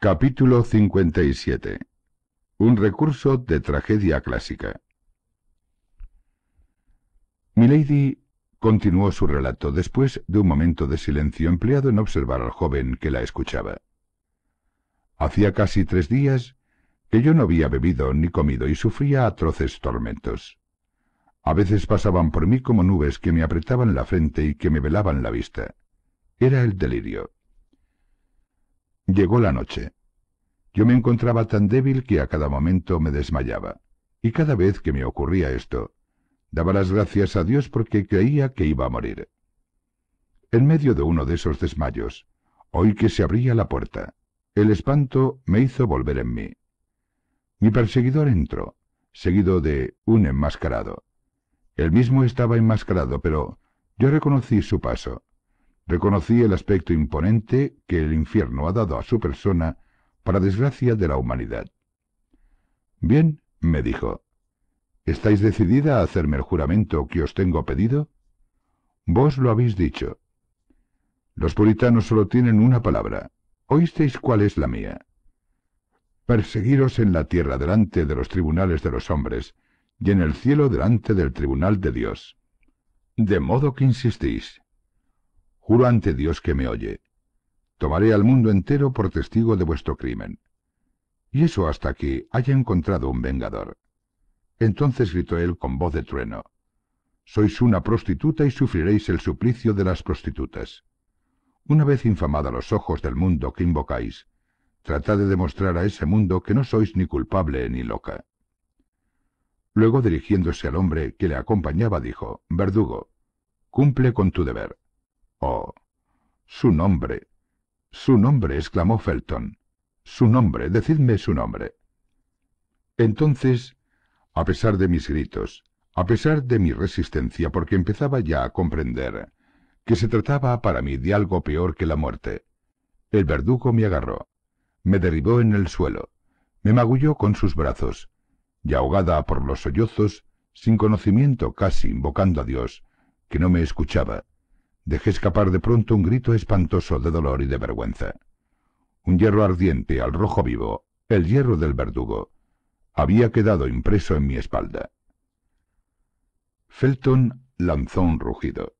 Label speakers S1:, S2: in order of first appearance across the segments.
S1: Capítulo 57. Un recurso de tragedia clásica. Milady continuó su relato después de un momento de silencio empleado en observar al joven que la escuchaba. Hacía casi tres días que yo no había bebido ni comido y sufría atroces tormentos. A veces pasaban por mí como nubes que me apretaban la frente y que me velaban la vista. Era el delirio. Llegó la noche. Yo me encontraba tan débil que a cada momento me desmayaba, y cada vez que me ocurría esto, daba las gracias a Dios porque creía que iba a morir. En medio de uno de esos desmayos, oí que se abría la puerta. El espanto me hizo volver en mí. Mi perseguidor entró, seguido de un enmascarado. El mismo estaba enmascarado, pero yo reconocí su paso reconocí el aspecto imponente que el infierno ha dado a su persona para desgracia de la humanidad. Bien, me dijo, ¿estáis decidida a hacerme el juramento que os tengo pedido? Vos lo habéis dicho. Los puritanos solo tienen una palabra. ¿Oísteis cuál es la mía? Perseguiros en la tierra delante de los tribunales de los hombres, y en el cielo delante del tribunal de Dios. De modo que insistís, Juro ante Dios que me oye. Tomaré al mundo entero por testigo de vuestro crimen. Y eso hasta que haya encontrado un vengador. Entonces gritó él con voz de trueno. Sois una prostituta y sufriréis el suplicio de las prostitutas. Una vez infamada los ojos del mundo que invocáis, tratad de demostrar a ese mundo que no sois ni culpable ni loca. Luego, dirigiéndose al hombre que le acompañaba, dijo, Verdugo, cumple con tu deber. Oh. Su nombre. Su nombre, exclamó Felton. Su nombre, decidme su nombre. Entonces, a pesar de mis gritos, a pesar de mi resistencia, porque empezaba ya a comprender que se trataba para mí de algo peor que la muerte, el verdugo me agarró, me derribó en el suelo, me magulló con sus brazos, y ahogada por los sollozos, sin conocimiento casi invocando a Dios, que no me escuchaba, dejé escapar de pronto un grito espantoso de dolor y de vergüenza. Un hierro ardiente al rojo vivo, el hierro del verdugo, había quedado impreso en mi espalda. Felton lanzó un rugido.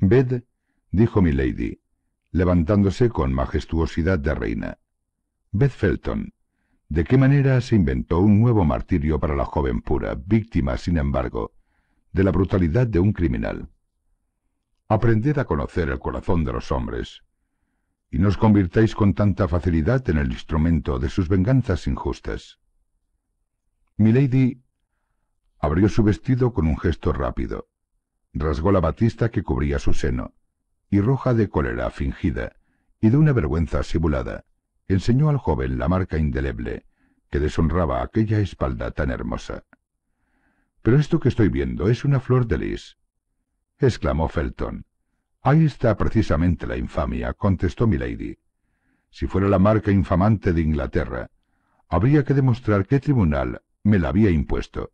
S1: Ved, dijo mi lady, levantándose con majestuosidad de reina. Ved Felton, ¿de qué manera se inventó un nuevo martirio para la joven pura, víctima, sin embargo, de la brutalidad de un criminal? Aprended a conocer el corazón de los hombres, y no os convirtáis con tanta facilidad en el instrumento de sus venganzas injustas. Milady abrió su vestido con un gesto rápido, rasgó la batista que cubría su seno, y roja de cólera fingida y de una vergüenza simulada, enseñó al joven la marca indeleble que deshonraba aquella espalda tan hermosa. Pero esto que estoy viendo es una flor de lis, exclamó Felton. Ahí está precisamente la infamia, contestó Milady. Si fuera la marca infamante de Inglaterra, habría que demostrar qué tribunal me la había impuesto,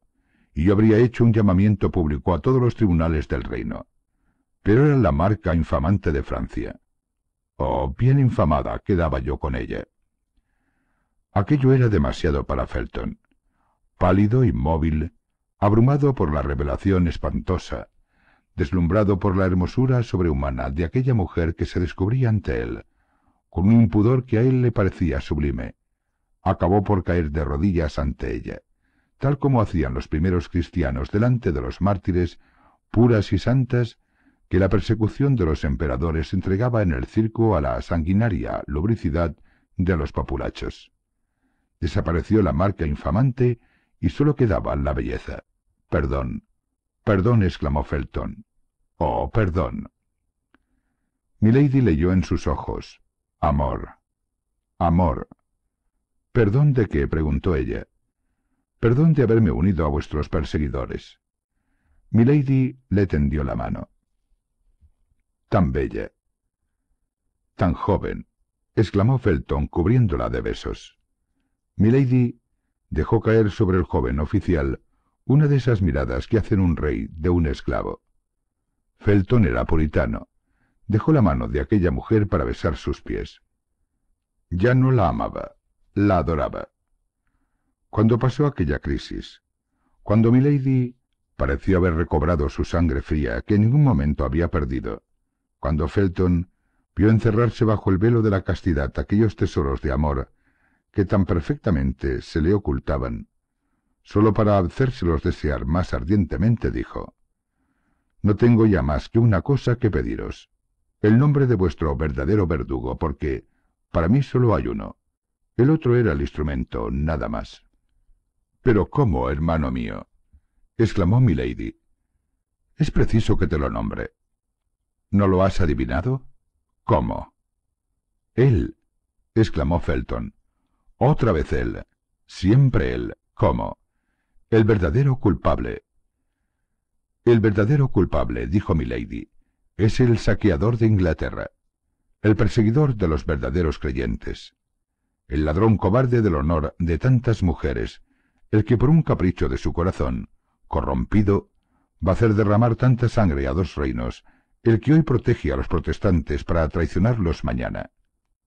S1: y yo habría hecho un llamamiento público a todos los tribunales del reino. Pero era la marca infamante de Francia. Oh, bien infamada quedaba yo con ella. Aquello era demasiado para Felton. Pálido, inmóvil, abrumado por la revelación espantosa, deslumbrado por la hermosura sobrehumana de aquella mujer que se descubría ante él, con un pudor que a él le parecía sublime. Acabó por caer de rodillas ante ella, tal como hacían los primeros cristianos delante de los mártires, puras y santas, que la persecución de los emperadores entregaba en el circo a la sanguinaria lubricidad de los populachos. Desapareció la marca infamante y sólo quedaba la belleza. Perdón, Perdón, exclamó Felton. Oh, perdón. Milady leyó en sus ojos. Amor. Amor. ¿Perdón de qué? preguntó ella. Perdón de haberme unido a vuestros perseguidores. Milady le tendió la mano. Tan bella. Tan joven, exclamó Felton cubriéndola de besos. Milady dejó caer sobre el joven oficial una de esas miradas que hacen un rey de un esclavo. Felton era puritano. Dejó la mano de aquella mujer para besar sus pies. Ya no la amaba, la adoraba. Cuando pasó aquella crisis, cuando Milady pareció haber recobrado su sangre fría que en ningún momento había perdido, cuando Felton vio encerrarse bajo el velo de la castidad aquellos tesoros de amor que tan perfectamente se le ocultaban, solo para hacérselos desear más ardientemente, dijo, No tengo ya más que una cosa que pediros, el nombre de vuestro verdadero verdugo, porque para mí solo hay uno. El otro era el instrumento, nada más. Pero ¿cómo, hermano mío? exclamó Milady. Es preciso que te lo nombre. ¿No lo has adivinado? ¿Cómo? Él, exclamó Felton. Otra vez él. Siempre él. ¿Cómo? El verdadero culpable. El verdadero culpable, dijo Milady, es el saqueador de Inglaterra, el perseguidor de los verdaderos creyentes, el ladrón cobarde del honor de tantas mujeres, el que por un capricho de su corazón, corrompido, va a hacer derramar tanta sangre a dos reinos, el que hoy protege a los protestantes para traicionarlos mañana.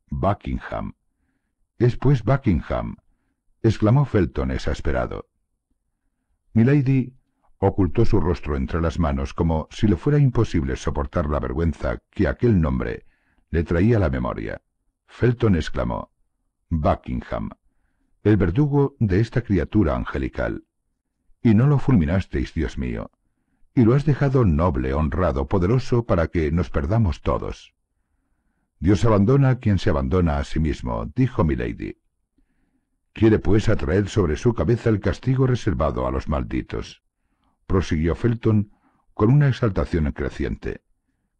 S1: Buckingham. Es pues Buckingham, exclamó Felton exasperado. Milady ocultó su rostro entre las manos como si le fuera imposible soportar la vergüenza que aquel nombre le traía a la memoria. Felton exclamó Buckingham, el verdugo de esta criatura angelical. Y no lo fulminasteis, Dios mío, y lo has dejado noble, honrado, poderoso, para que nos perdamos todos. Dios abandona a quien se abandona a sí mismo, dijo Milady. Quiere pues atraer sobre su cabeza el castigo reservado a los malditos. Prosiguió Felton con una exaltación creciente.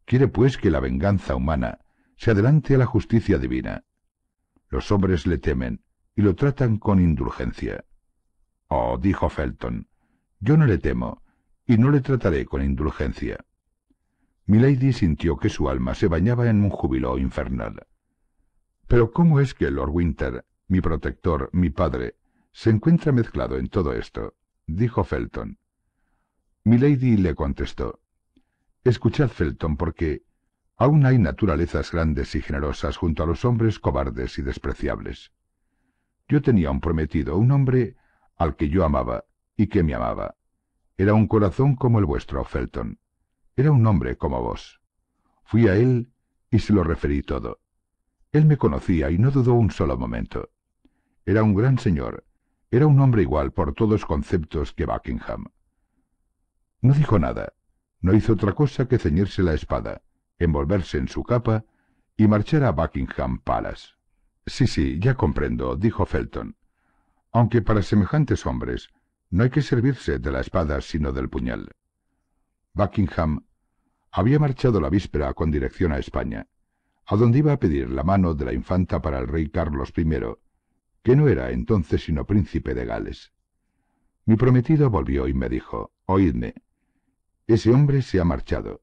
S1: Quiere pues que la venganza humana se adelante a la justicia divina. Los hombres le temen y lo tratan con indulgencia. Oh, dijo Felton, yo no le temo y no le trataré con indulgencia. Milady sintió que su alma se bañaba en un júbilo infernal. Pero ¿cómo es que Lord Winter mi protector, mi padre, se encuentra mezclado en todo esto, dijo Felton. Milady le contestó. Escuchad, Felton, porque aún hay naturalezas grandes y generosas junto a los hombres cobardes y despreciables. Yo tenía un prometido, un hombre al que yo amaba y que me amaba. Era un corazón como el vuestro, Felton. Era un hombre como vos. Fui a él y se lo referí todo. Él me conocía y no dudó un solo momento. Era un gran señor. Era un hombre igual por todos conceptos que Buckingham. No dijo nada. No hizo otra cosa que ceñirse la espada, envolverse en su capa y marchar a Buckingham Palace. Sí, sí, ya comprendo, dijo Felton. Aunque para semejantes hombres no hay que servirse de la espada sino del puñal. Buckingham había marchado la víspera con dirección a España, a donde iba a pedir la mano de la infanta para el rey Carlos I que no era entonces sino príncipe de Gales. Mi prometido volvió y me dijo, oídme, ese hombre se ha marchado,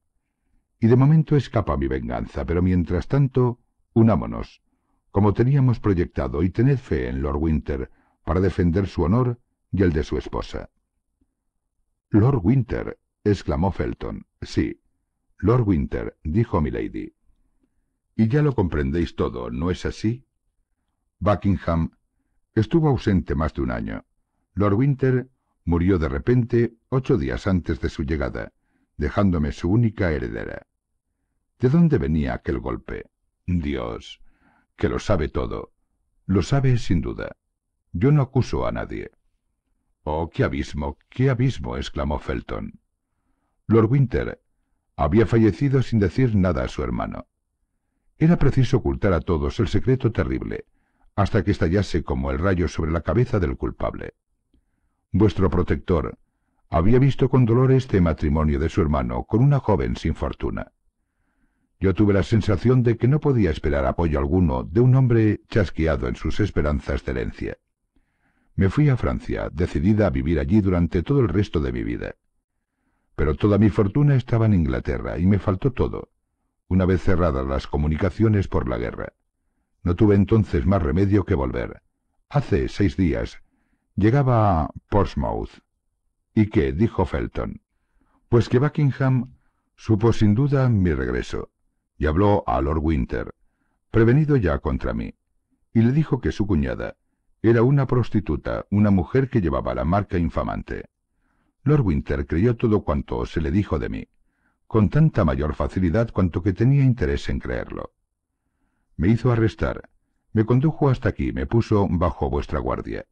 S1: y de momento escapa mi venganza, pero mientras tanto, unámonos, como teníamos proyectado, y tened fe en Lord Winter para defender su honor y el de su esposa. Lord Winter, exclamó Felton. Sí, Lord Winter, dijo milady. Y ya lo comprendéis todo, ¿no es así? Buckingham Estuvo ausente más de un año. Lord Winter murió de repente ocho días antes de su llegada, dejándome su única heredera. ¿De dónde venía aquel golpe? Dios, que lo sabe todo. Lo sabe sin duda. Yo no acuso a nadie. Oh, qué abismo, qué abismo, exclamó Felton. Lord Winter había fallecido sin decir nada a su hermano. Era preciso ocultar a todos el secreto terrible, hasta que estallase como el rayo sobre la cabeza del culpable. Vuestro protector había visto con dolor este matrimonio de su hermano con una joven sin fortuna. Yo tuve la sensación de que no podía esperar apoyo alguno de un hombre chasqueado en sus esperanzas de herencia. Me fui a Francia, decidida a vivir allí durante todo el resto de mi vida. Pero toda mi fortuna estaba en Inglaterra y me faltó todo, una vez cerradas las comunicaciones por la guerra. No tuve entonces más remedio que volver. Hace seis días llegaba a Portsmouth. ¿Y qué? dijo Felton. Pues que Buckingham supo sin duda mi regreso, y habló a Lord Winter, prevenido ya contra mí, y le dijo que su cuñada era una prostituta, una mujer que llevaba la marca infamante. Lord Winter creyó todo cuanto se le dijo de mí, con tanta mayor facilidad cuanto que tenía interés en creerlo. Me hizo arrestar, me condujo hasta aquí, me puso bajo vuestra guardia.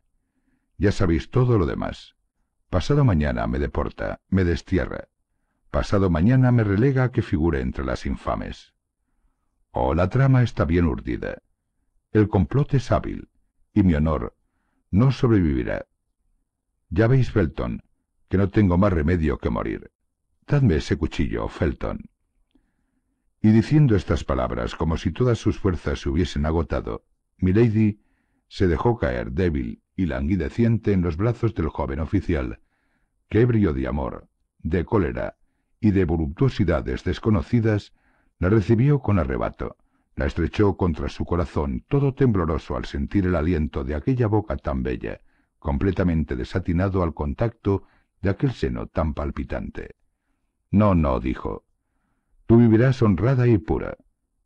S1: Ya sabéis todo lo demás. Pasado mañana me deporta, me destierra. Pasado mañana me relega a que figure entre las infames. Oh, la trama está bien urdida. El complot es hábil, y mi honor no sobrevivirá. Ya veis, Felton, que no tengo más remedio que morir. Dadme ese cuchillo, Felton. Y diciendo estas palabras como si todas sus fuerzas se hubiesen agotado, Milady se dejó caer débil y languideciente en los brazos del joven oficial, que ebrio de amor, de cólera y de voluptuosidades desconocidas, la recibió con arrebato, la estrechó contra su corazón, todo tembloroso al sentir el aliento de aquella boca tan bella, completamente desatinado al contacto de aquel seno tan palpitante. No, no, dijo, Tú vivirás honrada y pura.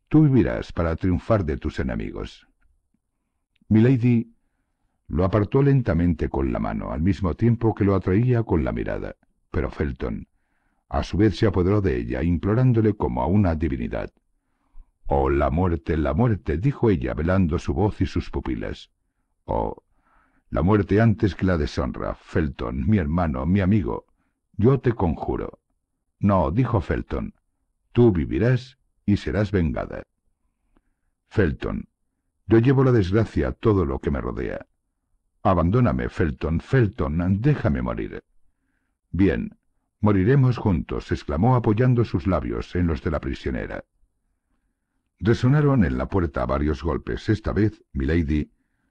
S1: Tú vivirás para triunfar de tus enemigos. Milady lo apartó lentamente con la mano, al mismo tiempo que lo atraía con la mirada. Pero Felton, a su vez, se apoderó de ella, implorándole como a una divinidad. Oh, la muerte, la muerte, dijo ella, velando su voz y sus pupilas. Oh, la muerte antes que la deshonra, Felton, mi hermano, mi amigo. Yo te conjuro. No, dijo Felton, Tú vivirás y serás vengada. Felton, yo llevo la desgracia a todo lo que me rodea. Abandóname, Felton, Felton, déjame morir. Bien, moriremos juntos, exclamó apoyando sus labios en los de la prisionera. Resonaron en la puerta varios golpes. Esta vez, Milady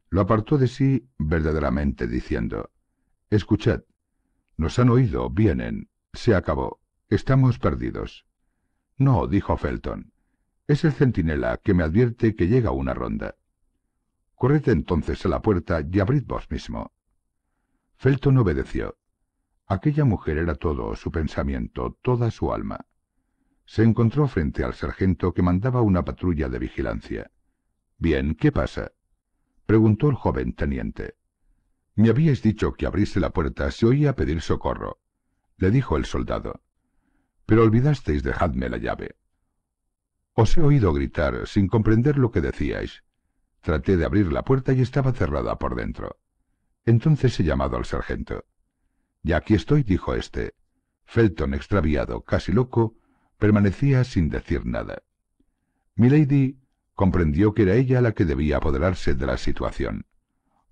S1: lo apartó de sí verdaderamente diciendo Escuchad, nos han oído, vienen, se acabó, estamos perdidos. No, dijo Felton. Es el centinela que me advierte que llega una ronda. Corred entonces a la puerta y abrid vos mismo. Felton obedeció. Aquella mujer era todo su pensamiento, toda su alma. Se encontró frente al sargento que mandaba una patrulla de vigilancia. Bien, ¿qué pasa? preguntó el joven teniente. Me habíais dicho que abriese la puerta si oía pedir socorro, le dijo el soldado pero olvidasteis dejadme la llave. Os he oído gritar, sin comprender lo que decíais. Traté de abrir la puerta y estaba cerrada por dentro. Entonces he llamado al sargento. Ya aquí estoy, dijo éste. Felton, extraviado, casi loco, permanecía sin decir nada. Milady comprendió que era ella la que debía apoderarse de la situación.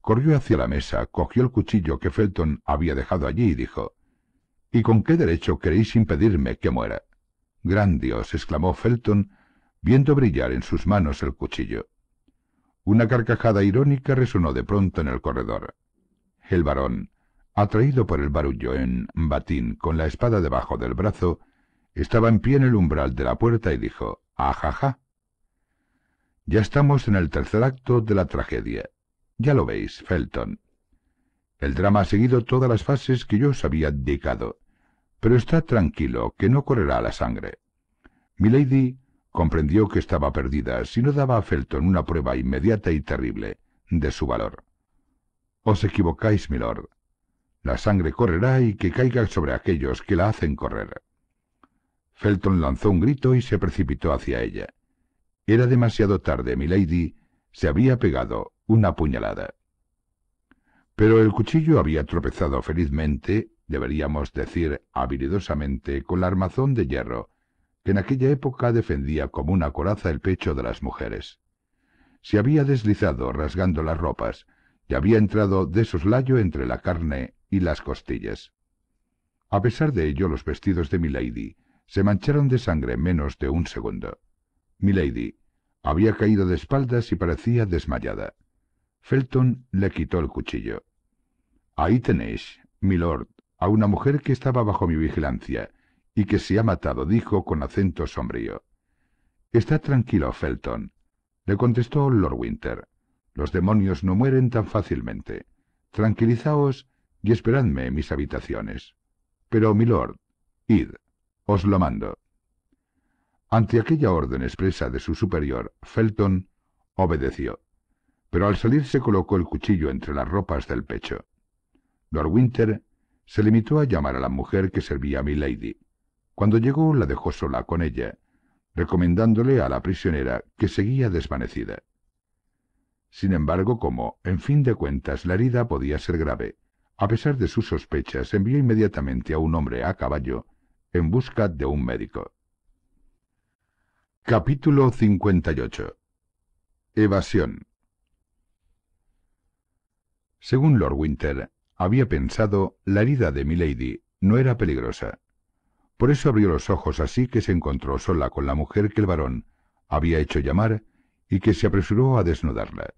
S1: Corrió hacia la mesa, cogió el cuchillo que Felton había dejado allí y dijo ¿Y con qué derecho queréis impedirme que muera? Gran Dios, exclamó Felton, viendo brillar en sus manos el cuchillo. Una carcajada irónica resonó de pronto en el corredor. El varón, atraído por el barullo en batín con la espada debajo del brazo, estaba en pie en el umbral de la puerta y dijo, ajaja. Ya estamos en el tercer acto de la tragedia. Ya lo veis, Felton. El drama ha seguido todas las fases que yo os había indicado pero está tranquilo, que no correrá la sangre. Milady comprendió que estaba perdida si no daba a Felton una prueba inmediata y terrible de su valor. Os equivocáis, milord. La sangre correrá y que caiga sobre aquellos que la hacen correr. Felton lanzó un grito y se precipitó hacia ella. Era demasiado tarde, milady se había pegado una puñalada. Pero el cuchillo había tropezado felizmente deberíamos decir habilidosamente, con la armazón de hierro, que en aquella época defendía como una coraza el pecho de las mujeres. Se había deslizado rasgando las ropas y había entrado de soslayo entre la carne y las costillas. A pesar de ello, los vestidos de Milady se mancharon de sangre en menos de un segundo. Milady había caído de espaldas y parecía desmayada. Felton le quitó el cuchillo. Ahí tenéis, milord, a una mujer que estaba bajo mi vigilancia y que se ha matado, dijo con acento sombrío. Está tranquilo, Felton, le contestó Lord Winter. Los demonios no mueren tan fácilmente. Tranquilizaos y esperadme en mis habitaciones. Pero, milord, id, os lo mando. Ante aquella orden expresa de su superior, Felton obedeció, pero al salir se colocó el cuchillo entre las ropas del pecho. Lord Winter se limitó a llamar a la mujer que servía a Milady. Cuando llegó la dejó sola con ella, recomendándole a la prisionera que seguía desvanecida. Sin embargo, como, en fin de cuentas, la herida podía ser grave, a pesar de sus sospechas, envió inmediatamente a un hombre a caballo en busca de un médico. Capítulo 58 Evasión Según Lord Winter, había pensado, la herida de Milady no era peligrosa. Por eso abrió los ojos así que se encontró sola con la mujer que el varón había hecho llamar y que se apresuró a desnudarla.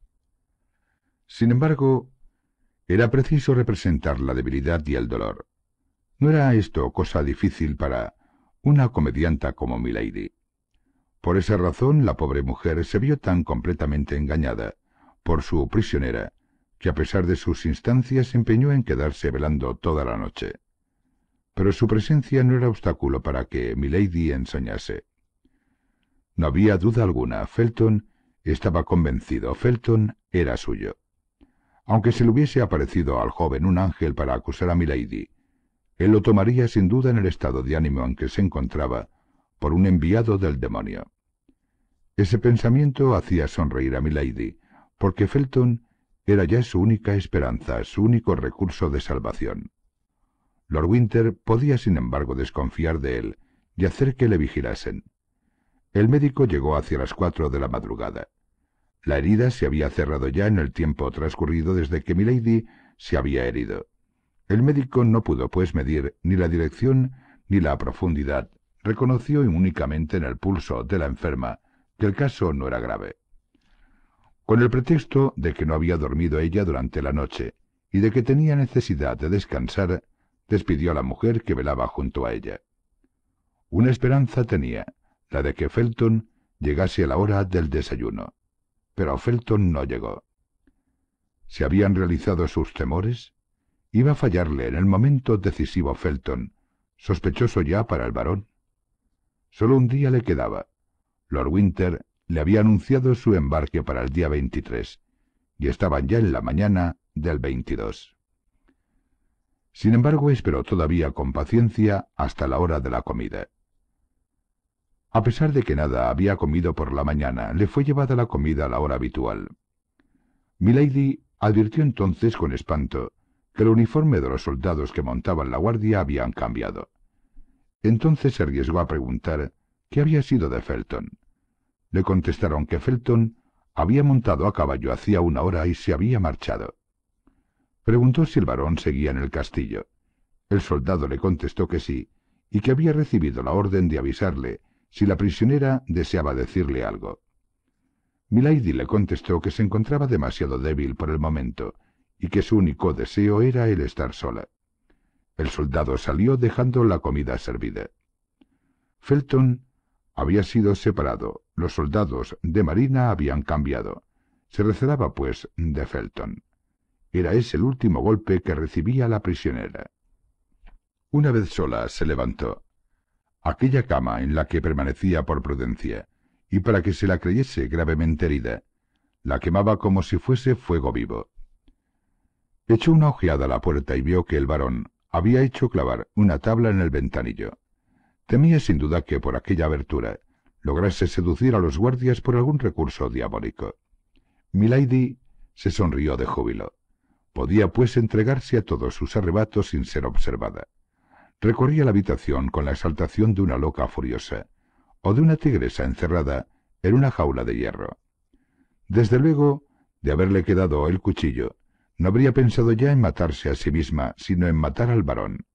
S1: Sin embargo, era preciso representar la debilidad y el dolor. No era esto cosa difícil para una comedianta como Milady. Por esa razón la pobre mujer se vio tan completamente engañada por su prisionera que a pesar de sus instancias empeñó en quedarse velando toda la noche. Pero su presencia no era obstáculo para que Milady ensoñase. No había duda alguna, Felton estaba convencido, Felton era suyo. Aunque se le hubiese aparecido al joven un ángel para acusar a Milady, él lo tomaría sin duda en el estado de ánimo en que se encontraba, por un enviado del demonio. Ese pensamiento hacía sonreír a Milady, porque Felton era ya su única esperanza, su único recurso de salvación. Lord Winter podía, sin embargo, desconfiar de él y hacer que le vigilasen. El médico llegó hacia las cuatro de la madrugada. La herida se había cerrado ya en el tiempo transcurrido desde que Milady se había herido. El médico no pudo, pues, medir ni la dirección ni la profundidad. Reconoció únicamente en el pulso de la enferma que el caso no era grave con el pretexto de que no había dormido ella durante la noche y de que tenía necesidad de descansar, despidió a la mujer que velaba junto a ella. Una esperanza tenía, la de que Felton llegase a la hora del desayuno. Pero Felton no llegó. ¿Se habían realizado sus temores? Iba a fallarle en el momento decisivo Felton, sospechoso ya para el varón. Solo un día le quedaba. Lord Winter le había anunciado su embarque para el día 23, y estaban ya en la mañana del 22. Sin embargo, esperó todavía con paciencia hasta la hora de la comida. A pesar de que nada había comido por la mañana, le fue llevada la comida a la hora habitual. Milady advirtió entonces con espanto que el uniforme de los soldados que montaban la guardia habían cambiado. Entonces se arriesgó a preguntar qué había sido de Felton. Le contestaron que Felton había montado a caballo hacía una hora y se había marchado. Preguntó si el varón seguía en el castillo. El soldado le contestó que sí, y que había recibido la orden de avisarle si la prisionera deseaba decirle algo. Milady le contestó que se encontraba demasiado débil por el momento, y que su único deseo era el estar sola. El soldado salió dejando la comida servida. Felton había sido separado los soldados de Marina habían cambiado. Se recelaba, pues, de Felton. Era ese el último golpe que recibía la prisionera. Una vez sola se levantó. Aquella cama en la que permanecía por prudencia, y para que se la creyese gravemente herida, la quemaba como si fuese fuego vivo. Echó una ojeada a la puerta y vio que el varón había hecho clavar una tabla en el ventanillo. Temía sin duda que por aquella abertura lograse seducir a los guardias por algún recurso diabólico. Milady se sonrió de júbilo. Podía pues entregarse a todos sus arrebatos sin ser observada. Recorría la habitación con la exaltación de una loca furiosa, o de una tigresa encerrada en una jaula de hierro. Desde luego, de haberle quedado el cuchillo, no habría pensado ya en matarse a sí misma, sino en matar al varón.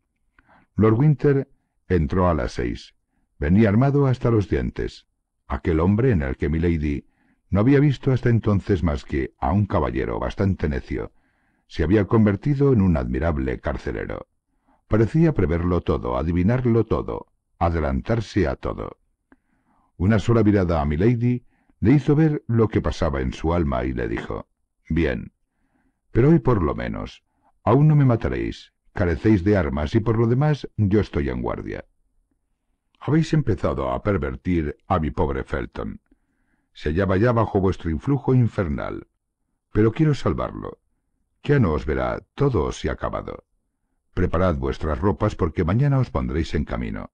S1: Lord Winter entró a las seis, Venía armado hasta los dientes. Aquel hombre en el que Milady no había visto hasta entonces más que a un caballero bastante necio, se había convertido en un admirable carcelero. Parecía preverlo todo, adivinarlo todo, adelantarse a todo. Una sola mirada a Milady le hizo ver lo que pasaba en su alma y le dijo Bien. Pero hoy por lo menos. Aún no me mataréis, carecéis de armas y por lo demás yo estoy en guardia. Habéis empezado a pervertir a mi pobre Felton. Se hallaba ya bajo vuestro influjo infernal. Pero quiero salvarlo. Ya no os verá, todo os ha acabado. Preparad vuestras ropas porque mañana os pondréis en camino.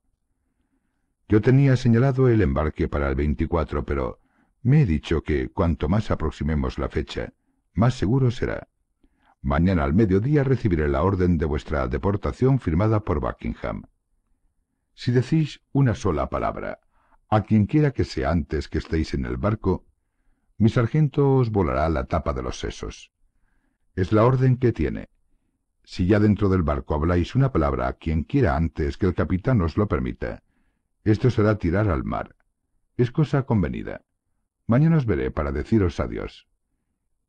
S1: Yo tenía señalado el embarque para el 24, pero me he dicho que cuanto más aproximemos la fecha, más seguro será. Mañana al mediodía recibiré la orden de vuestra deportación firmada por Buckingham. Si decís una sola palabra a quien quiera que sea antes que estéis en el barco, mi sargento os volará la tapa de los sesos. Es la orden que tiene. Si ya dentro del barco habláis una palabra a quien quiera antes que el capitán os lo permita, esto será tirar al mar. Es cosa convenida. Mañana os veré para deciros adiós.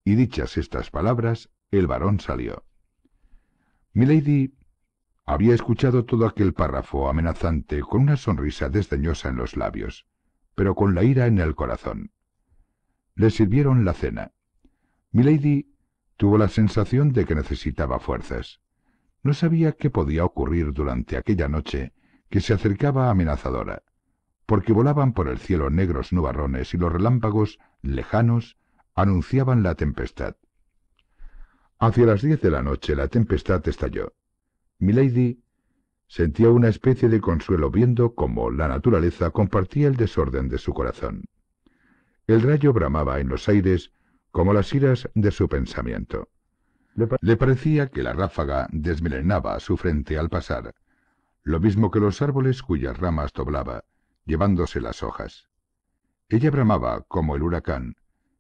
S1: Y dichas estas palabras, el varón salió. Milady había escuchado todo aquel párrafo amenazante con una sonrisa desdeñosa en los labios, pero con la ira en el corazón. Le sirvieron la cena. Milady tuvo la sensación de que necesitaba fuerzas. No sabía qué podía ocurrir durante aquella noche que se acercaba amenazadora, porque volaban por el cielo negros nubarrones y los relámpagos, lejanos, anunciaban la tempestad. Hacia las diez de la noche la tempestad estalló Milady sentía una especie de consuelo viendo cómo la naturaleza compartía el desorden de su corazón. El rayo bramaba en los aires como las iras de su pensamiento. Le, parecía que la ráfaga desmelenaba su frente al pasar, lo mismo que los árboles cuyas ramas doblaba, llevándose las hojas. Ella bramaba como el huracán,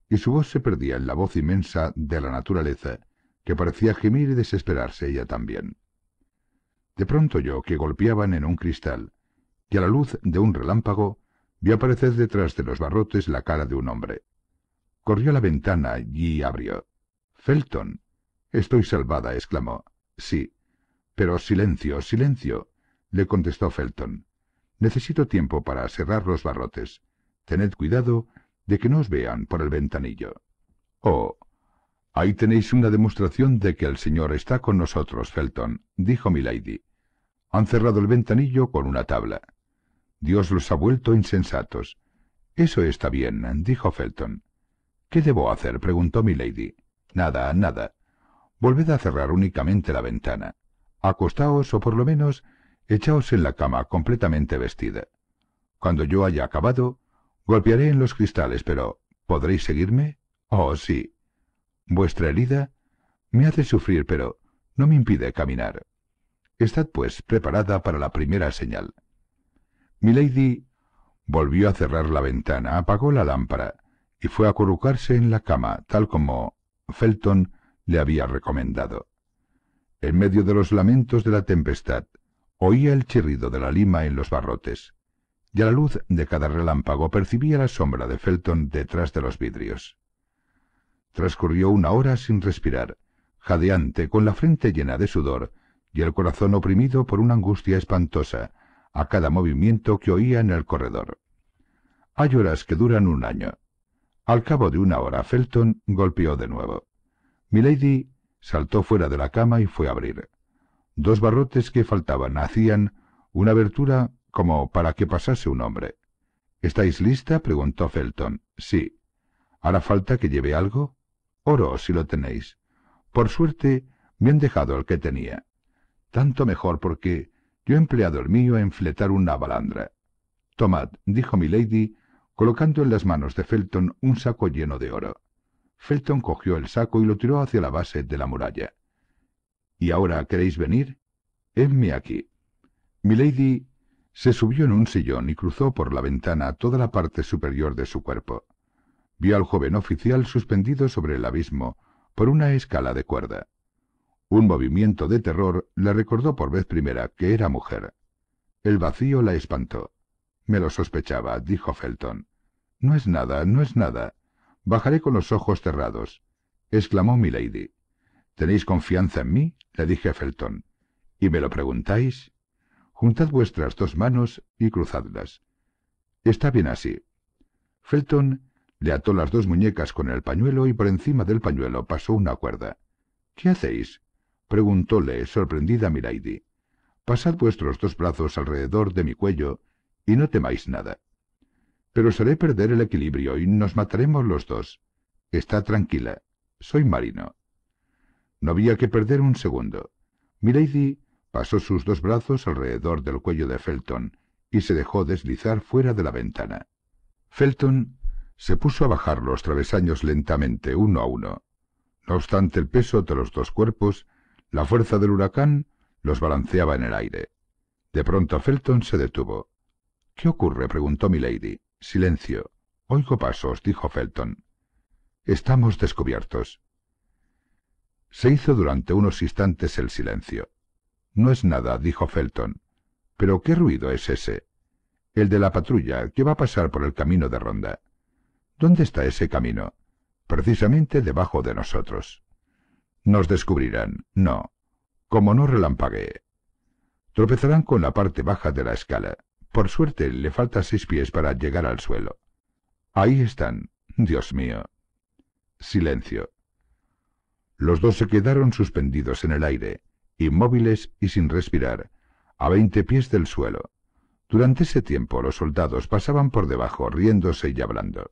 S1: y su voz se perdía en la voz inmensa de la naturaleza, que parecía gemir y desesperarse ella también. De pronto oyó que golpeaban en un cristal, y a la luz de un relámpago, vio aparecer detrás de los barrotes la cara de un hombre. Corrió a la ventana y abrió. Felton. Estoy salvada, exclamó. Sí. Pero silencio, silencio, le contestó Felton. Necesito tiempo para cerrar los barrotes. Tened cuidado de que no os vean por el ventanillo. Oh. Ahí tenéis una demostración de que el señor está con nosotros, Felton, dijo milady. Han cerrado el ventanillo con una tabla. Dios los ha vuelto insensatos. Eso está bien, dijo Felton. ¿Qué debo hacer? preguntó Milady. Nada, nada. Volved a cerrar únicamente la ventana. Acostaos o por lo menos echaos en la cama completamente vestida. Cuando yo haya acabado, golpearé en los cristales, pero ¿podréis seguirme? Oh, sí. Vuestra herida me hace sufrir, pero no me impide caminar. Estad, pues, preparada para la primera señal. Milady volvió a cerrar la ventana, apagó la lámpara y fue a acurrucarse en la cama, tal como Felton le había recomendado. En medio de los lamentos de la tempestad, oía el chirrido de la lima en los barrotes, y a la luz de cada relámpago percibía la sombra de Felton detrás de los vidrios. Transcurrió una hora sin respirar, jadeante, con la frente llena de sudor y el corazón oprimido por una angustia espantosa a cada movimiento que oía en el corredor. Hay horas que duran un año. Al cabo de una hora, Felton golpeó de nuevo. Milady saltó fuera de la cama y fue a abrir. Dos barrotes que faltaban hacían una abertura como para que pasase un hombre. ¿Estáis lista? preguntó Felton. Sí. ¿Hará falta que lleve algo? Oro, si lo tenéis. Por suerte, me han dejado el que tenía. Tanto mejor porque yo he empleado el mío en fletar una balandra. Tomad, dijo milady, colocando en las manos de Felton un saco lleno de oro. Felton cogió el saco y lo tiró hacia la base de la muralla. ¿Y ahora queréis venir? —Hedme aquí. Milady se subió en un sillón y cruzó por la ventana toda la parte superior de su cuerpo. Vio al joven oficial suspendido sobre el abismo por una escala de cuerda. Un movimiento de terror le recordó por vez primera que era mujer. El vacío la espantó. Me lo sospechaba, dijo Felton. No es nada, no es nada. Bajaré con los ojos cerrados, exclamó milady. ¿Tenéis confianza en mí? le dije a Felton. ¿Y me lo preguntáis? Juntad vuestras dos manos y cruzadlas. Está bien así. Felton le ató las dos muñecas con el pañuelo y por encima del pañuelo pasó una cuerda. ¿Qué hacéis? preguntóle sorprendida Milady. Pasad vuestros dos brazos alrededor de mi cuello y no temáis nada. Pero os haré perder el equilibrio y nos mataremos los dos. Está tranquila. Soy marino. No había que perder un segundo. Milady pasó sus dos brazos alrededor del cuello de Felton y se dejó deslizar fuera de la ventana. Felton se puso a bajar los travesaños lentamente, uno a uno. No obstante el peso de los dos cuerpos, la fuerza del huracán los balanceaba en el aire. De pronto Felton se detuvo. ¿Qué ocurre? preguntó milady. Silencio. Oigo pasos, dijo Felton. Estamos descubiertos. Se hizo durante unos instantes el silencio. No es nada, dijo Felton. Pero ¿qué ruido es ese? El de la patrulla, que va a pasar por el camino de ronda. ¿Dónde está ese camino? Precisamente debajo de nosotros. Nos descubrirán, no. Como no relampaguee. Tropezarán con la parte baja de la escala. Por suerte le falta seis pies para llegar al suelo. Ahí están, Dios mío. Silencio. Los dos se quedaron suspendidos en el aire, inmóviles y sin respirar, a veinte pies del suelo. Durante ese tiempo los soldados pasaban por debajo riéndose y hablando.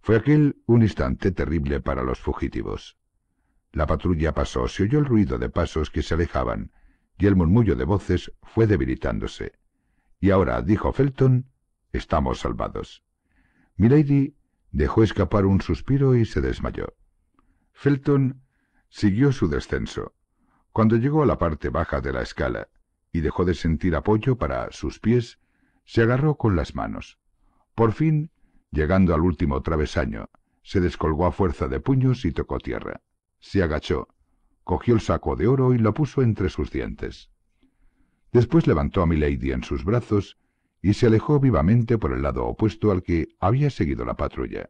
S1: Fue aquel un instante terrible para los fugitivos. La patrulla pasó, se oyó el ruido de pasos que se alejaban, y el murmullo de voces fue debilitándose. Y ahora, dijo Felton, estamos salvados. Milady dejó escapar un suspiro y se desmayó. Felton siguió su descenso. Cuando llegó a la parte baja de la escala y dejó de sentir apoyo para sus pies, se agarró con las manos. Por fin, llegando al último travesaño, se descolgó a fuerza de puños y tocó tierra se agachó, cogió el saco de oro y lo puso entre sus dientes. Después levantó a Milady en sus brazos y se alejó vivamente por el lado opuesto al que había seguido la patrulla.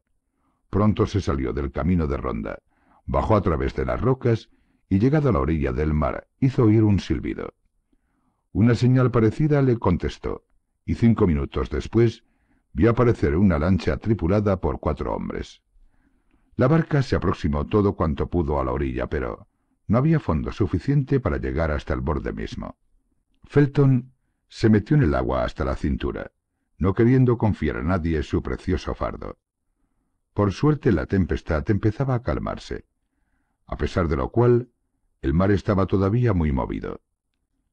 S1: Pronto se salió del camino de ronda, bajó a través de las rocas y llegado a la orilla del mar hizo oír un silbido. Una señal parecida le contestó, y cinco minutos después vio aparecer una lancha tripulada por cuatro hombres. La barca se aproximó todo cuanto pudo a la orilla, pero no había fondo suficiente para llegar hasta el borde mismo. Felton se metió en el agua hasta la cintura, no queriendo confiar a nadie su precioso fardo. Por suerte la tempestad empezaba a calmarse, a pesar de lo cual el mar estaba todavía muy movido.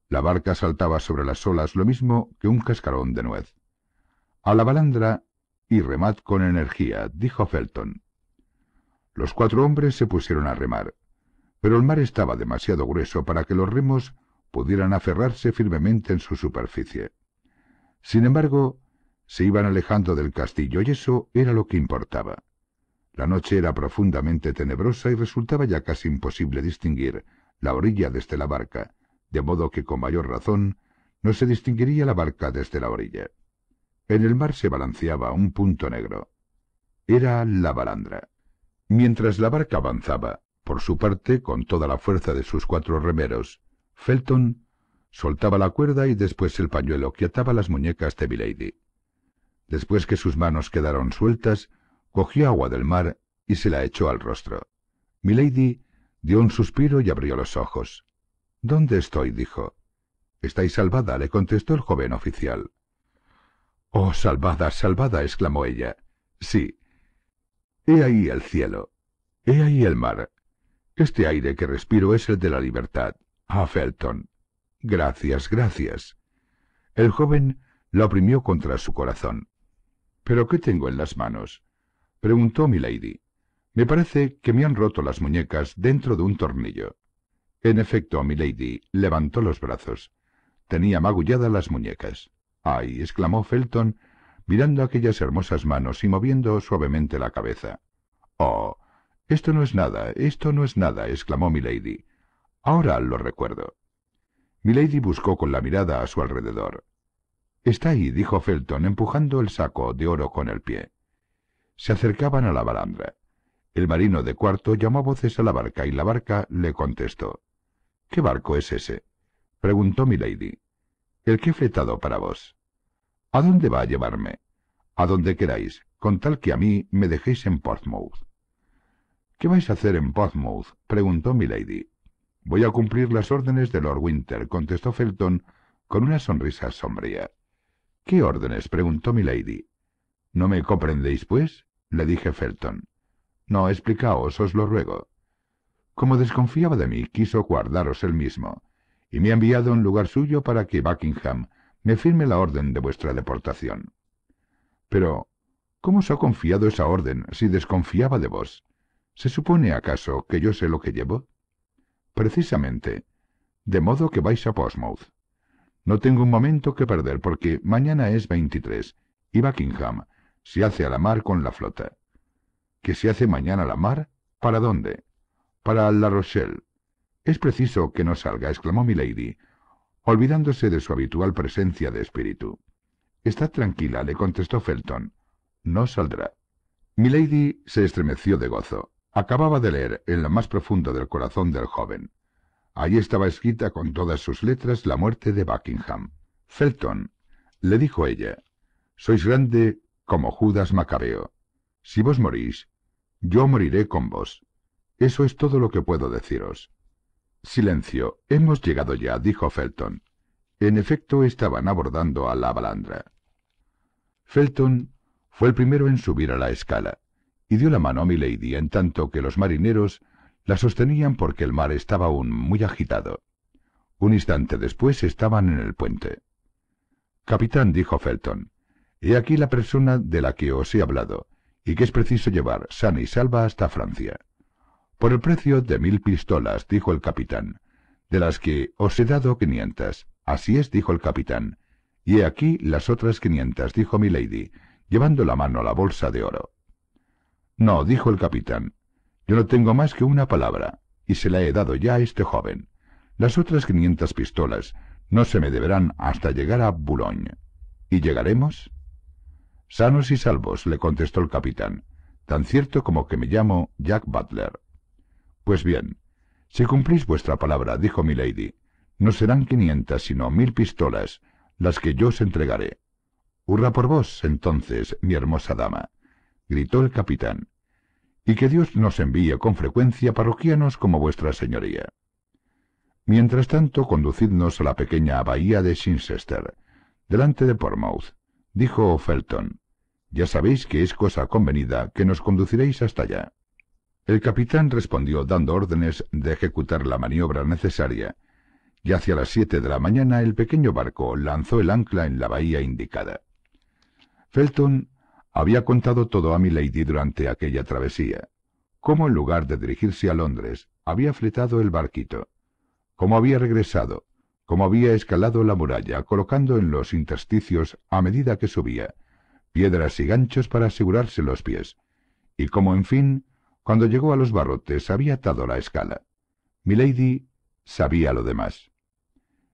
S1: La barca saltaba sobre las olas lo mismo que un cascarón de nuez. A la balandra y remad con energía, dijo Felton. Los cuatro hombres se pusieron a remar, pero el mar estaba demasiado grueso para que los remos pudieran aferrarse firmemente en su superficie. Sin embargo, se iban alejando del castillo y eso era lo que importaba. La noche era profundamente tenebrosa y resultaba ya casi imposible distinguir la orilla desde la barca, de modo que con mayor razón no se distinguiría la barca desde la orilla. En el mar se balanceaba un punto negro. Era la balandra. Mientras la barca avanzaba, por su parte, con toda la fuerza de sus cuatro remeros, Felton soltaba la cuerda y después el pañuelo que ataba las muñecas de Milady. Después que sus manos quedaron sueltas, cogió agua del mar y se la echó al rostro. Milady dio un suspiro y abrió los ojos. ¿Dónde estoy? dijo. Estáis salvada, le contestó el joven oficial. Oh, salvada, salvada, exclamó ella. Sí, He ahí el cielo. He ahí el mar. Este aire que respiro es el de la libertad. Ah, Felton. Gracias, gracias. El joven la oprimió contra su corazón. ¿Pero qué tengo en las manos? preguntó milady. Me parece que me han roto las muñecas dentro de un tornillo. En efecto, milady levantó los brazos. Tenía magulladas las muñecas. ¡Ay! exclamó Felton, mirando aquellas hermosas manos y moviendo suavemente la cabeza. Oh. Esto no es nada, esto no es nada, exclamó Milady. Ahora lo recuerdo. Milady buscó con la mirada a su alrededor. Está ahí, dijo Felton, empujando el saco de oro con el pie. Se acercaban a la balandra. El marino de cuarto llamó voces a la barca y la barca le contestó. ¿Qué barco es ese? preguntó Milady. El que he fletado para vos. ¿A dónde va a llevarme? A donde queráis, con tal que a mí me dejéis en Portsmouth. ¿Qué vais a hacer en Portsmouth? preguntó milady. Voy a cumplir las órdenes de Lord Winter, contestó Felton con una sonrisa sombría. ¿Qué órdenes? preguntó milady. ¿No me comprendéis, pues? le dije Felton. No, explicaos, os lo ruego. Como desconfiaba de mí, quiso guardaros él mismo, y me ha enviado un lugar suyo para que Buckingham me firme la orden de vuestra deportación. Pero, ¿cómo os ha confiado esa orden si desconfiaba de vos? ¿Se supone acaso que yo sé lo que llevo? Precisamente. De modo que vais a Portsmouth. No tengo un momento que perder porque mañana es 23 y Buckingham se hace a la mar con la flota. ¿Que se hace mañana a la mar? ¿Para dónde? Para La Rochelle. Es preciso que no salga, exclamó Milady, olvidándose de su habitual presencia de espíritu. Está tranquila, le contestó Felton. No saldrá. Milady se estremeció de gozo. Acababa de leer en lo más profundo del corazón del joven. Allí estaba escrita con todas sus letras la muerte de Buckingham. Felton, le dijo ella, sois grande como Judas Macabeo. Si vos morís, yo moriré con vos. Eso es todo lo que puedo deciros. Silencio, hemos llegado ya, dijo Felton. En efecto, estaban abordando a la balandra. Felton fue el primero en subir a la escala y dio la mano a Milady en tanto que los marineros la sostenían porque el mar estaba aún muy agitado. Un instante después estaban en el puente. Capitán, dijo Felton, he aquí la persona de la que os he hablado y que es preciso llevar sana y salva hasta Francia. Por el precio de mil pistolas, dijo el capitán, de las que os he dado quinientas. Así es, dijo el capitán. Y he aquí las otras quinientas, dijo Milady, llevando la mano a la bolsa de oro. No, dijo el capitán, yo no tengo más que una palabra, y se la he dado ya a este joven. Las otras quinientas pistolas no se me deberán hasta llegar a Boulogne. ¿Y llegaremos? Sanos y salvos, le contestó el capitán, tan cierto como que me llamo Jack Butler. Pues bien, si cumplís vuestra palabra, dijo Milady, no serán quinientas sino mil pistolas, las que yo os entregaré. Hurra por vos, entonces, mi hermosa dama, gritó el capitán, y que Dios nos envíe con frecuencia parroquianos como vuestra señoría. Mientras tanto, conducidnos a la pequeña bahía de Chichester, delante de Portsmouth, dijo Felton. Ya sabéis que es cosa convenida que nos conduciréis hasta allá. El capitán respondió dando órdenes de ejecutar la maniobra necesaria, y hacia las siete de la mañana el pequeño barco lanzó el ancla en la bahía indicada. Felton había contado todo a Milady durante aquella travesía, cómo en lugar de dirigirse a Londres había fletado el barquito, cómo había regresado, cómo había escalado la muralla colocando en los intersticios a medida que subía piedras y ganchos para asegurarse los pies, y cómo en fin cuando llegó a los barrotes había atado la escala. Milady sabía lo demás.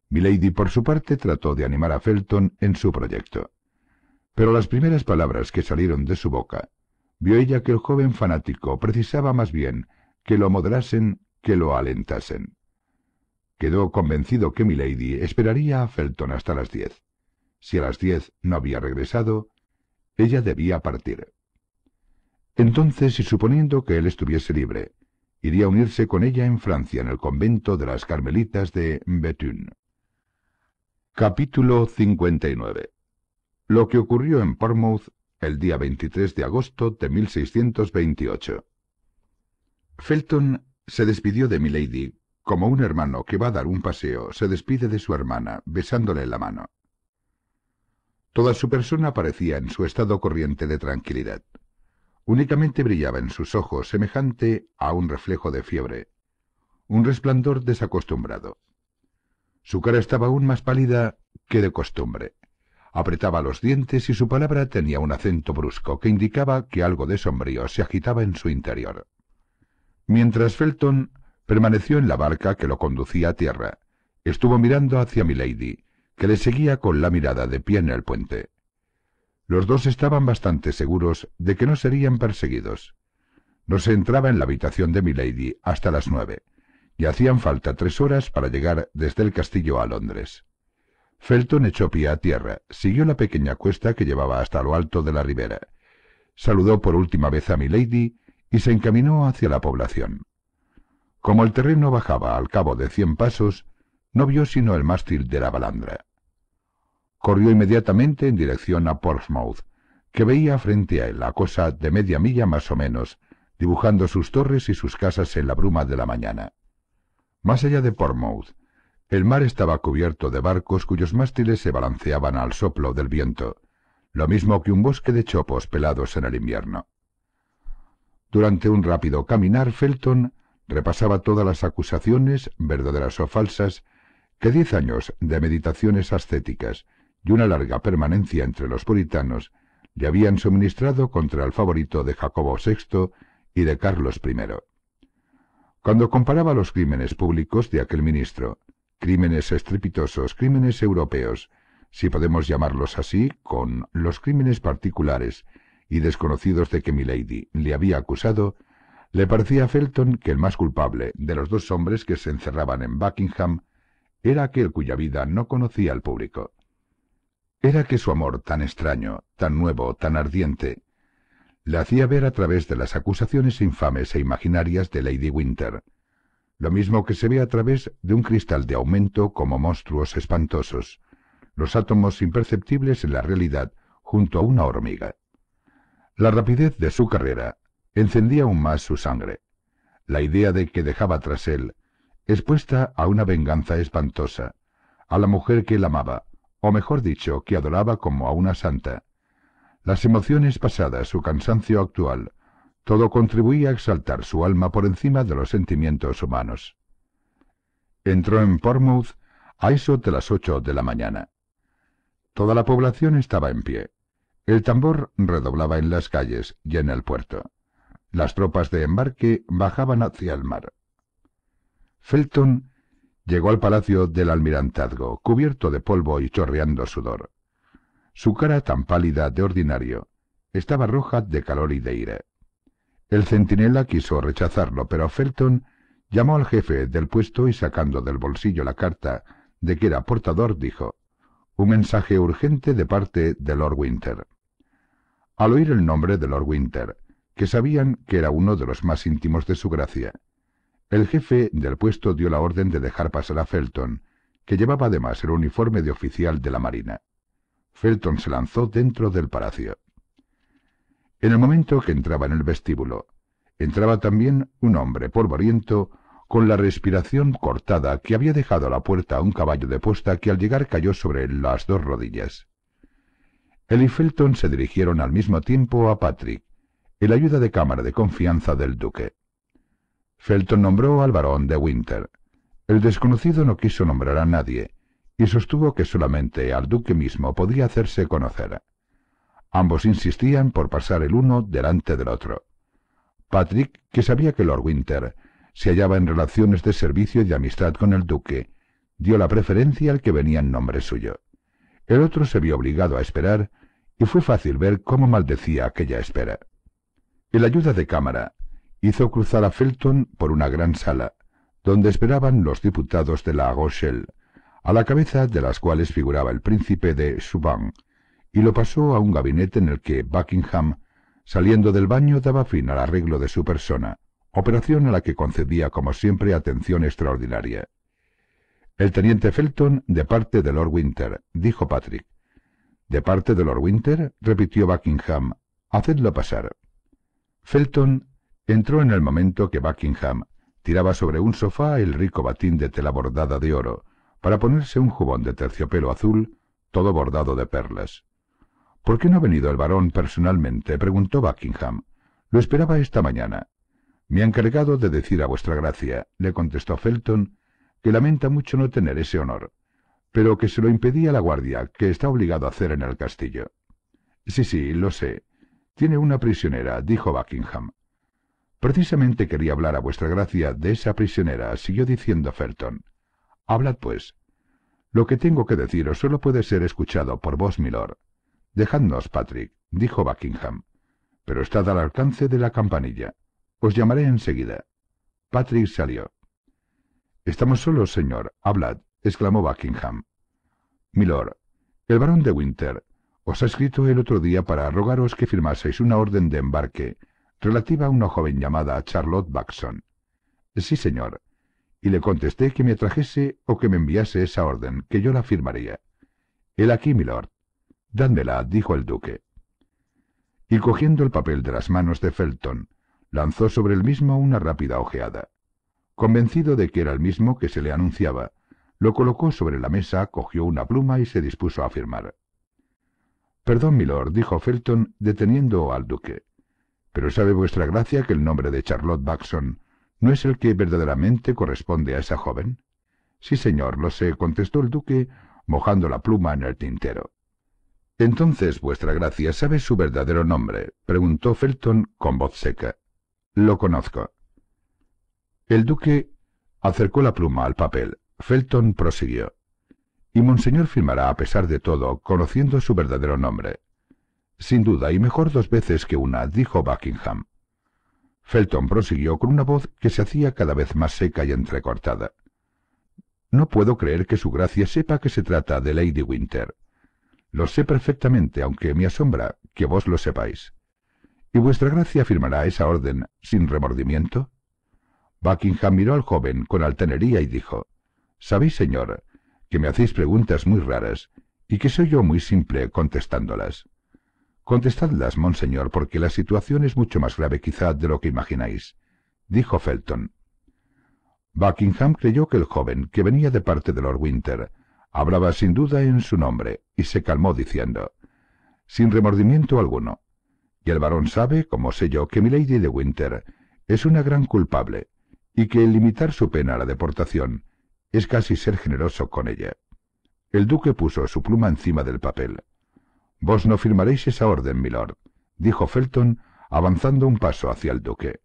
S1: Milady, por su parte, trató de animar a Felton en su proyecto. Pero las primeras palabras que salieron de su boca, vio ella que el joven fanático precisaba más bien que lo moderasen que lo alentasen. Quedó convencido que Milady esperaría a Felton hasta las diez. Si a las diez no había regresado, ella debía partir. Entonces, y suponiendo que él estuviese libre, iría a unirse con ella en Francia, en el convento de las Carmelitas de Bethune. Capítulo 59 Lo que ocurrió en Portmouth el día 23 de agosto de 1628. Felton se despidió de Milady, como un hermano que va a dar un paseo se despide de su hermana, besándole la mano. Toda su persona parecía en su estado corriente de tranquilidad. Únicamente brillaba en sus ojos semejante a un reflejo de fiebre, un resplandor desacostumbrado. Su cara estaba aún más pálida que de costumbre. Apretaba los dientes y su palabra tenía un acento brusco que indicaba que algo de sombrío se agitaba en su interior. Mientras Felton permaneció en la barca que lo conducía a tierra, estuvo mirando hacia Milady, que le seguía con la mirada de pie en el puente. Los dos estaban bastante seguros de que no serían perseguidos. No se entraba en la habitación de Milady hasta las nueve, y hacían falta tres horas para llegar desde el castillo a Londres. Felton echó pie a tierra, siguió la pequeña cuesta que llevaba hasta lo alto de la ribera, saludó por última vez a Milady y se encaminó hacia la población. Como el terreno bajaba al cabo de cien pasos, no vio sino el mástil de la balandra. Corrió inmediatamente en dirección a Portsmouth, que veía frente a él a cosa de media milla más o menos, dibujando sus torres y sus casas en la bruma de la mañana. Más allá de Portsmouth, el mar estaba cubierto de barcos cuyos mástiles se balanceaban al soplo del viento, lo mismo que un bosque de chopos pelados en el invierno. Durante un rápido caminar, Felton repasaba todas las acusaciones, verdaderas o falsas, que diez años de meditaciones ascéticas y una larga permanencia entre los puritanos le habían suministrado contra el favorito de Jacobo VI y de Carlos I. Cuando comparaba los crímenes públicos de aquel ministro, crímenes estrepitosos, crímenes europeos, si podemos llamarlos así, con los crímenes particulares y desconocidos de que Milady le había acusado, le parecía a Felton que el más culpable de los dos hombres que se encerraban en Buckingham era aquel cuya vida no conocía al público. Era que su amor tan extraño, tan nuevo, tan ardiente, le hacía ver a través de las acusaciones infames e imaginarias de Lady Winter, lo mismo que se ve a través de un cristal de aumento como monstruos espantosos, los átomos imperceptibles en la realidad junto a una hormiga. La rapidez de su carrera encendía aún más su sangre. La idea de que dejaba tras él, expuesta a una venganza espantosa, a la mujer que él amaba, o mejor dicho, que adoraba como a una santa. Las emociones pasadas, su cansancio actual, todo contribuía a exaltar su alma por encima de los sentimientos humanos. Entró en Portsmouth a eso de las ocho de la mañana. Toda la población estaba en pie. El tambor redoblaba en las calles y en el puerto. Las tropas de embarque bajaban hacia el mar. Felton Llegó al palacio del almirantazgo, cubierto de polvo y chorreando sudor. Su cara, tan pálida de ordinario, estaba roja de calor y de ira. El centinela quiso rechazarlo, pero Felton llamó al jefe del puesto y sacando del bolsillo la carta de que era portador, dijo Un mensaje urgente de parte de Lord Winter. Al oír el nombre de Lord Winter, que sabían que era uno de los más íntimos de su gracia, el jefe del puesto dio la orden de dejar pasar a Felton, que llevaba además el uniforme de oficial de la Marina. Felton se lanzó dentro del palacio. En el momento que entraba en el vestíbulo, entraba también un hombre polvoriento con la respiración cortada que había dejado a la puerta a un caballo de posta que al llegar cayó sobre las dos rodillas. Él y Felton se dirigieron al mismo tiempo a Patrick, el ayuda de cámara de confianza del duque. Felton nombró al barón de Winter. El desconocido no quiso nombrar a nadie, y sostuvo que solamente al duque mismo podía hacerse conocer. Ambos insistían por pasar el uno delante del otro. Patrick, que sabía que Lord Winter se hallaba en relaciones de servicio y de amistad con el duque, dio la preferencia al que venía en nombre suyo. El otro se vio obligado a esperar, y fue fácil ver cómo maldecía aquella espera. El ayuda de cámara, hizo cruzar a Felton por una gran sala, donde esperaban los diputados de la Rochelle, a la cabeza de las cuales figuraba el príncipe de Subang, y lo pasó a un gabinete en el que Buckingham, saliendo del baño, daba fin al arreglo de su persona, operación a la que concedía como siempre atención extraordinaria. El teniente Felton, de parte de Lord Winter, dijo Patrick. De parte de Lord Winter, repitió Buckingham, hacedlo pasar. Felton Entró en el momento que Buckingham tiraba sobre un sofá el rico batín de tela bordada de oro, para ponerse un jubón de terciopelo azul, todo bordado de perlas. ¿Por qué no ha venido el varón personalmente? preguntó Buckingham. Lo esperaba esta mañana. Me ha encargado de decir a vuestra gracia, le contestó Felton, que lamenta mucho no tener ese honor, pero que se lo impedía la guardia, que está obligado a hacer en el castillo. Sí, sí, lo sé. Tiene una prisionera, dijo Buckingham. Precisamente quería hablar a vuestra gracia de esa prisionera, siguió diciendo Felton. Hablad, pues. Lo que tengo que deciros solo puede ser escuchado por vos, milord. Dejadnos, Patrick, dijo Buckingham, pero estad al alcance de la campanilla. Os llamaré enseguida. Patrick salió. Estamos solos, señor. Hablad, exclamó Buckingham. Milord, el barón de Winter os ha escrito el otro día para rogaros que firmaseis una orden de embarque relativa a una joven llamada Charlotte Baxon. Sí, señor. Y le contesté que me trajese o que me enviase esa orden, que yo la firmaría. El aquí, milord. Dádmela, dijo el duque. Y cogiendo el papel de las manos de Felton, lanzó sobre el mismo una rápida ojeada. Convencido de que era el mismo que se le anunciaba, lo colocó sobre la mesa, cogió una pluma y se dispuso a firmar. Perdón, milord, dijo Felton, deteniendo al duque. Pero sabe vuestra gracia que el nombre de Charlotte Baxon no es el que verdaderamente corresponde a esa joven. Sí, señor, lo sé, contestó el duque, mojando la pluma en el tintero. Entonces, vuestra gracia, ¿sabe su verdadero nombre? preguntó Felton con voz seca. Lo conozco. El duque acercó la pluma al papel. Felton prosiguió. Y monseñor firmará a pesar de todo, conociendo su verdadero nombre. Sin duda, y mejor dos veces que una, dijo Buckingham. Felton prosiguió con una voz que se hacía cada vez más seca y entrecortada. No puedo creer que su gracia sepa que se trata de Lady Winter. Lo sé perfectamente, aunque me asombra que vos lo sepáis. ¿Y vuestra gracia firmará esa orden sin remordimiento? Buckingham miró al joven con altanería y dijo, Sabéis, señor, que me hacéis preguntas muy raras y que soy yo muy simple contestándolas. Contestadlas, monseñor, porque la situación es mucho más grave quizá de lo que imagináis, dijo Felton. Buckingham creyó que el joven, que venía de parte de Lord Winter, hablaba sin duda en su nombre, y se calmó diciendo, sin remordimiento alguno, y el varón sabe, como sé yo, que mi lady de Winter es una gran culpable, y que el limitar su pena a la deportación es casi ser generoso con ella. El duque puso su pluma encima del papel. Vos no firmaréis esa orden, milord, dijo Felton, avanzando un paso hacia el duque.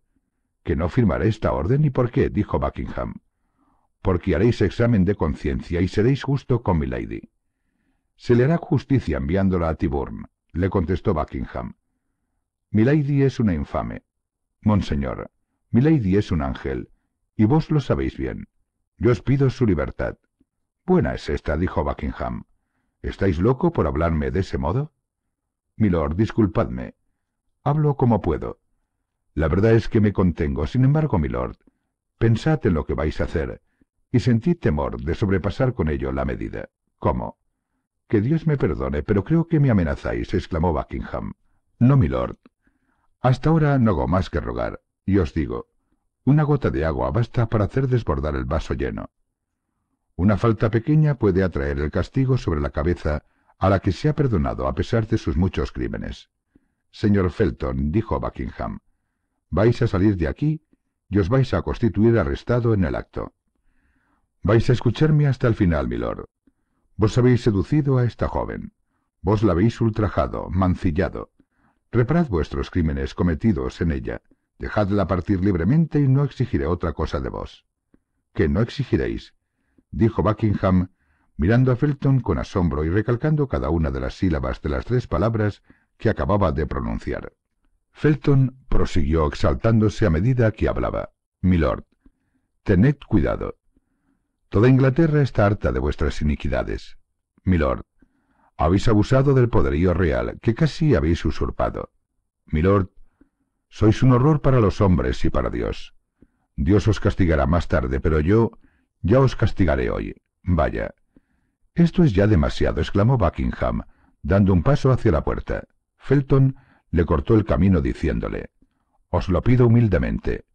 S1: ¿Que no firmaré esta orden y por qué? dijo Buckingham. Porque haréis examen de conciencia y seréis justo con Milady. Se le hará justicia enviándola a Tiburn, le contestó Buckingham. Milady es una infame. Monseñor, Milady es un ángel, y vos lo sabéis bien. Yo os pido su libertad. Buena es esta, dijo Buckingham. ¿Estáis loco por hablarme de ese modo? Milord, disculpadme. Hablo como puedo. La verdad es que me contengo. Sin embargo, milord, pensad en lo que vais a hacer, y sentí temor de sobrepasar con ello la medida. ¿Cómo? Que Dios me perdone, pero creo que me amenazáis, exclamó Buckingham. No, milord. Hasta ahora no hago más que rogar, y os digo, una gota de agua basta para hacer desbordar el vaso lleno. Una falta pequeña puede atraer el castigo sobre la cabeza a la que se ha perdonado a pesar de sus muchos crímenes. Señor Felton, dijo Buckingham, vais a salir de aquí y os vais a constituir arrestado en el acto. Vais a escucharme hasta el final, milord. Vos habéis seducido a esta joven. Vos la habéis ultrajado, mancillado. Reparad vuestros crímenes cometidos en ella. Dejadla partir libremente y no exigiré otra cosa de vos. ¿Que no exigiréis? dijo Buckingham, mirando a Felton con asombro y recalcando cada una de las sílabas de las tres palabras que acababa de pronunciar. Felton prosiguió exaltándose a medida que hablaba. Milord, tened cuidado. Toda Inglaterra está harta de vuestras iniquidades. Milord, habéis abusado del poderío real, que casi habéis usurpado. Milord, sois un horror para los hombres y para Dios. Dios os castigará más tarde, pero yo ya os castigaré hoy. Vaya. Esto es ya demasiado, exclamó Buckingham, dando un paso hacia la puerta. Felton le cortó el camino diciéndole Os lo pido humildemente.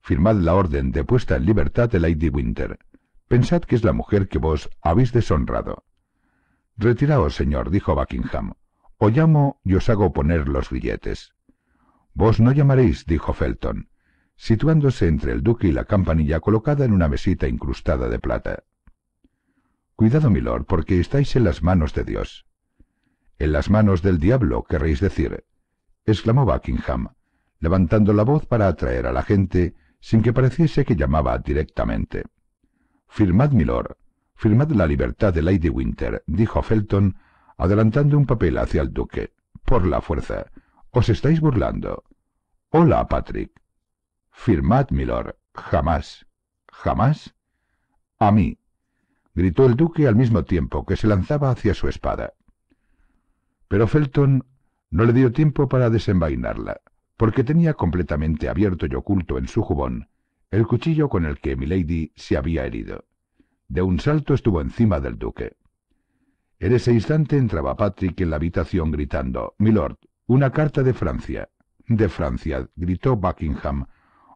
S1: Firmad la orden de puesta en libertad de Lady Winter. Pensad que es la mujer que vos habéis deshonrado. Retiraos, señor, dijo Buckingham. O llamo y os hago poner los billetes. Vos no llamaréis, dijo Felton situándose entre el duque y la campanilla colocada en una mesita incrustada de plata. Cuidado, milord, porque estáis en las manos de Dios. En las manos del diablo, querréis decir, exclamó Buckingham, levantando la voz para atraer a la gente sin que pareciese que llamaba directamente. Firmad, milord, firmad la libertad de Lady Winter, dijo Felton, adelantando un papel hacia el duque. Por la fuerza. Os estáis burlando. Hola, Patrick. Firmad, milord. Jamás. ¿Jamás? A mí. gritó el duque al mismo tiempo que se lanzaba hacia su espada. Pero Felton no le dio tiempo para desenvainarla, porque tenía completamente abierto y oculto en su jubón el cuchillo con el que Milady se había herido. De un salto estuvo encima del duque. En ese instante entraba Patrick en la habitación gritando Milord, una carta de Francia. De Francia, gritó Buckingham,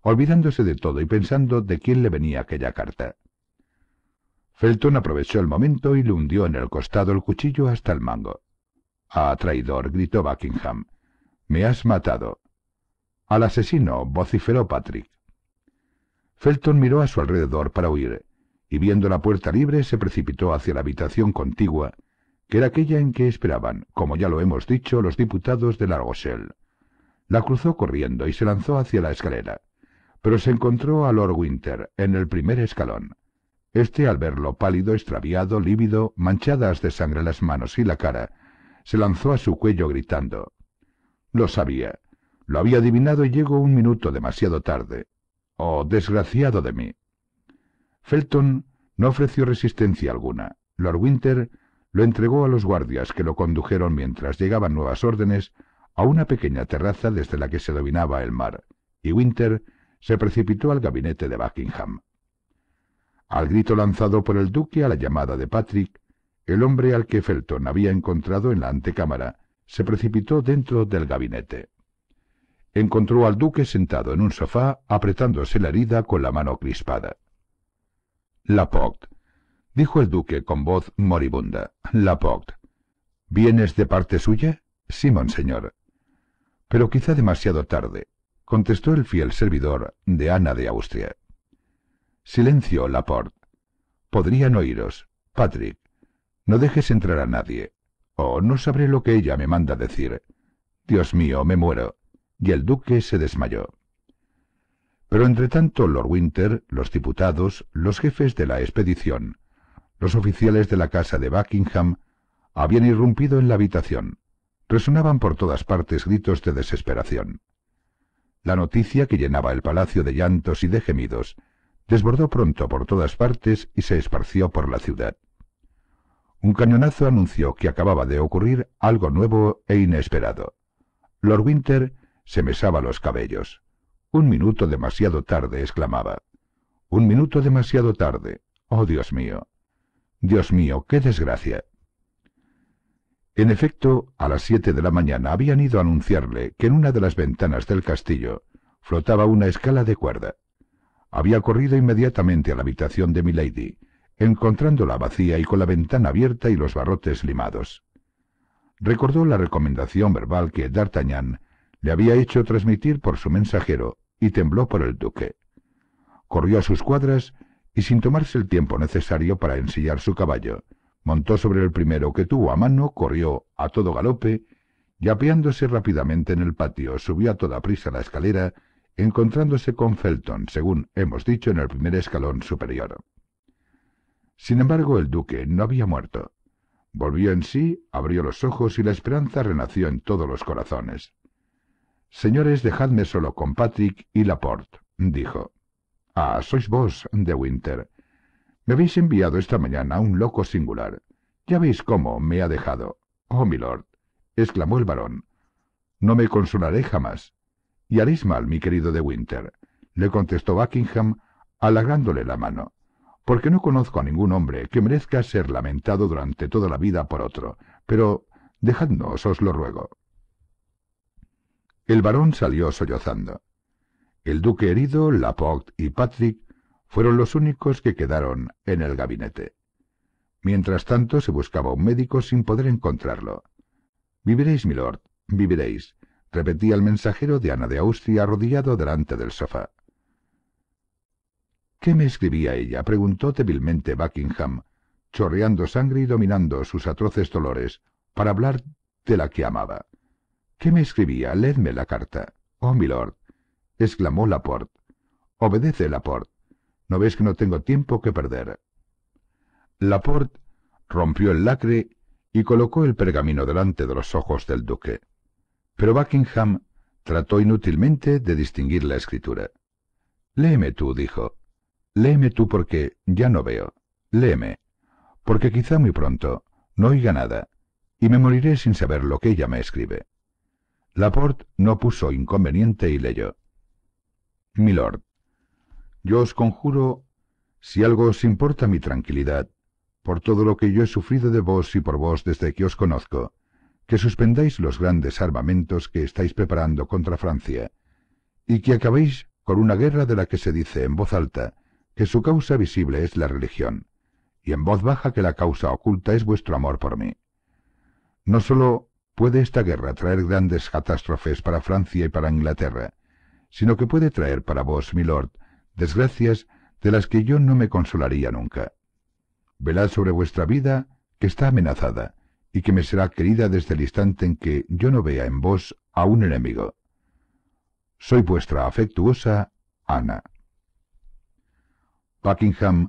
S1: olvidándose de todo y pensando de quién le venía aquella carta. Felton aprovechó el momento y le hundió en el costado el cuchillo hasta el mango. Ah, traidor, gritó Buckingham. Me has matado. Al asesino, vociferó Patrick. Felton miró a su alrededor para huir, y viendo la puerta libre se precipitó hacia la habitación contigua, que era aquella en que esperaban, como ya lo hemos dicho, los diputados de Largosel. La cruzó corriendo y se lanzó hacia la escalera pero se encontró a Lord Winter en el primer escalón. Este, al verlo pálido, extraviado, lívido, manchadas de sangre las manos y la cara, se lanzó a su cuello gritando. Lo sabía. Lo había adivinado y llegó un minuto demasiado tarde. ¡Oh, desgraciado de mí! Felton no ofreció resistencia alguna. Lord Winter lo entregó a los guardias que lo condujeron mientras llegaban nuevas órdenes a una pequeña terraza desde la que se dominaba el mar, y Winter se precipitó al gabinete de Buckingham. Al grito lanzado por el duque a la llamada de Patrick, el hombre al que Felton había encontrado en la antecámara se precipitó dentro del gabinete. Encontró al duque sentado en un sofá, apretándose la herida con la mano crispada. Laporte, dijo el duque con voz moribunda. Laporte, ¿vienes de parte suya? Sí, monseñor. Pero quizá demasiado tarde contestó el fiel servidor de Ana de Austria. Silencio, Laporte. Podrían oíros. Patrick, no dejes entrar a nadie, Oh, no sabré lo que ella me manda decir. Dios mío, me muero. Y el duque se desmayó. Pero entre tanto, Lord Winter, los diputados, los jefes de la expedición, los oficiales de la casa de Buckingham, habían irrumpido en la habitación. Resonaban por todas partes gritos de desesperación. La noticia que llenaba el palacio de llantos y de gemidos desbordó pronto por todas partes y se esparció por la ciudad. Un cañonazo anunció que acababa de ocurrir algo nuevo e inesperado. Lord Winter se mesaba los cabellos. Un minuto demasiado tarde, exclamaba. Un minuto demasiado tarde. Oh, Dios mío. Dios mío, qué desgracia. En efecto, a las siete de la mañana habían ido a anunciarle que en una de las ventanas del castillo flotaba una escala de cuerda. Había corrido inmediatamente a la habitación de Milady, encontrándola vacía y con la ventana abierta y los barrotes limados. Recordó la recomendación verbal que D'Artagnan le había hecho transmitir por su mensajero y tembló por el duque. Corrió a sus cuadras y sin tomarse el tiempo necesario para ensillar su caballo, montó sobre el primero que tuvo a mano, corrió a todo galope, y apeándose rápidamente en el patio, subió a toda prisa la escalera, encontrándose con Felton, según hemos dicho, en el primer escalón superior. Sin embargo, el duque no había muerto. Volvió en sí, abrió los ojos y la esperanza renació en todos los corazones. Señores, dejadme solo con Patrick y Laporte, dijo. Ah, sois vos, de Winter. Me habéis enviado esta mañana un loco singular. Ya veis cómo me ha dejado. Oh, mi lord, exclamó el varón. No me consolaré jamás. Y haréis mal, mi querido de Winter, le contestó Buckingham, halagándole la mano, porque no conozco a ningún hombre que merezca ser lamentado durante toda la vida por otro, pero dejadnos, os lo ruego. El varón salió sollozando. El duque herido, Laporte y Patrick fueron los únicos que quedaron en el gabinete. Mientras tanto se buscaba un médico sin poder encontrarlo. Viviréis, milord, viviréis, repetía el mensajero de Ana de Austria arrodillado delante del sofá. ¿Qué me escribía ella? preguntó débilmente Buckingham, chorreando sangre y dominando sus atroces dolores, para hablar de la que amaba. ¿Qué me escribía? Leedme la carta. Oh, milord, exclamó Laporte. Obedece, Laporte. ¿No que no tengo tiempo que perder? Laporte rompió el lacre y colocó el pergamino delante de los ojos del duque. Pero Buckingham trató inútilmente de distinguir la escritura. Léeme tú, dijo. Léeme tú porque ya no veo. Léeme, porque quizá muy pronto no oiga nada y me moriré sin saber lo que ella me escribe. Laporte no puso inconveniente y leyó. Milord, yo os conjuro, si algo os importa mi tranquilidad, por todo lo que yo he sufrido de vos y por vos desde que os conozco, que suspendáis los grandes armamentos que estáis preparando contra Francia, y que acabéis con una guerra de la que se dice en voz alta que su causa visible es la religión, y en voz baja que la causa oculta es vuestro amor por mí. No sólo puede esta guerra traer grandes catástrofes para Francia y para Inglaterra, sino que puede traer para vos, mi Lord desgracias de las que yo no me consolaría nunca. Velad sobre vuestra vida, que está amenazada, y que me será querida desde el instante en que yo no vea en vos a un enemigo. Soy vuestra afectuosa Ana. Buckingham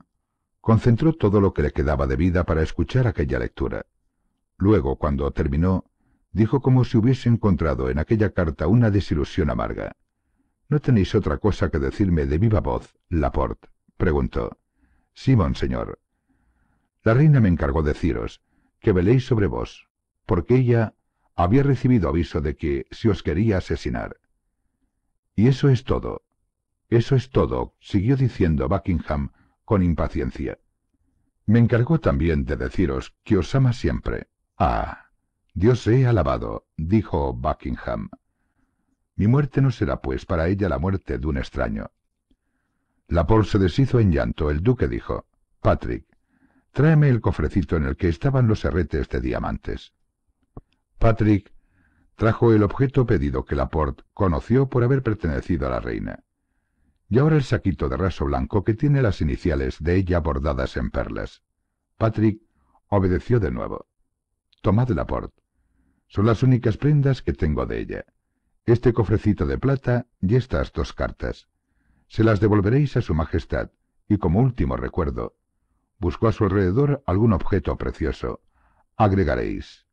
S1: concentró todo lo que le quedaba de vida para escuchar aquella lectura. Luego, cuando terminó, dijo como si hubiese encontrado en aquella carta una desilusión amarga. ¿No tenéis otra cosa que decirme de viva voz, Laporte? preguntó. Sí, monseñor. La reina me encargó deciros que veléis sobre vos, porque ella había recibido aviso de que se os quería asesinar. Y eso es todo. Eso es todo, siguió diciendo Buckingham con impaciencia. Me encargó también de deciros que os ama siempre. Ah. Dios he alabado, dijo Buckingham. Mi muerte no será, pues, para ella la muerte de un extraño. Laporte se deshizo en llanto. El duque dijo, Patrick, tráeme el cofrecito en el que estaban los herretes de diamantes. Patrick trajo el objeto pedido que Laporte conoció por haber pertenecido a la reina. Y ahora el saquito de raso blanco que tiene las iniciales de ella bordadas en perlas. Patrick obedeció de nuevo. Tomad Laporte. Son las únicas prendas que tengo de ella este cofrecito de plata y estas dos cartas. Se las devolveréis a su Majestad, y como último recuerdo, buscó a su alrededor algún objeto precioso. Agregaréis.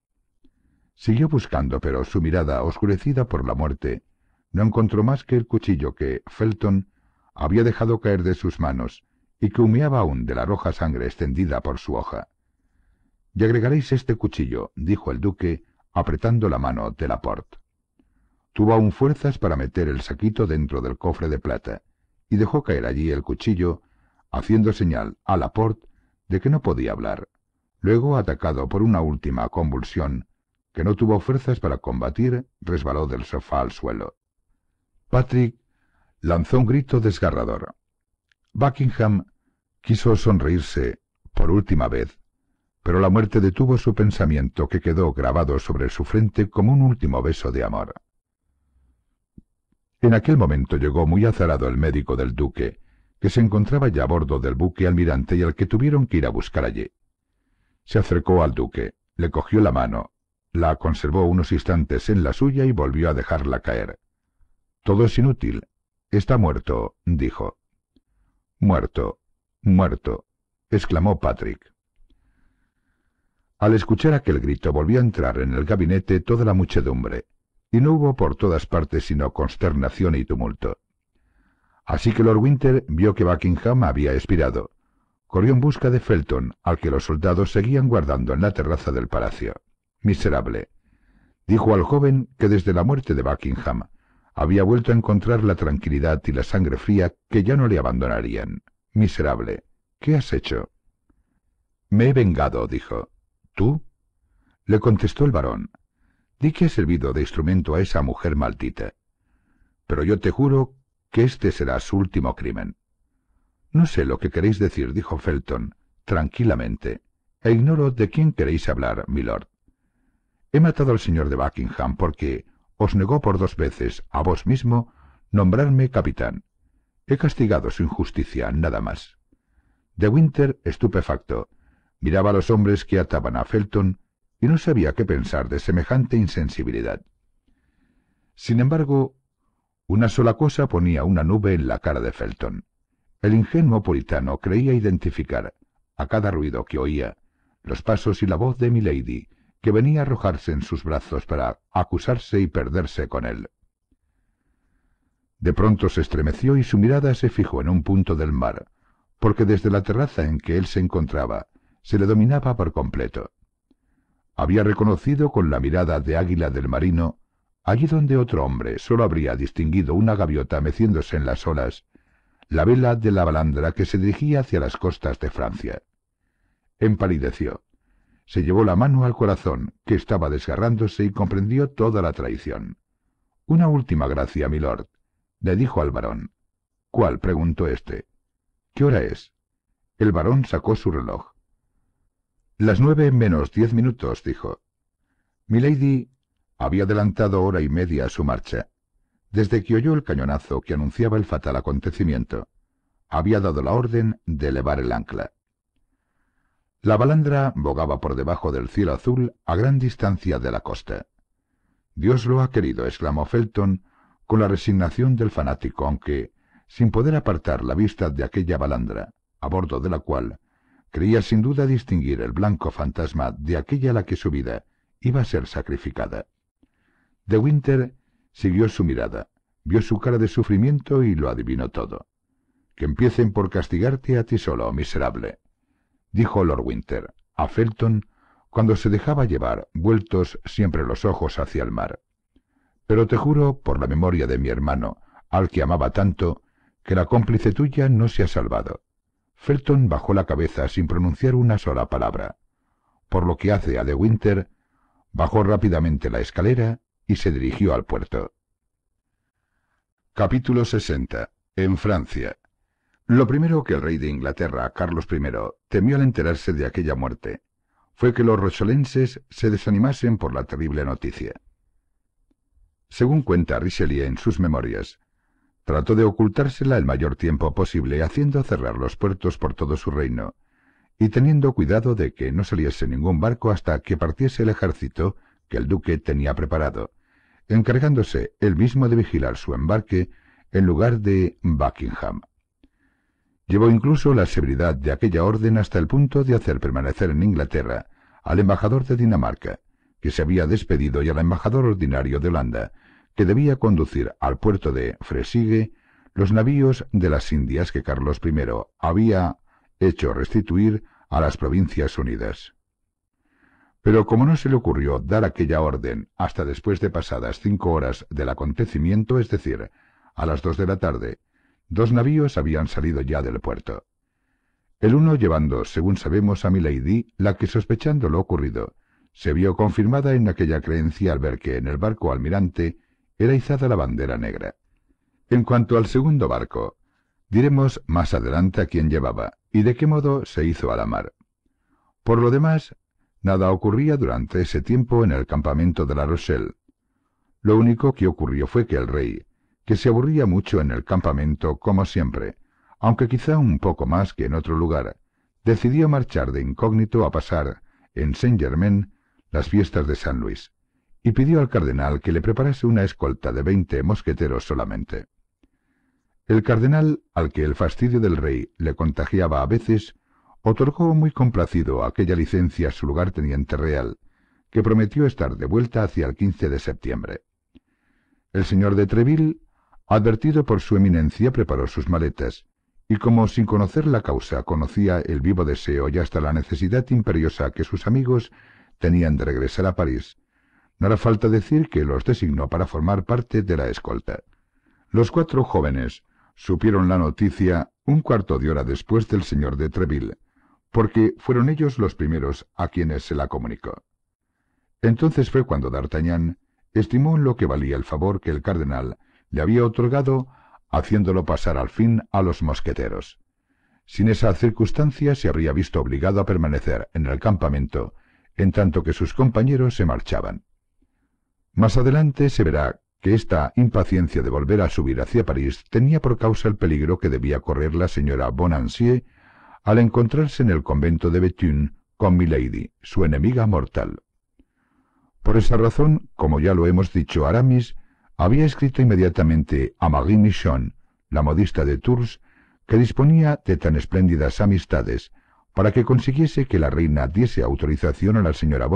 S1: Siguió buscando, pero su mirada, oscurecida por la muerte, no encontró más que el cuchillo que Felton había dejado caer de sus manos y que humeaba aún de la roja sangre extendida por su hoja. Y agregaréis este cuchillo, dijo el duque, apretando la mano de Laporte. Tuvo aún fuerzas para meter el saquito dentro del cofre de plata y dejó caer allí el cuchillo, haciendo señal a Laporte de que no podía hablar. Luego, atacado por una última convulsión, que no tuvo fuerzas para combatir, resbaló del sofá al suelo. Patrick lanzó un grito desgarrador. Buckingham quiso sonreírse por última vez, pero la muerte detuvo su pensamiento que quedó grabado sobre su frente como un último beso de amor. En aquel momento llegó muy azarado el médico del duque, que se encontraba ya a bordo del buque almirante y al que tuvieron que ir a buscar allí. Se acercó al duque, le cogió la mano, la conservó unos instantes en la suya y volvió a dejarla caer. Todo es inútil. Está muerto, dijo. Muerto, muerto, exclamó Patrick. Al escuchar aquel grito volvió a entrar en el gabinete toda la muchedumbre y no hubo por todas partes sino consternación y tumulto. Así que Lord Winter vio que Buckingham había expirado. Corrió en busca de Felton, al que los soldados seguían guardando en la terraza del palacio. Miserable. Dijo al joven que desde la muerte de Buckingham había vuelto a encontrar la tranquilidad y la sangre fría que ya no le abandonarían. Miserable. ¿Qué has hecho? Me he vengado, dijo. ¿Tú? Le contestó el varón. Di que he servido de instrumento a esa mujer maldita. Pero yo te juro que este será su último crimen. No sé lo que queréis decir, dijo Felton, tranquilamente, e ignoro de quién queréis hablar, milord. He matado al señor de Buckingham porque os negó por dos veces, a vos mismo, nombrarme capitán. He castigado su injusticia, nada más. De Winter, estupefacto, miraba a los hombres que ataban a Felton y no sabía qué pensar de semejante insensibilidad. Sin embargo, una sola cosa ponía una nube en la cara de Felton. El ingenuo puritano creía identificar, a cada ruido que oía, los pasos y la voz de Milady, que venía a arrojarse en sus brazos para acusarse y perderse con él. De pronto se estremeció y su mirada se fijó en un punto del mar, porque desde la terraza en que él se encontraba se le dominaba por completo había reconocido con la mirada de águila del marino, allí donde otro hombre solo habría distinguido una gaviota meciéndose en las olas, la vela de la balandra que se dirigía hacia las costas de Francia. Empalideció. Se llevó la mano al corazón, que estaba desgarrándose, y comprendió toda la traición. Una última gracia, milord, le dijo al varón. ¿Cuál? preguntó éste. ¿Qué hora es? El varón sacó su reloj. Las nueve menos diez minutos, dijo. Milady había adelantado hora y media a su marcha. Desde que oyó el cañonazo que anunciaba el fatal acontecimiento, había dado la orden de elevar el ancla. La balandra bogaba por debajo del cielo azul a gran distancia de la costa. Dios lo ha querido, exclamó Felton, con la resignación del fanático, aunque, sin poder apartar la vista de aquella balandra, a bordo de la cual creía sin duda distinguir el blanco fantasma de aquella a la que su vida iba a ser sacrificada. De Winter siguió su mirada, vio su cara de sufrimiento y lo adivinó todo. Que empiecen por castigarte a ti solo, miserable, dijo Lord Winter a Felton cuando se dejaba llevar, vueltos siempre los ojos hacia el mar. Pero te juro, por la memoria de mi hermano, al que amaba tanto, que la cómplice tuya no se ha salvado. Felton bajó la cabeza sin pronunciar una sola palabra. Por lo que hace a De Winter, bajó rápidamente la escalera y se dirigió al puerto. Capítulo 60. En Francia. Lo primero que el rey de Inglaterra, Carlos I, temió al enterarse de aquella muerte fue que los rocholenses se desanimasen por la terrible noticia. Según cuenta Richelieu en sus memorias, Trató de ocultársela el mayor tiempo posible, haciendo cerrar los puertos por todo su reino, y teniendo cuidado de que no saliese ningún barco hasta que partiese el ejército que el duque tenía preparado, encargándose él mismo de vigilar su embarque en lugar de Buckingham. Llevó incluso la severidad de aquella orden hasta el punto de hacer permanecer en Inglaterra al embajador de Dinamarca, que se había despedido, y al embajador ordinario de Holanda, que debía conducir al puerto de Fresigue los navíos de las Indias que Carlos I había hecho restituir a las Provincias Unidas. Pero como no se le ocurrió dar aquella orden hasta después de pasadas cinco horas del acontecimiento, es decir, a las dos de la tarde, dos navíos habían salido ya del puerto. El uno llevando, según sabemos, a Milady, la que sospechando lo ocurrido, se vio confirmada en aquella creencia al ver que en el barco almirante era izada la bandera negra. En cuanto al segundo barco, diremos más adelante a quién llevaba y de qué modo se hizo a la mar. Por lo demás, nada ocurría durante ese tiempo en el campamento de la Rochelle. Lo único que ocurrió fue que el rey, que se aburría mucho en el campamento como siempre, aunque quizá un poco más que en otro lugar, decidió marchar de incógnito a pasar, en Saint-Germain, las fiestas de San Luis y pidió al cardenal que le preparase una escolta de veinte mosqueteros solamente. El cardenal, al que el fastidio del rey le contagiaba a veces, otorgó muy complacido aquella licencia a su lugarteniente real, que prometió estar de vuelta hacia el 15 de septiembre. El señor de Treville, advertido por su eminencia, preparó sus maletas, y como sin conocer la causa conocía el vivo deseo y hasta la necesidad imperiosa que sus amigos tenían de regresar a París, no hará falta decir que los designó para formar parte de la escolta. Los cuatro jóvenes supieron la noticia un cuarto de hora después del señor de Treville, porque fueron ellos los primeros a quienes se la comunicó. Entonces fue cuando D'Artagnan estimó en lo que valía el favor que el cardenal le había otorgado, haciéndolo pasar al fin a los mosqueteros. Sin esa circunstancia se habría visto obligado a permanecer en el campamento, en tanto que sus compañeros se marchaban. Más adelante se verá que esta impaciencia de volver a subir hacia París tenía por causa el peligro que debía correr la señora Bonancier al encontrarse en el convento de Bethune con Milady, su enemiga mortal. Por esa razón, como ya lo hemos dicho, Aramis había escrito inmediatamente a Marie Michon, la modista de Tours, que disponía de tan espléndidas amistades, para que consiguiese que la reina diese autorización a la señora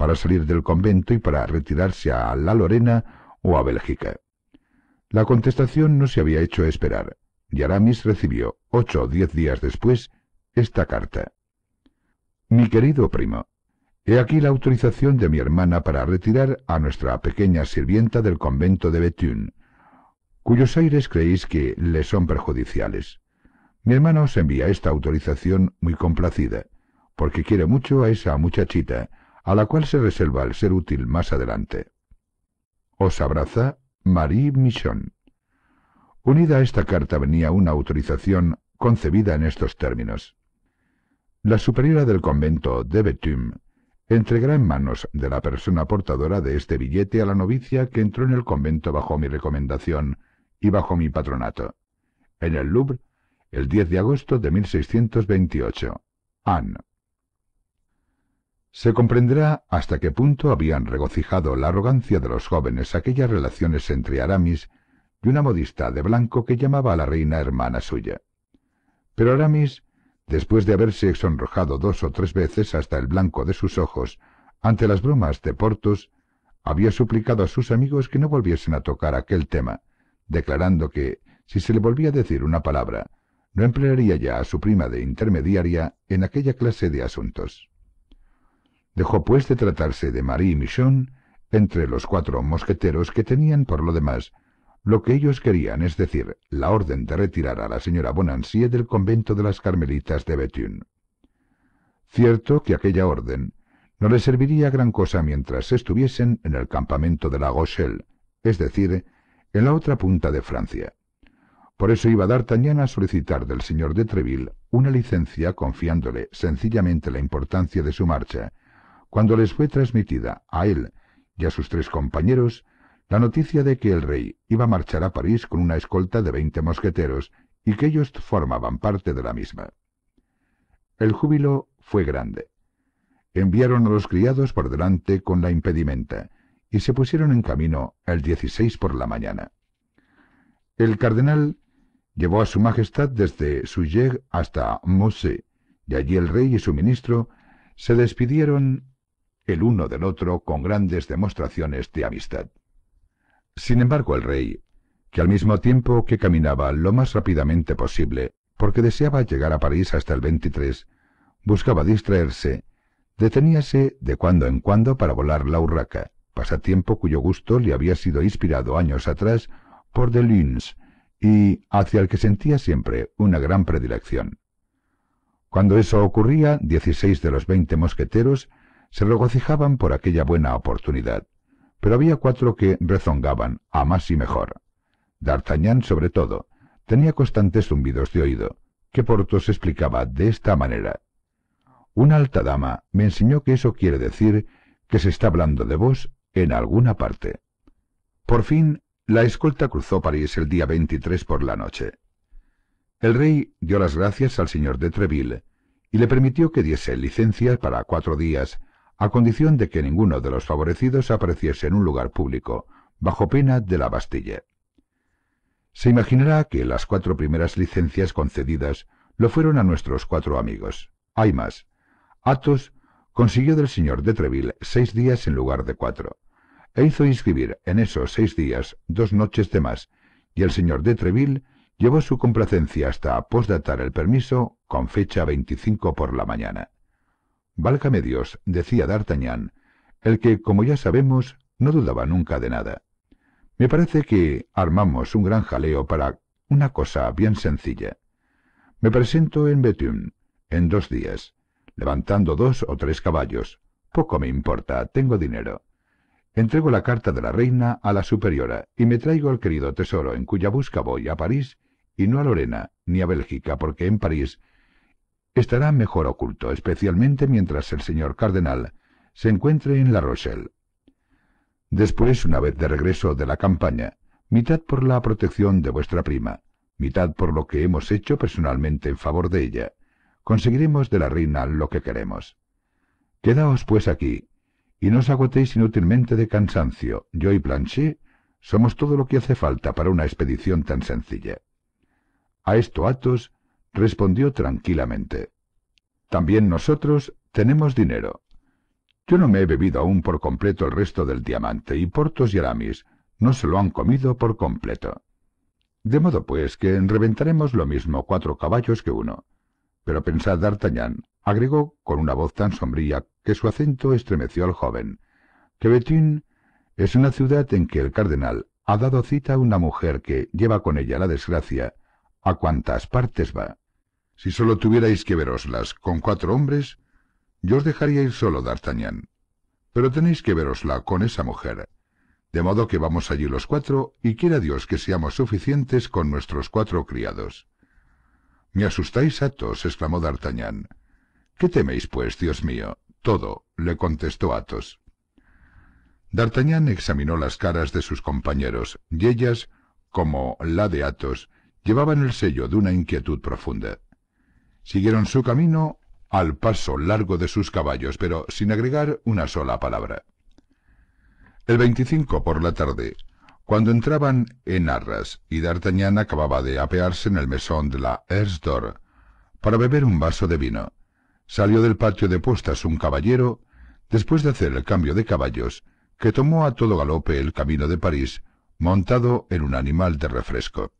S1: para salir del convento y para retirarse a La Lorena o a Bélgica. La contestación no se había hecho esperar, y Aramis recibió, ocho o diez días después, esta carta. Mi querido primo, he aquí la autorización de mi hermana para retirar a nuestra pequeña sirvienta del convento de Bethune, cuyos aires creéis que le son perjudiciales. Mi hermana os envía esta autorización muy complacida, porque quiere mucho a esa muchachita, a la cual se reserva el ser útil más adelante. Os abraza Marie Michon. Unida a esta carta venía una autorización concebida en estos términos. La superiora del convento de Betum entregará en manos de la persona portadora de este billete a la novicia que entró en el convento bajo mi recomendación y bajo mi patronato. En el Louvre, el 10 de agosto de 1628. Anne. Se comprenderá hasta qué punto habían regocijado la arrogancia de los jóvenes aquellas relaciones entre Aramis y una modista de blanco que llamaba a la reina hermana suya. Pero Aramis, después de haberse exonrojado dos o tres veces hasta el blanco de sus ojos ante las bromas de Portos, había suplicado a sus amigos que no volviesen a tocar aquel tema, declarando que, si se le volvía a decir una palabra, no emplearía ya a su prima de intermediaria en aquella clase de asuntos. Dejó pues de tratarse de Marie Michon entre los cuatro mosqueteros que tenían por lo demás lo que ellos querían, es decir, la orden de retirar a la señora Bonancier del convento de las Carmelitas de Bethune. Cierto que aquella orden no le serviría gran cosa mientras estuviesen en el campamento de la Rochelle, es decir, en la otra punta de Francia. Por eso iba D'Artagnan a solicitar del señor de Treville una licencia confiándole sencillamente la importancia de su marcha cuando les fue transmitida a él y a sus tres compañeros la noticia de que el rey iba a marchar a París con una escolta de veinte mosqueteros y que ellos formaban parte de la misma. El júbilo fue grande. Enviaron a los criados por delante con la impedimenta y se pusieron en camino el 16 por la mañana. El cardenal llevó a su majestad desde Suyeg hasta Mosé, y allí el rey y su ministro se despidieron el uno del otro con grandes demostraciones de amistad. Sin embargo, el rey, que al mismo tiempo que caminaba lo más rápidamente posible, porque deseaba llegar a París hasta el 23, buscaba distraerse, deteníase de cuando en cuando para volar la urraca, pasatiempo cuyo gusto le había sido inspirado años atrás por de y hacia el que sentía siempre una gran predilección. Cuando eso ocurría, dieciséis de los veinte mosqueteros se regocijaban por aquella buena oportunidad, pero había cuatro que rezongaban a más y mejor. D'Artagnan, sobre todo, tenía constantes zumbidos de oído, que Porthos explicaba de esta manera. Una alta dama me enseñó que eso quiere decir que se está hablando de vos en alguna parte. Por fin, la escolta cruzó París el día 23 por la noche. El rey dio las gracias al señor de Treville y le permitió que diese licencia para cuatro días a condición de que ninguno de los favorecidos apareciese en un lugar público, bajo pena de la Bastilla. Se imaginará que las cuatro primeras licencias concedidas lo fueron a nuestros cuatro amigos. Hay más. Athos consiguió del señor de Treville seis días en lugar de cuatro, e hizo inscribir en esos seis días dos noches de más, y el señor de Treville llevó su complacencia hasta posdatar el permiso con fecha 25 por la mañana. Válgame Dios, decía D'Artagnan, el que, como ya sabemos, no dudaba nunca de nada. Me parece que armamos un gran jaleo para una cosa bien sencilla. Me presento en Bethune, en dos días, levantando dos o tres caballos. Poco me importa, tengo dinero. Entrego la carta de la reina a la superiora y me traigo al querido tesoro en cuya busca voy a París y no a Lorena ni a Bélgica, porque en París estará mejor oculto, especialmente mientras el señor cardenal se encuentre en La Rochelle. Después, una vez de regreso de la campaña, mitad por la protección de vuestra prima, mitad por lo que hemos hecho personalmente en favor de ella, conseguiremos de la reina lo que queremos. Quedaos pues aquí, y no os agotéis inútilmente de cansancio. Yo y Planchet somos todo lo que hace falta para una expedición tan sencilla. A esto Athos respondió tranquilamente. También nosotros tenemos dinero. Yo no me he bebido aún por completo el resto del diamante, y Portos y Aramis no se lo han comido por completo. De modo, pues, que reventaremos lo mismo cuatro caballos que uno. Pero pensad, D'Artagnan, agregó con una voz tan sombría que su acento estremeció al joven, que Betún es una ciudad en que el cardenal ha dado cita a una mujer que lleva con ella la desgracia a cuantas partes va. Si solo tuvierais que veroslas con cuatro hombres, yo os dejaría ir solo, D'Artagnan. Pero tenéis que verosla con esa mujer. De modo que vamos allí los cuatro, y quiera Dios que seamos suficientes con nuestros cuatro criados. Me asustáis, Athos, exclamó D'Artagnan. ¿Qué teméis, pues, Dios mío? Todo, le contestó Athos. D'Artagnan examinó las caras de sus compañeros, y ellas, como la de Athos, llevaban el sello de una inquietud profunda. Siguieron su camino al paso largo de sus caballos, pero sin agregar una sola palabra. El 25 por la tarde, cuando entraban en Arras y D'Artagnan acababa de apearse en el mesón de la Ersdor para beber un vaso de vino, salió del patio de postas un caballero, después de hacer el cambio de caballos, que tomó a todo galope el camino de París, montado en un animal de refresco.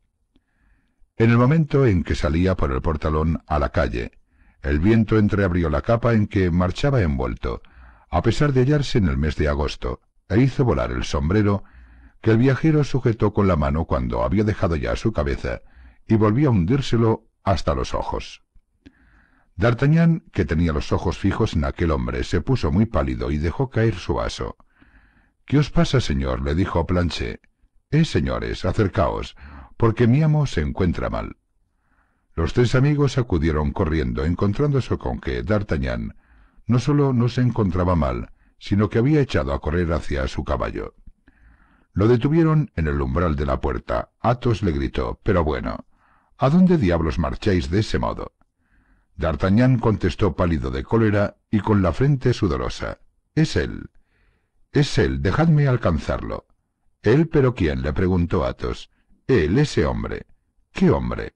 S1: En el momento en que salía por el portalón a la calle, el viento entreabrió la capa en que marchaba envuelto, a pesar de hallarse en el mes de agosto, e hizo volar el sombrero que el viajero sujetó con la mano cuando había dejado ya su cabeza y volvió a hundírselo hasta los ojos. D'Artagnan, que tenía los ojos fijos en aquel hombre, se puso muy pálido y dejó caer su vaso. ¿Qué os pasa, señor? le dijo Planchet. Eh, señores, acercaos, porque mi amo se encuentra mal. Los tres amigos acudieron corriendo, encontrándose con que D'Artagnan no solo no se encontraba mal, sino que había echado a correr hacia su caballo. Lo detuvieron en el umbral de la puerta. Athos le gritó, pero bueno, ¿a dónde diablos marcháis de ese modo? D'Artagnan contestó pálido de cólera y con la frente sudorosa. Es él. Es él, dejadme alcanzarlo. Él, pero quién, le preguntó Athos. Él, ese hombre. ¿Qué hombre?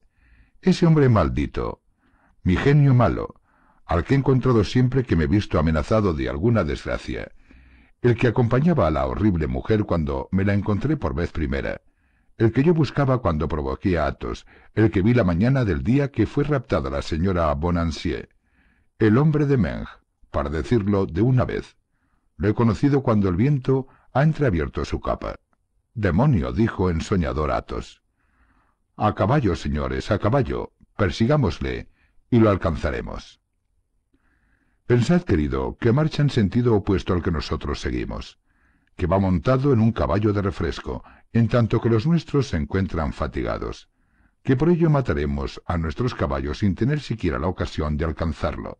S1: Ese hombre maldito. Mi genio malo, al que he encontrado siempre que me he visto amenazado de alguna desgracia. El que acompañaba a la horrible mujer cuando me la encontré por vez primera. El que yo buscaba cuando provoqué a El que vi la mañana del día que fue raptada la señora Bonancier. El hombre de Meng, para decirlo de una vez. Lo he conocido cuando el viento ha entreabierto su capa. —Demonio —dijo ensoñador Athos—. A caballo, señores, a caballo, persigámosle, y lo alcanzaremos. Pensad, querido, que marcha en sentido opuesto al que nosotros seguimos, que va montado en un caballo de refresco, en tanto que los nuestros se encuentran fatigados, que por ello mataremos a nuestros caballos sin tener siquiera la ocasión de alcanzarlo.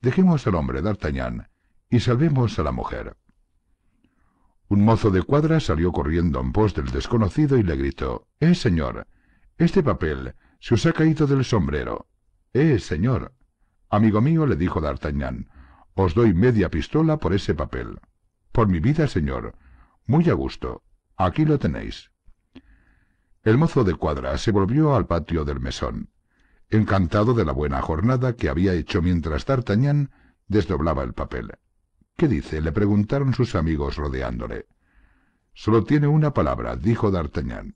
S1: Dejemos al hombre d'Artagnan y salvemos a la mujer. Un mozo de cuadra salió corriendo en pos del desconocido y le gritó Eh, señor, este papel se os ha caído del sombrero. Eh, señor. Amigo mío, le dijo D'Artagnan, os doy media pistola por ese papel. Por mi vida, señor. Muy a gusto. Aquí lo tenéis. El mozo de cuadra se volvió al patio del mesón, encantado de la buena jornada que había hecho mientras D'Artagnan desdoblaba el papel. ¿Qué dice? le preguntaron sus amigos rodeándole. Solo tiene una palabra, dijo D'Artagnan.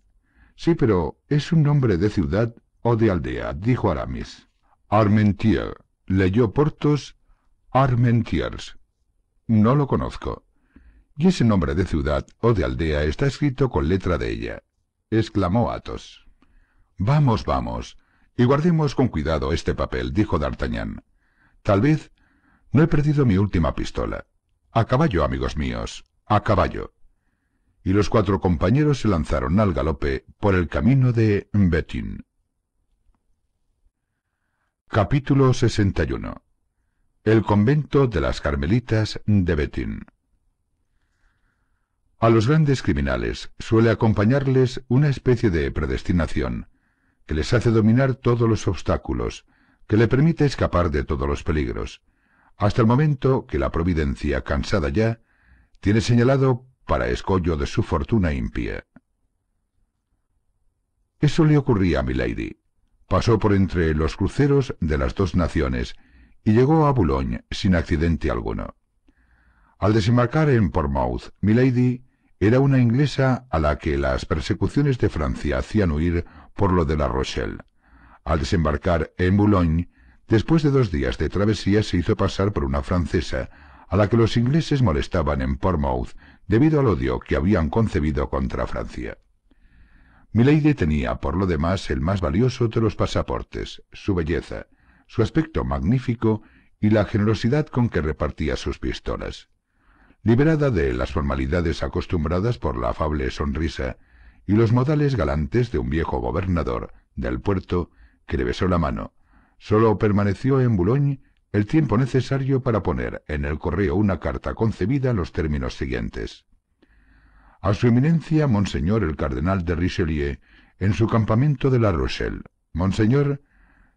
S1: Sí, pero ¿es un nombre de ciudad o de aldea? dijo Aramis. Armentier, leyó Portos Armentiers. No lo conozco. Y ese nombre de ciudad o de aldea está escrito con letra de ella, exclamó Athos. Vamos, vamos, y guardemos con cuidado este papel, dijo D'Artagnan. Tal vez no he perdido mi última pistola. A caballo, amigos míos, a caballo. Y los cuatro compañeros se lanzaron al galope por el camino de Betín. Capítulo 61 El convento de las Carmelitas de Betín A los grandes criminales suele acompañarles una especie de predestinación, que les hace dominar todos los obstáculos, que le permite escapar de todos los peligros, hasta el momento que la providencia, cansada ya, tiene señalado para escollo de su fortuna impía. Eso le ocurría a Milady. Pasó por entre los cruceros de las dos naciones y llegó a Boulogne sin accidente alguno. Al desembarcar en Portmouth, Milady era una inglesa a la que las persecuciones de Francia hacían huir por lo de La Rochelle. Al desembarcar en Boulogne, Después de dos días de travesía se hizo pasar por una francesa, a la que los ingleses molestaban en Portsmouth debido al odio que habían concebido contra Francia. Milady tenía, por lo demás, el más valioso de los pasaportes, su belleza, su aspecto magnífico y la generosidad con que repartía sus pistolas. Liberada de las formalidades acostumbradas por la afable sonrisa y los modales galantes de un viejo gobernador del puerto que le besó la mano, Solo permaneció en Boulogne el tiempo necesario para poner en el correo una carta concebida en los términos siguientes. A su eminencia, Monseñor el Cardenal de Richelieu, en su campamento de La Rochelle. Monseñor,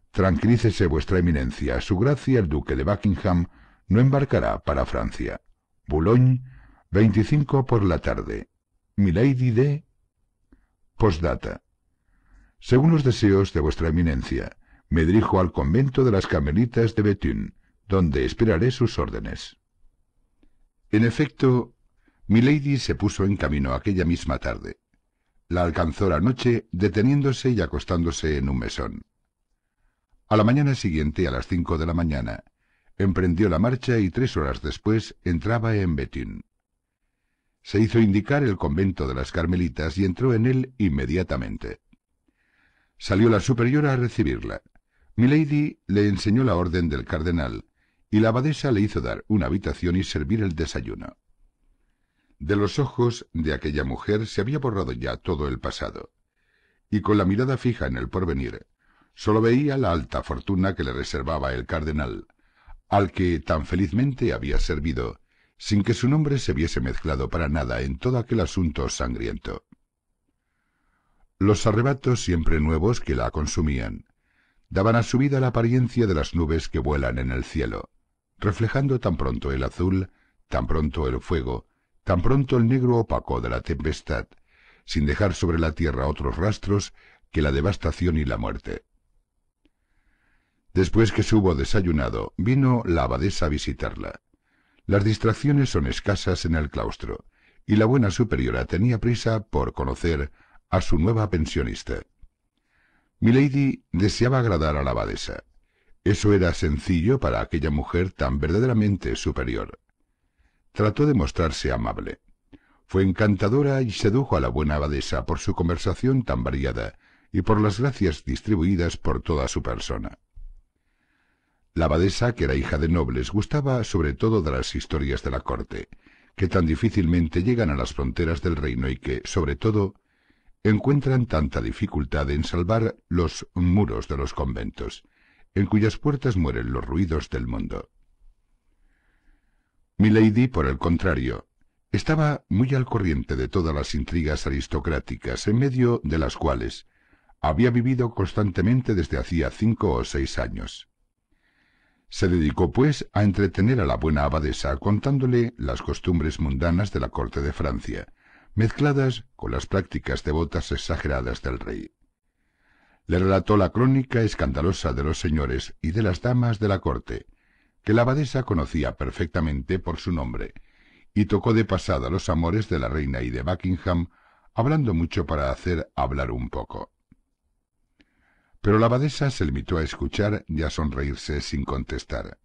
S1: tranquilícese vuestra eminencia, su gracia el duque de Buckingham no embarcará para Francia. Boulogne, 25 por la tarde. Milady de... Postdata. Según los deseos de vuestra eminencia, me dirijo al convento de las Carmelitas de Betún, donde esperaré sus órdenes. En efecto, Milady se puso en camino aquella misma tarde. La alcanzó la noche, deteniéndose y acostándose en un mesón. A la mañana siguiente, a las cinco de la mañana, emprendió la marcha y tres horas después entraba en Betún. Se hizo indicar el convento de las Carmelitas y entró en él inmediatamente. Salió la superiora a recibirla. Milady le enseñó la orden del cardenal, y la abadesa le hizo dar una habitación y servir el desayuno. De los ojos de aquella mujer se había borrado ya todo el pasado, y con la mirada fija en el porvenir, sólo veía la alta fortuna que le reservaba el cardenal, al que tan felizmente había servido, sin que su nombre se viese mezclado para nada en todo aquel asunto sangriento. Los arrebatos siempre nuevos que la consumían, daban a su vida la apariencia de las nubes que vuelan en el cielo, reflejando tan pronto el azul, tan pronto el fuego, tan pronto el negro opaco de la tempestad, sin dejar sobre la tierra otros rastros que la devastación y la muerte. Después que se hubo desayunado, vino la abadesa a visitarla. Las distracciones son escasas en el claustro, y la buena superiora tenía prisa por conocer a su nueva pensionista. Milady deseaba agradar a la abadesa. Eso era sencillo para aquella mujer tan verdaderamente superior. Trató de mostrarse amable. Fue encantadora y sedujo a la buena abadesa por su conversación tan variada y por las gracias distribuidas por toda su persona. La abadesa, que era hija de nobles, gustaba sobre todo de las historias de la corte, que tan difícilmente llegan a las fronteras del reino y que, sobre todo, encuentran tanta dificultad en salvar los muros de los conventos, en cuyas puertas mueren los ruidos del mundo. Milady, por el contrario, estaba muy al corriente de todas las intrigas aristocráticas en medio de las cuales había vivido constantemente desde hacía cinco o seis años. Se dedicó, pues, a entretener a la buena abadesa contándole las costumbres mundanas de la corte de Francia, mezcladas con las prácticas devotas exageradas del rey. Le relató la crónica escandalosa de los señores y de las damas de la corte, que la abadesa conocía perfectamente por su nombre, y tocó de pasada los amores de la reina y de Buckingham, hablando mucho para hacer hablar un poco. Pero la abadesa se limitó a escuchar y a sonreírse sin contestar.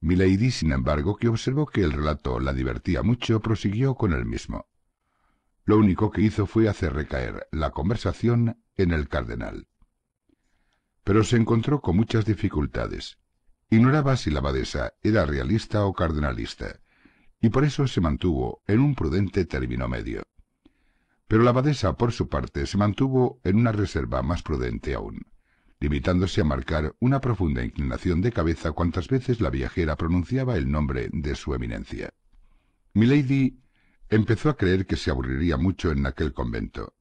S1: Milady, sin embargo, que observó que el relato la divertía mucho, prosiguió con el mismo. Lo único que hizo fue hacer recaer la conversación en el cardenal. Pero se encontró con muchas dificultades. Ignoraba si la abadesa era realista o cardenalista, y por eso se mantuvo en un prudente término medio. Pero la abadesa, por su parte, se mantuvo en una reserva más prudente aún, limitándose a marcar una profunda inclinación de cabeza cuantas veces la viajera pronunciaba el nombre de su eminencia. Milady Empezó a creer que se aburriría mucho en aquel convento.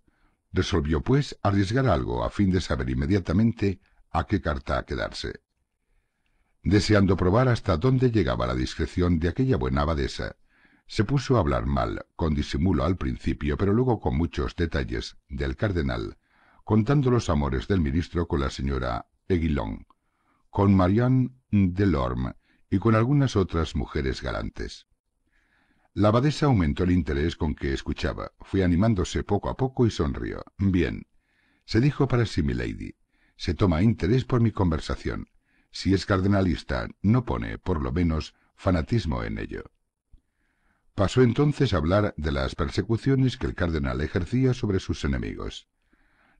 S1: Resolvió, pues, arriesgar algo a fin de saber inmediatamente a qué carta quedarse. Deseando probar hasta dónde llegaba la discreción de aquella buena abadesa, se puso a hablar mal, con disimulo al principio, pero luego con muchos detalles, del cardenal, contando los amores del ministro con la señora Eguilón, con Marianne Delorme y con algunas otras mujeres galantes la abadesa aumentó el interés con que escuchaba, fue animándose poco a poco y sonrió. Bien, se dijo para sí milady. Se toma interés por mi conversación. Si es cardenalista, no pone, por lo menos, fanatismo en ello. Pasó entonces a hablar de las persecuciones que el cardenal ejercía sobre sus enemigos.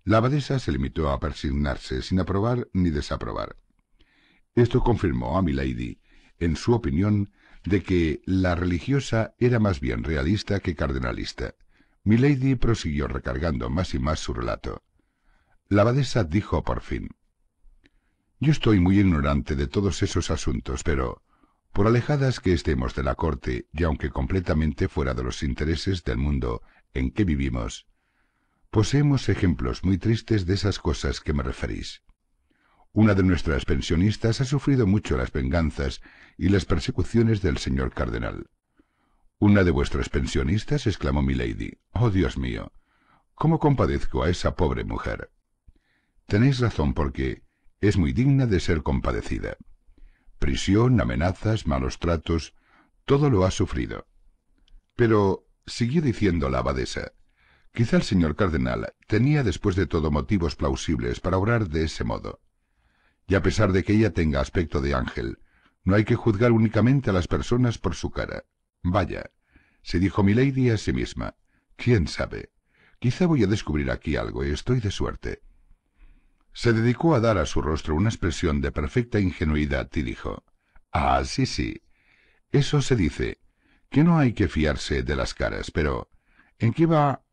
S1: La abadesa se limitó a persignarse sin aprobar ni desaprobar. Esto confirmó a Milady en su opinión de que la religiosa era más bien realista que cardenalista. Milady prosiguió recargando más y más su relato. La abadesa dijo por fin Yo estoy muy ignorante de todos esos asuntos, pero, por alejadas que estemos de la corte y aunque completamente fuera de los intereses del mundo en que vivimos, poseemos ejemplos muy tristes de esas cosas que me referís. Una de nuestras pensionistas ha sufrido mucho las venganzas y las persecuciones del señor cardenal. Una de vuestros pensionistas, exclamó Milady. Oh, Dios mío. ¿Cómo compadezco a esa pobre mujer? Tenéis razón porque es muy digna de ser compadecida. Prisión, amenazas, malos tratos, todo lo ha sufrido. Pero, siguió diciendo la abadesa, quizá el señor cardenal tenía después de todo motivos plausibles para orar de ese modo. Y a pesar de que ella tenga aspecto de ángel, no hay que juzgar únicamente a las personas por su cara. Vaya, se dijo Milady a sí misma. ¿Quién sabe? Quizá voy a descubrir aquí algo y estoy de suerte. Se dedicó a dar a su rostro una expresión de perfecta ingenuidad y dijo, Ah, sí, sí. Eso se dice, que no hay que fiarse de las caras, pero ¿en qué va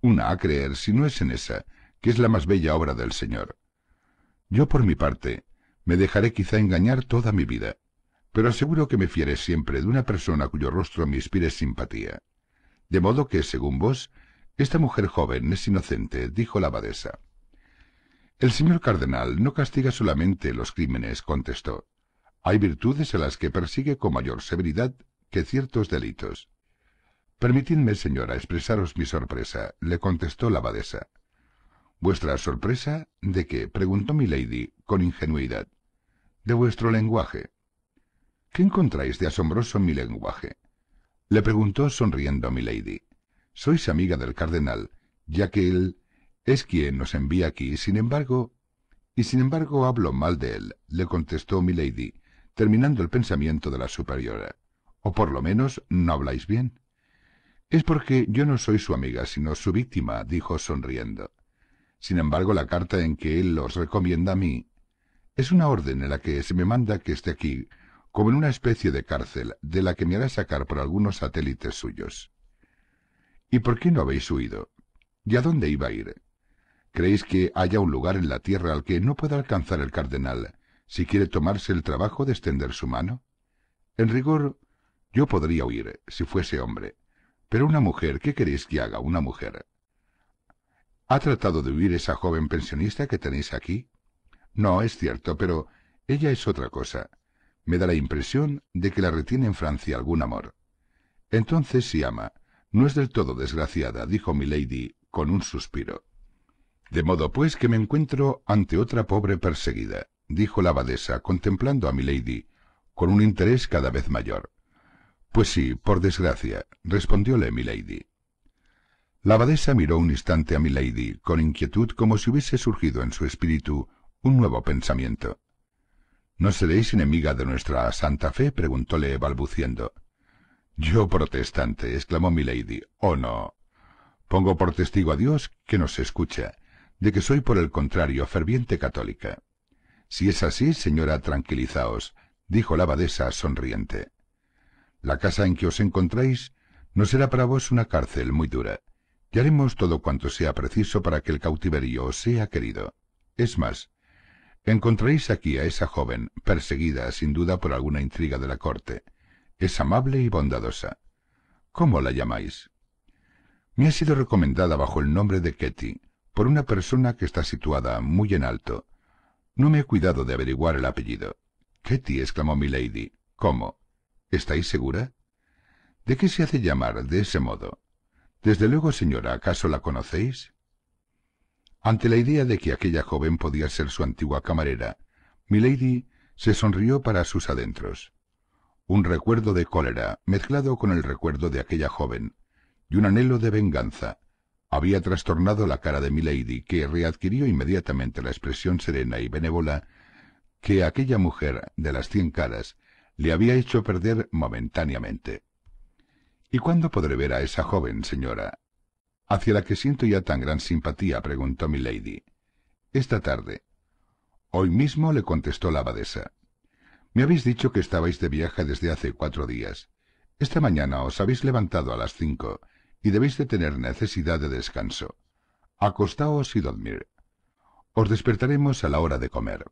S1: una a creer si no es en esa, que es la más bella obra del Señor? Yo, por mi parte, me dejaré quizá engañar toda mi vida, pero aseguro que me fiaré siempre de una persona cuyo rostro me inspire simpatía. De modo que, según vos, esta mujer joven es inocente, dijo la abadesa. El señor cardenal no castiga solamente los crímenes, contestó. Hay virtudes a las que persigue con mayor severidad que ciertos delitos. Permitidme, señora, expresaros mi sorpresa, le contestó la abadesa. ¿Vuestra sorpresa? ¿De qué? preguntó mi lady con ingenuidad. De vuestro lenguaje. ¿Qué encontráis de asombroso en mi lenguaje? Le preguntó sonriendo a milady. Sois amiga del cardenal, ya que él es quien nos envía aquí, sin embargo... Y sin embargo hablo mal de él, le contestó milady, terminando el pensamiento de la superiora. O por lo menos no habláis bien. Es porque yo no soy su amiga, sino su víctima, dijo sonriendo. Sin embargo, la carta en que él los recomienda a mí es una orden en la que se me manda que esté aquí como en una especie de cárcel de la que me hará sacar por algunos satélites suyos. ¿Y por qué no habéis huido? ¿Y a dónde iba a ir? ¿Creéis que haya un lugar en la tierra al que no pueda alcanzar el cardenal si quiere tomarse el trabajo de extender su mano? En rigor, yo podría huir si fuese hombre, pero una mujer, ¿qué queréis que haga una mujer? ¿Ha tratado de huir esa joven pensionista que tenéis aquí? No, es cierto, pero ella es otra cosa me da la impresión de que la retiene en Francia algún amor. Entonces si ama, no es del todo desgraciada, dijo milady con un suspiro. De modo pues que me encuentro ante otra pobre perseguida, dijo la abadesa, contemplando a milady con un interés cada vez mayor. Pues sí, por desgracia, respondióle milady. La abadesa miró un instante a milady con inquietud como si hubiese surgido en su espíritu un nuevo pensamiento. ¿No seréis enemiga de nuestra Santa Fe? preguntóle balbuciendo. Yo protestante, exclamó milady. Oh no. Pongo por testigo a Dios que nos escucha, de que soy por el contrario ferviente católica. Si es así, señora, tranquilizaos, dijo la abadesa sonriente. La casa en que os encontráis no será para vos una cárcel muy dura, y haremos todo cuanto sea preciso para que el cautiverio os sea querido. Es más, Encontráis aquí a esa joven, perseguida sin duda por alguna intriga de la corte. Es amable y bondadosa. ¿Cómo la llamáis? Me ha sido recomendada bajo el nombre de Ketty, por una persona que está situada muy en alto. No me he cuidado de averiguar el apellido. Ketty, exclamó milady. ¿Cómo? ¿Estáis segura? ¿De qué se hace llamar de ese modo? Desde luego, señora, ¿acaso la conocéis? Ante la idea de que aquella joven podía ser su antigua camarera, Milady se sonrió para sus adentros. Un recuerdo de cólera, mezclado con el recuerdo de aquella joven, y un anhelo de venganza, había trastornado la cara de Milady, que readquirió inmediatamente la expresión serena y benévola que aquella mujer de las cien caras le había hecho perder momentáneamente. ¿Y cuándo podré ver a esa joven, señora? hacia la que siento ya tan gran simpatía, preguntó milady. Esta tarde. Hoy mismo le contestó la abadesa. Me habéis dicho que estabais de viaje desde hace cuatro días. Esta mañana os habéis levantado a las cinco y debéis de tener necesidad de descanso. Acostaos y dormir. Os despertaremos a la hora de comer.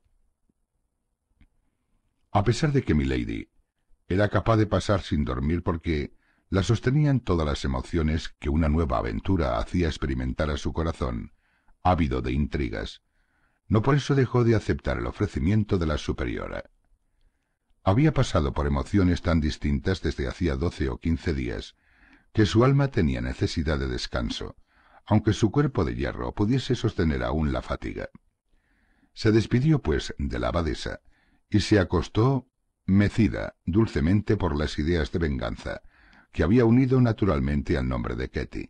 S1: A pesar de que Milady era capaz de pasar sin dormir porque la sostenían todas las emociones que una nueva aventura hacía experimentar a su corazón, ávido de intrigas. No por eso dejó de aceptar el ofrecimiento de la superiora. Había pasado por emociones tan distintas desde hacía doce o quince días, que su alma tenía necesidad de descanso, aunque su cuerpo de hierro pudiese sostener aún la fatiga. Se despidió, pues, de la abadesa, y se acostó, mecida dulcemente por las ideas de venganza, que había unido naturalmente al nombre de Ketty.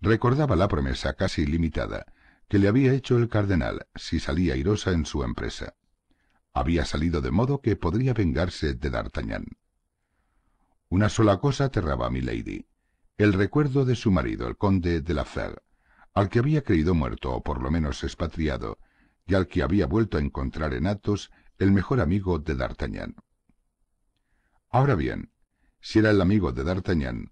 S1: Recordaba la promesa casi ilimitada que le había hecho el cardenal si salía airosa en su empresa. Había salido de modo que podría vengarse de D'Artagnan. Una sola cosa aterraba a Milady, el recuerdo de su marido, el conde de la Fer, al que había creído muerto o por lo menos expatriado, y al que había vuelto a encontrar en Athos el mejor amigo de D'Artagnan. Ahora bien, si era el amigo de D'Artagnan,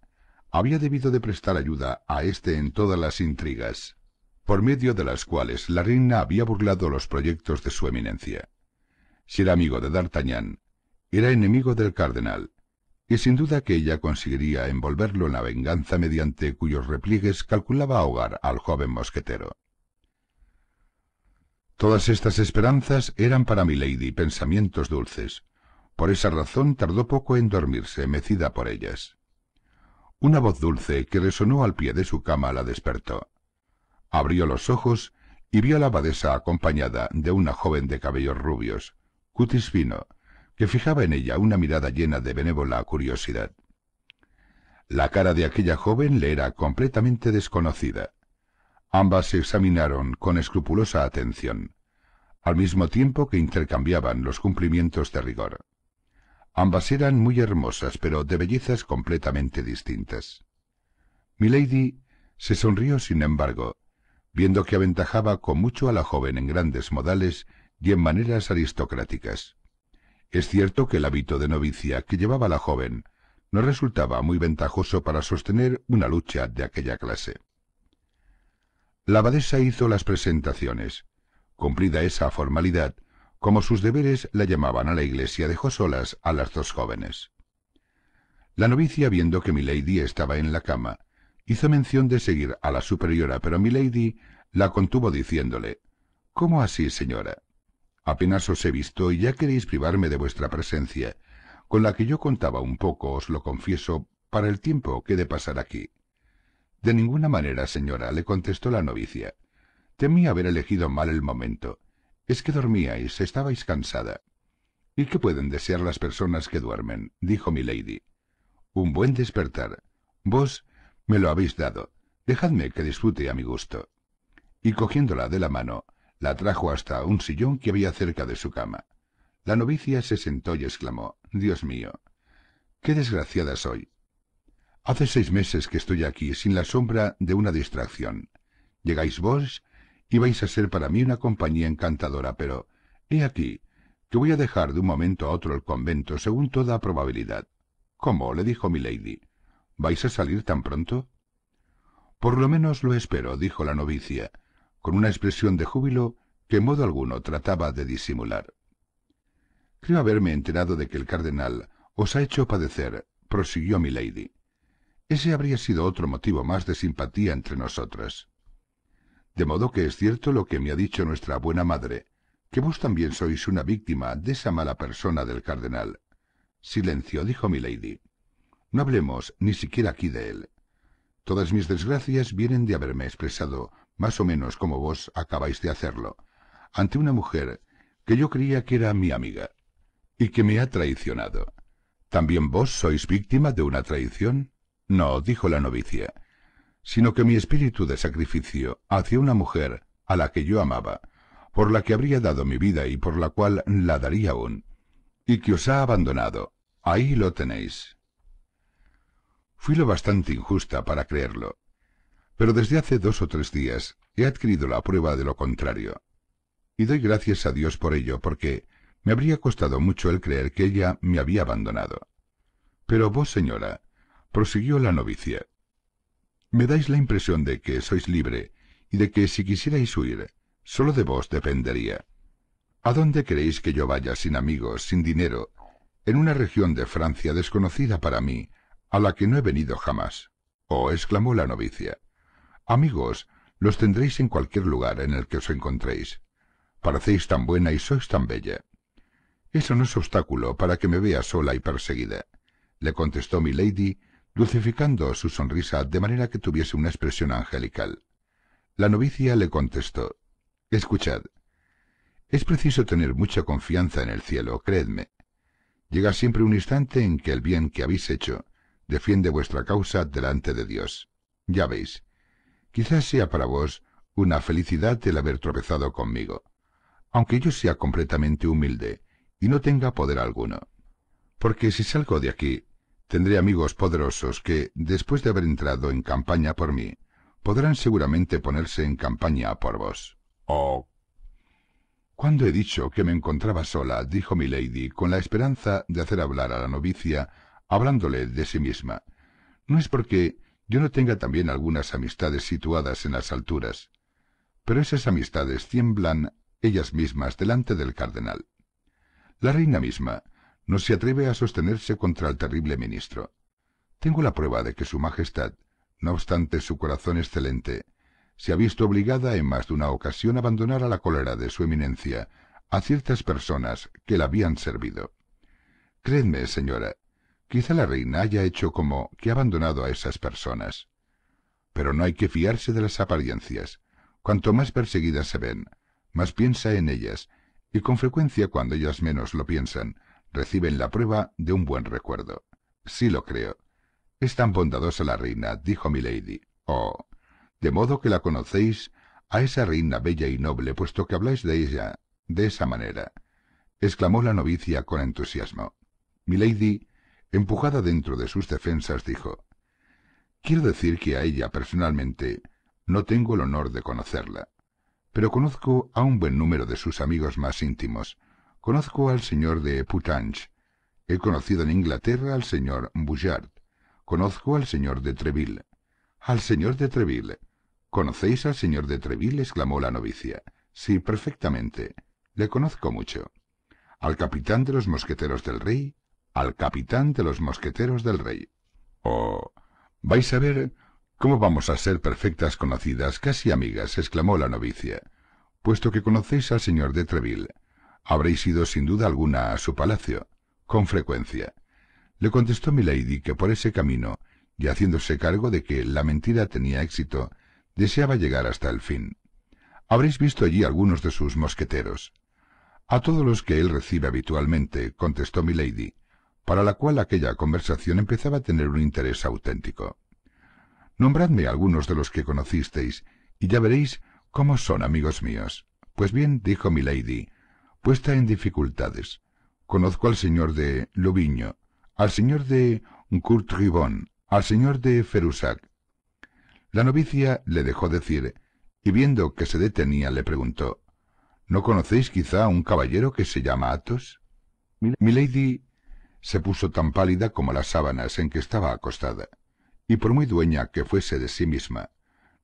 S1: había debido de prestar ayuda a éste en todas las intrigas, por medio de las cuales la reina había burlado los proyectos de su eminencia. Si era amigo de D'Artagnan, era enemigo del cardenal, y sin duda que ella conseguiría envolverlo en la venganza mediante cuyos repliegues calculaba ahogar al joven mosquetero. Todas estas esperanzas eran para Milady pensamientos dulces, por esa razón tardó poco en dormirse, mecida por ellas. Una voz dulce que resonó al pie de su cama la despertó. Abrió los ojos y vio a la abadesa acompañada de una joven de cabellos rubios, cutis fino, que fijaba en ella una mirada llena de benévola curiosidad. La cara de aquella joven le era completamente desconocida. Ambas se examinaron con escrupulosa atención, al mismo tiempo que intercambiaban los cumplimientos de rigor. Ambas eran muy hermosas, pero de bellezas completamente distintas. Milady se sonrió, sin embargo, viendo que aventajaba con mucho a la joven en grandes modales y en maneras aristocráticas. Es cierto que el hábito de novicia que llevaba la joven no resultaba muy ventajoso para sostener una lucha de aquella clase. La abadesa hizo las presentaciones. Cumplida esa formalidad, como sus deberes la llamaban a la iglesia, dejó solas a las dos jóvenes. La novicia, viendo que Milady estaba en la cama, hizo mención de seguir a la superiora, pero Milady la contuvo diciéndole ¿Cómo así, señora? Apenas os he visto y ya queréis privarme de vuestra presencia, con la que yo contaba un poco, os lo confieso, para el tiempo que he de pasar aquí. De ninguna manera, señora, le contestó la novicia. Temí haber elegido mal el momento, es que dormíais, estabais cansada. ¿Y qué pueden desear las personas que duermen? dijo milady. Un buen despertar. Vos me lo habéis dado. Dejadme que disfrute a mi gusto. Y cogiéndola de la mano, la trajo hasta un sillón que había cerca de su cama. La novicia se sentó y exclamó Dios mío. Qué desgraciada soy. Hace seis meses que estoy aquí sin la sombra de una distracción. Llegáis vos ibais a ser para mí una compañía encantadora, pero he aquí que voy a dejar de un momento a otro el convento, según toda probabilidad. ¿Cómo? le dijo milady. ¿Vais a salir tan pronto? Por lo menos lo espero, dijo la novicia, con una expresión de júbilo que en modo alguno trataba de disimular. Creo haberme enterado de que el cardenal os ha hecho padecer, prosiguió milady. Ese habría sido otro motivo más de simpatía entre nosotras. De modo que es cierto lo que me ha dicho nuestra buena madre, que vos también sois una víctima de esa mala persona del cardenal. Silencio, dijo mi Lady. No hablemos ni siquiera aquí de él. Todas mis desgracias vienen de haberme expresado, más o menos como vos acabáis de hacerlo, ante una mujer que yo creía que era mi amiga, y que me ha traicionado. ¿También vos sois víctima de una traición? No, dijo la novicia sino que mi espíritu de sacrificio hacia una mujer a la que yo amaba, por la que habría dado mi vida y por la cual la daría aún, y que os ha abandonado. Ahí lo tenéis. Fui lo bastante injusta para creerlo, pero desde hace dos o tres días he adquirido la prueba de lo contrario. Y doy gracias a Dios por ello, porque me habría costado mucho el creer que ella me había abandonado. Pero vos, señora, prosiguió la novicia, me dais la impresión de que sois libre y de que si quisierais huir, solo de vos dependería. ¿A dónde queréis que yo vaya sin amigos, sin dinero, en una región de Francia desconocida para mí, a la que no he venido jamás? Oh, exclamó la novicia. Amigos, los tendréis en cualquier lugar en el que os encontréis. Parecéis tan buena y sois tan bella. Eso no es obstáculo para que me vea sola y perseguida, le contestó mi lady, dulcificando su sonrisa de manera que tuviese una expresión angelical. La novicia le contestó Escuchad, es preciso tener mucha confianza en el cielo, creedme. Llega siempre un instante en que el bien que habéis hecho defiende vuestra causa delante de Dios. Ya veis, quizás sea para vos una felicidad el haber tropezado conmigo, aunque yo sea completamente humilde y no tenga poder alguno. Porque si salgo de aquí, Tendré amigos poderosos que, después de haber entrado en campaña por mí, podrán seguramente ponerse en campaña por vos. Oh. Cuando he dicho que me encontraba sola, dijo Milady, con la esperanza de hacer hablar a la novicia, hablándole de sí misma, no es porque yo no tenga también algunas amistades situadas en las alturas, pero esas amistades tiemblan ellas mismas delante del cardenal. La reina misma, no se atreve a sostenerse contra el terrible ministro. Tengo la prueba de que su majestad, no obstante su corazón excelente, se ha visto obligada en más de una ocasión a abandonar a la cólera de su eminencia a ciertas personas que la habían servido. Creedme, señora, quizá la reina haya hecho como que ha abandonado a esas personas. Pero no hay que fiarse de las apariencias. Cuanto más perseguidas se ven, más piensa en ellas, y con frecuencia cuando ellas menos lo piensan, reciben la prueba de un buen recuerdo. Sí lo creo. Es tan bondadosa la reina, dijo Milady. Oh, de modo que la conocéis a esa reina bella y noble, puesto que habláis de ella de esa manera, exclamó la novicia con entusiasmo. Milady, empujada dentro de sus defensas, dijo Quiero decir que a ella personalmente no tengo el honor de conocerla, pero conozco a un buen número de sus amigos más íntimos, Conozco al señor de Putange. He conocido en Inglaterra al señor Bouchard. Conozco al señor de Treville. Al señor de Treville. ¿Conocéis al señor de Treville? exclamó la novicia. Sí, perfectamente. Le conozco mucho. Al capitán de los mosqueteros del rey. Al capitán de los mosqueteros del rey. Oh. Vais a ver cómo vamos a ser perfectas conocidas, casi amigas, exclamó la novicia, puesto que conocéis al señor de Treville. Habréis ido sin duda alguna a su palacio. Con frecuencia. Le contestó Milady que por ese camino, y haciéndose cargo de que la mentira tenía éxito, deseaba llegar hasta el fin. Habréis visto allí algunos de sus mosqueteros. A todos los que él recibe habitualmente, contestó Milady, para la cual aquella conversación empezaba a tener un interés auténtico. Nombradme algunos de los que conocisteis, y ya veréis cómo son amigos míos. Pues bien, dijo Milady, puesta en dificultades. Conozco al señor de Lubiño, al señor de Courtribon, al señor de Ferusac. La novicia le dejó decir, y viendo que se detenía le preguntó, ¿No conocéis quizá a un caballero que se llama Athos? Milady se puso tan pálida como las sábanas en que estaba acostada, y por muy dueña que fuese de sí misma,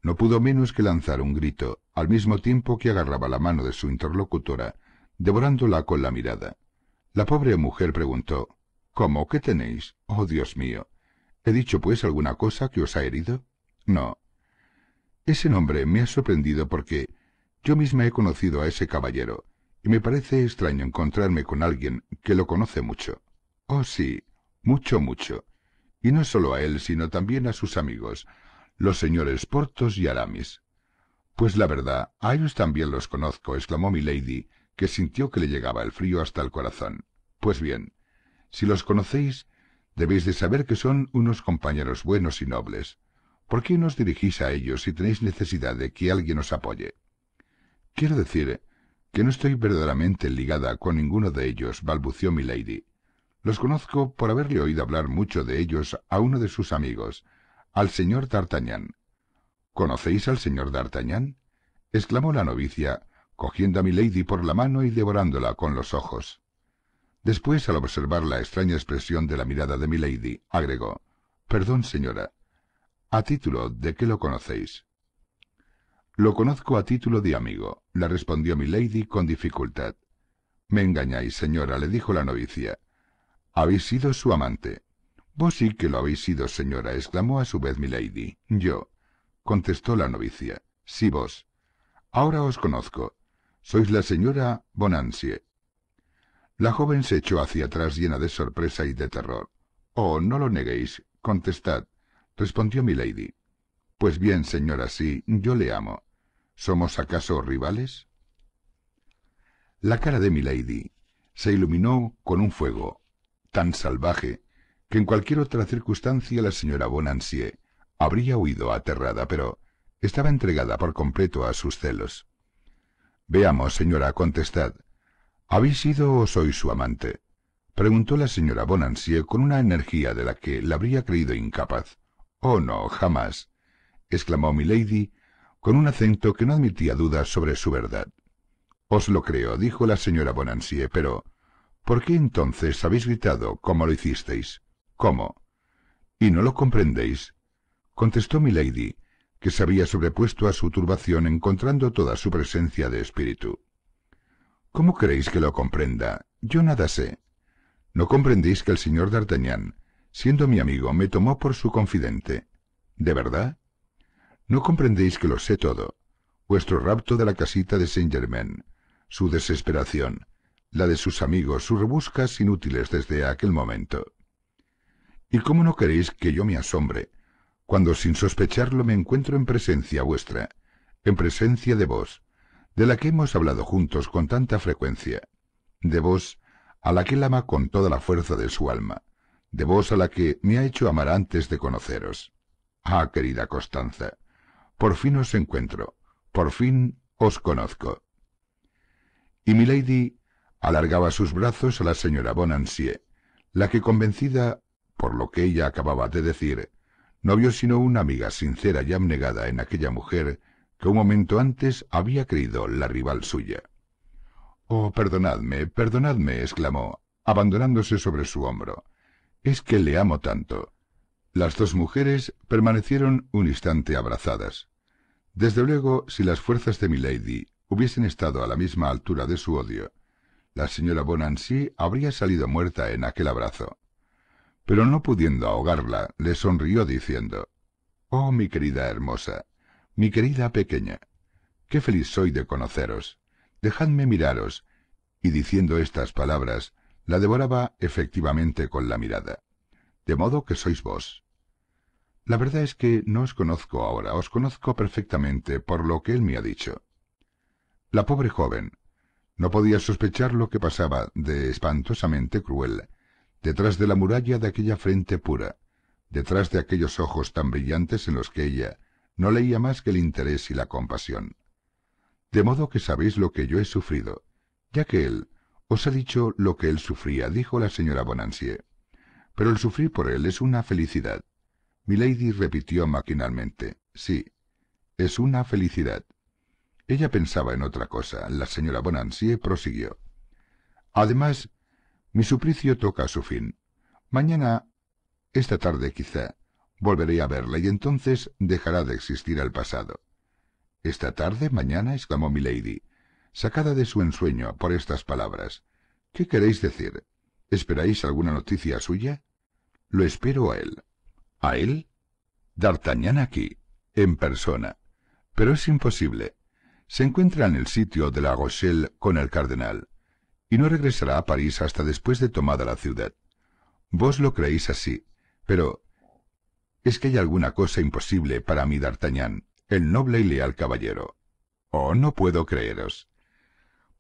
S1: no pudo menos que lanzar un grito, al mismo tiempo que agarraba la mano de su interlocutora devorándola con la mirada. La pobre mujer preguntó ¿Cómo? ¿Qué tenéis? Oh, Dios mío. ¿He dicho, pues, alguna cosa que os ha herido? No. Ese nombre me ha sorprendido porque yo misma he conocido a ese caballero, y me parece extraño encontrarme con alguien que lo conoce mucho. Oh, sí, mucho, mucho. Y no solo a él, sino también a sus amigos, los señores Portos y Aramis. Pues la verdad, a ellos también los conozco, exclamó mi lady, que sintió que le llegaba el frío hasta el corazón. Pues bien, si los conocéis, debéis de saber que son unos compañeros buenos y nobles. ¿Por qué nos dirigís a ellos si tenéis necesidad de que alguien os apoye? Quiero decir que no estoy verdaderamente ligada con ninguno de ellos, balbució milady. Los conozco por haberle oído hablar mucho de ellos a uno de sus amigos, al señor D'Artagnan. ¿Conocéis al señor D'Artagnan? exclamó la novicia, cogiendo a Milady por la mano y devorándola con los ojos. Después, al observar la extraña expresión de la mirada de Milady, agregó Perdón, señora. ¿A título de qué lo conocéis? Lo conozco a título de amigo, le respondió Milady con dificultad. Me engañáis, señora, le dijo la novicia. Habéis sido su amante. Vos sí que lo habéis sido, señora, exclamó a su vez Milady. Yo, contestó la novicia. Sí, vos. Ahora os conozco. Sois la señora Bonancier. La joven se echó hacia atrás llena de sorpresa y de terror. Oh, no lo neguéis, contestad, respondió milady. Pues bien, señora, sí, yo le amo. ¿Somos acaso rivales? La cara de milady se iluminó con un fuego tan salvaje que en cualquier otra circunstancia la señora Bonancier habría huido aterrada, pero estaba entregada por completo a sus celos. Veamos, señora, contestad. ¿Habéis sido o sois su amante? preguntó la señora Bonacieux con una energía de la que la habría creído incapaz. Oh, no, jamás, exclamó milady con un acento que no admitía dudas sobre su verdad. Os lo creo, dijo la señora Bonacieux. pero ¿por qué entonces habéis gritado como lo hicisteis? ¿Cómo? ¿Y no lo comprendéis? contestó milady, que se había sobrepuesto a su turbación encontrando toda su presencia de espíritu. ¿Cómo queréis que lo comprenda? Yo nada sé. No comprendéis que el señor d'Artagnan, siendo mi amigo, me tomó por su confidente. ¿De verdad? No comprendéis que lo sé todo. Vuestro rapto de la casita de Saint-Germain, su desesperación, la de sus amigos, sus rebuscas inútiles desde aquel momento. ¿Y cómo no queréis que yo me asombre cuando sin sospecharlo me encuentro en presencia vuestra, en presencia de vos, de la que hemos hablado juntos con tanta frecuencia, de vos a la que él ama con toda la fuerza de su alma, de vos a la que me ha hecho amar antes de conoceros. Ah, querida Constanza, por fin os encuentro, por fin os conozco. Y milady alargaba sus brazos a la señora Bonancier, la que convencida, por lo que ella acababa de decir, no vio sino una amiga sincera y abnegada en aquella mujer que un momento antes había creído la rival suya. Oh, perdonadme, perdonadme, exclamó, abandonándose sobre su hombro. Es que le amo tanto. Las dos mujeres permanecieron un instante abrazadas. Desde luego, si las fuerzas de Milady hubiesen estado a la misma altura de su odio, la señora Bonancy habría salido muerta en aquel abrazo pero no pudiendo ahogarla, le sonrió diciendo Oh, mi querida hermosa, mi querida pequeña, qué feliz soy de conoceros. Dejadme miraros. Y diciendo estas palabras, la devoraba efectivamente con la mirada. De modo que sois vos. La verdad es que no os conozco ahora, os conozco perfectamente por lo que él me ha dicho. La pobre joven no podía sospechar lo que pasaba de espantosamente cruel detrás de la muralla de aquella frente pura, detrás de aquellos ojos tan brillantes en los que ella no leía más que el interés y la compasión. De modo que sabéis lo que yo he sufrido, ya que él os ha dicho lo que él sufría, dijo la señora Bonancier. Pero el sufrir por él es una felicidad. Milady repitió maquinalmente, sí, es una felicidad. Ella pensaba en otra cosa. La señora Bonancier prosiguió. Además, mi suplicio toca a su fin. Mañana, esta tarde quizá, volveré a verla y entonces dejará de existir al pasado. Esta tarde, mañana, exclamó milady, sacada de su ensueño por estas palabras. ¿Qué queréis decir? ¿Esperáis alguna noticia suya? Lo espero a él. ¿A él? D'Artagnan aquí, en persona. Pero es imposible. Se encuentra en el sitio de la Rochelle con el cardenal y no regresará a París hasta después de tomada la ciudad. Vos lo creéis así, pero es que hay alguna cosa imposible para mí, D'Artagnan, el noble y leal caballero. Oh, no puedo creeros.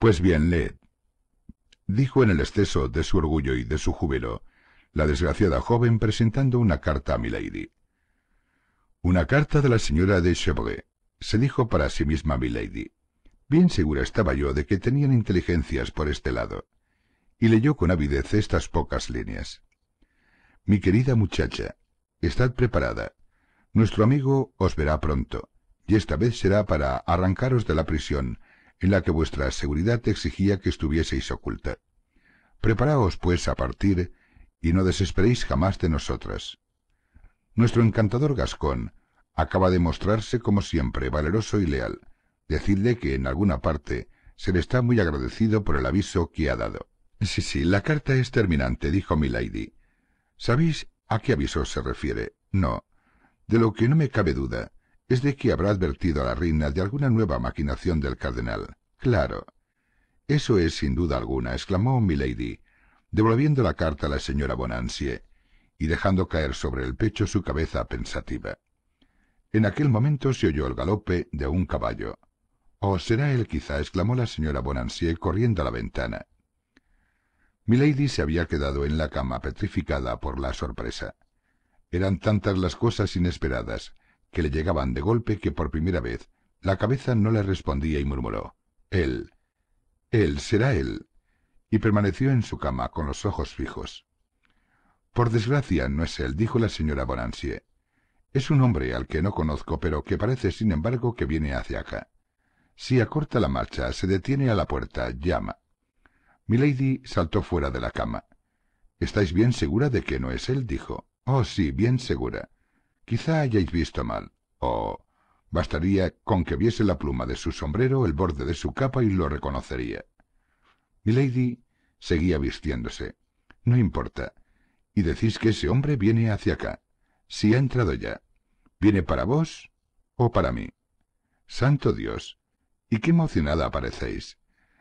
S1: Pues bien, leed. Dijo en el exceso de su orgullo y de su júbilo la desgraciada joven presentando una carta a Milady. Una carta de la señora de Chevreuse, se dijo para sí misma Milady. Bien segura estaba yo de que tenían inteligencias por este lado, y leyó con avidez estas pocas líneas. Mi querida muchacha, estad preparada. Nuestro amigo os verá pronto, y esta vez será para arrancaros de la prisión en la que vuestra seguridad exigía que estuvieseis oculta. Preparaos, pues, a partir, y no desesperéis jamás de nosotras. Nuestro encantador Gascón acaba de mostrarse, como siempre, valeroso y leal Decirle que en alguna parte se le está muy agradecido por el aviso que ha dado. Sí, sí, la carta es terminante, dijo Milady. ¿Sabéis a qué aviso se refiere? No. De lo que no me cabe duda es de que habrá advertido a la reina de alguna nueva maquinación del cardenal. Claro. Eso es sin duda alguna, exclamó Milady, devolviendo la carta a la señora Bonansie y dejando caer sobre el pecho su cabeza pensativa. En aquel momento se oyó el galope de un caballo será él quizá? —exclamó la señora Bonancier corriendo a la ventana. Milady se había quedado en la cama petrificada por la sorpresa. Eran tantas las cosas inesperadas que le llegaban de golpe que por primera vez la cabeza no le respondía y murmuró Él. Él será él. Y permaneció en su cama con los ojos fijos. Por desgracia no es él, dijo la señora Bonancier. Es un hombre al que no conozco, pero que parece sin embargo que viene hacia acá. Si acorta la marcha, se detiene a la puerta, llama. Milady saltó fuera de la cama. ¿Estáis bien segura de que no es él? dijo. Oh, sí, bien segura. Quizá hayáis visto mal. Oh, bastaría con que viese la pluma de su sombrero, el borde de su capa y lo reconocería. Milady seguía vistiéndose. No importa. Y decís que ese hombre viene hacia acá. Si ha entrado ya. ¿Viene para vos o para mí? Santo Dios, y qué emocionada parecéis.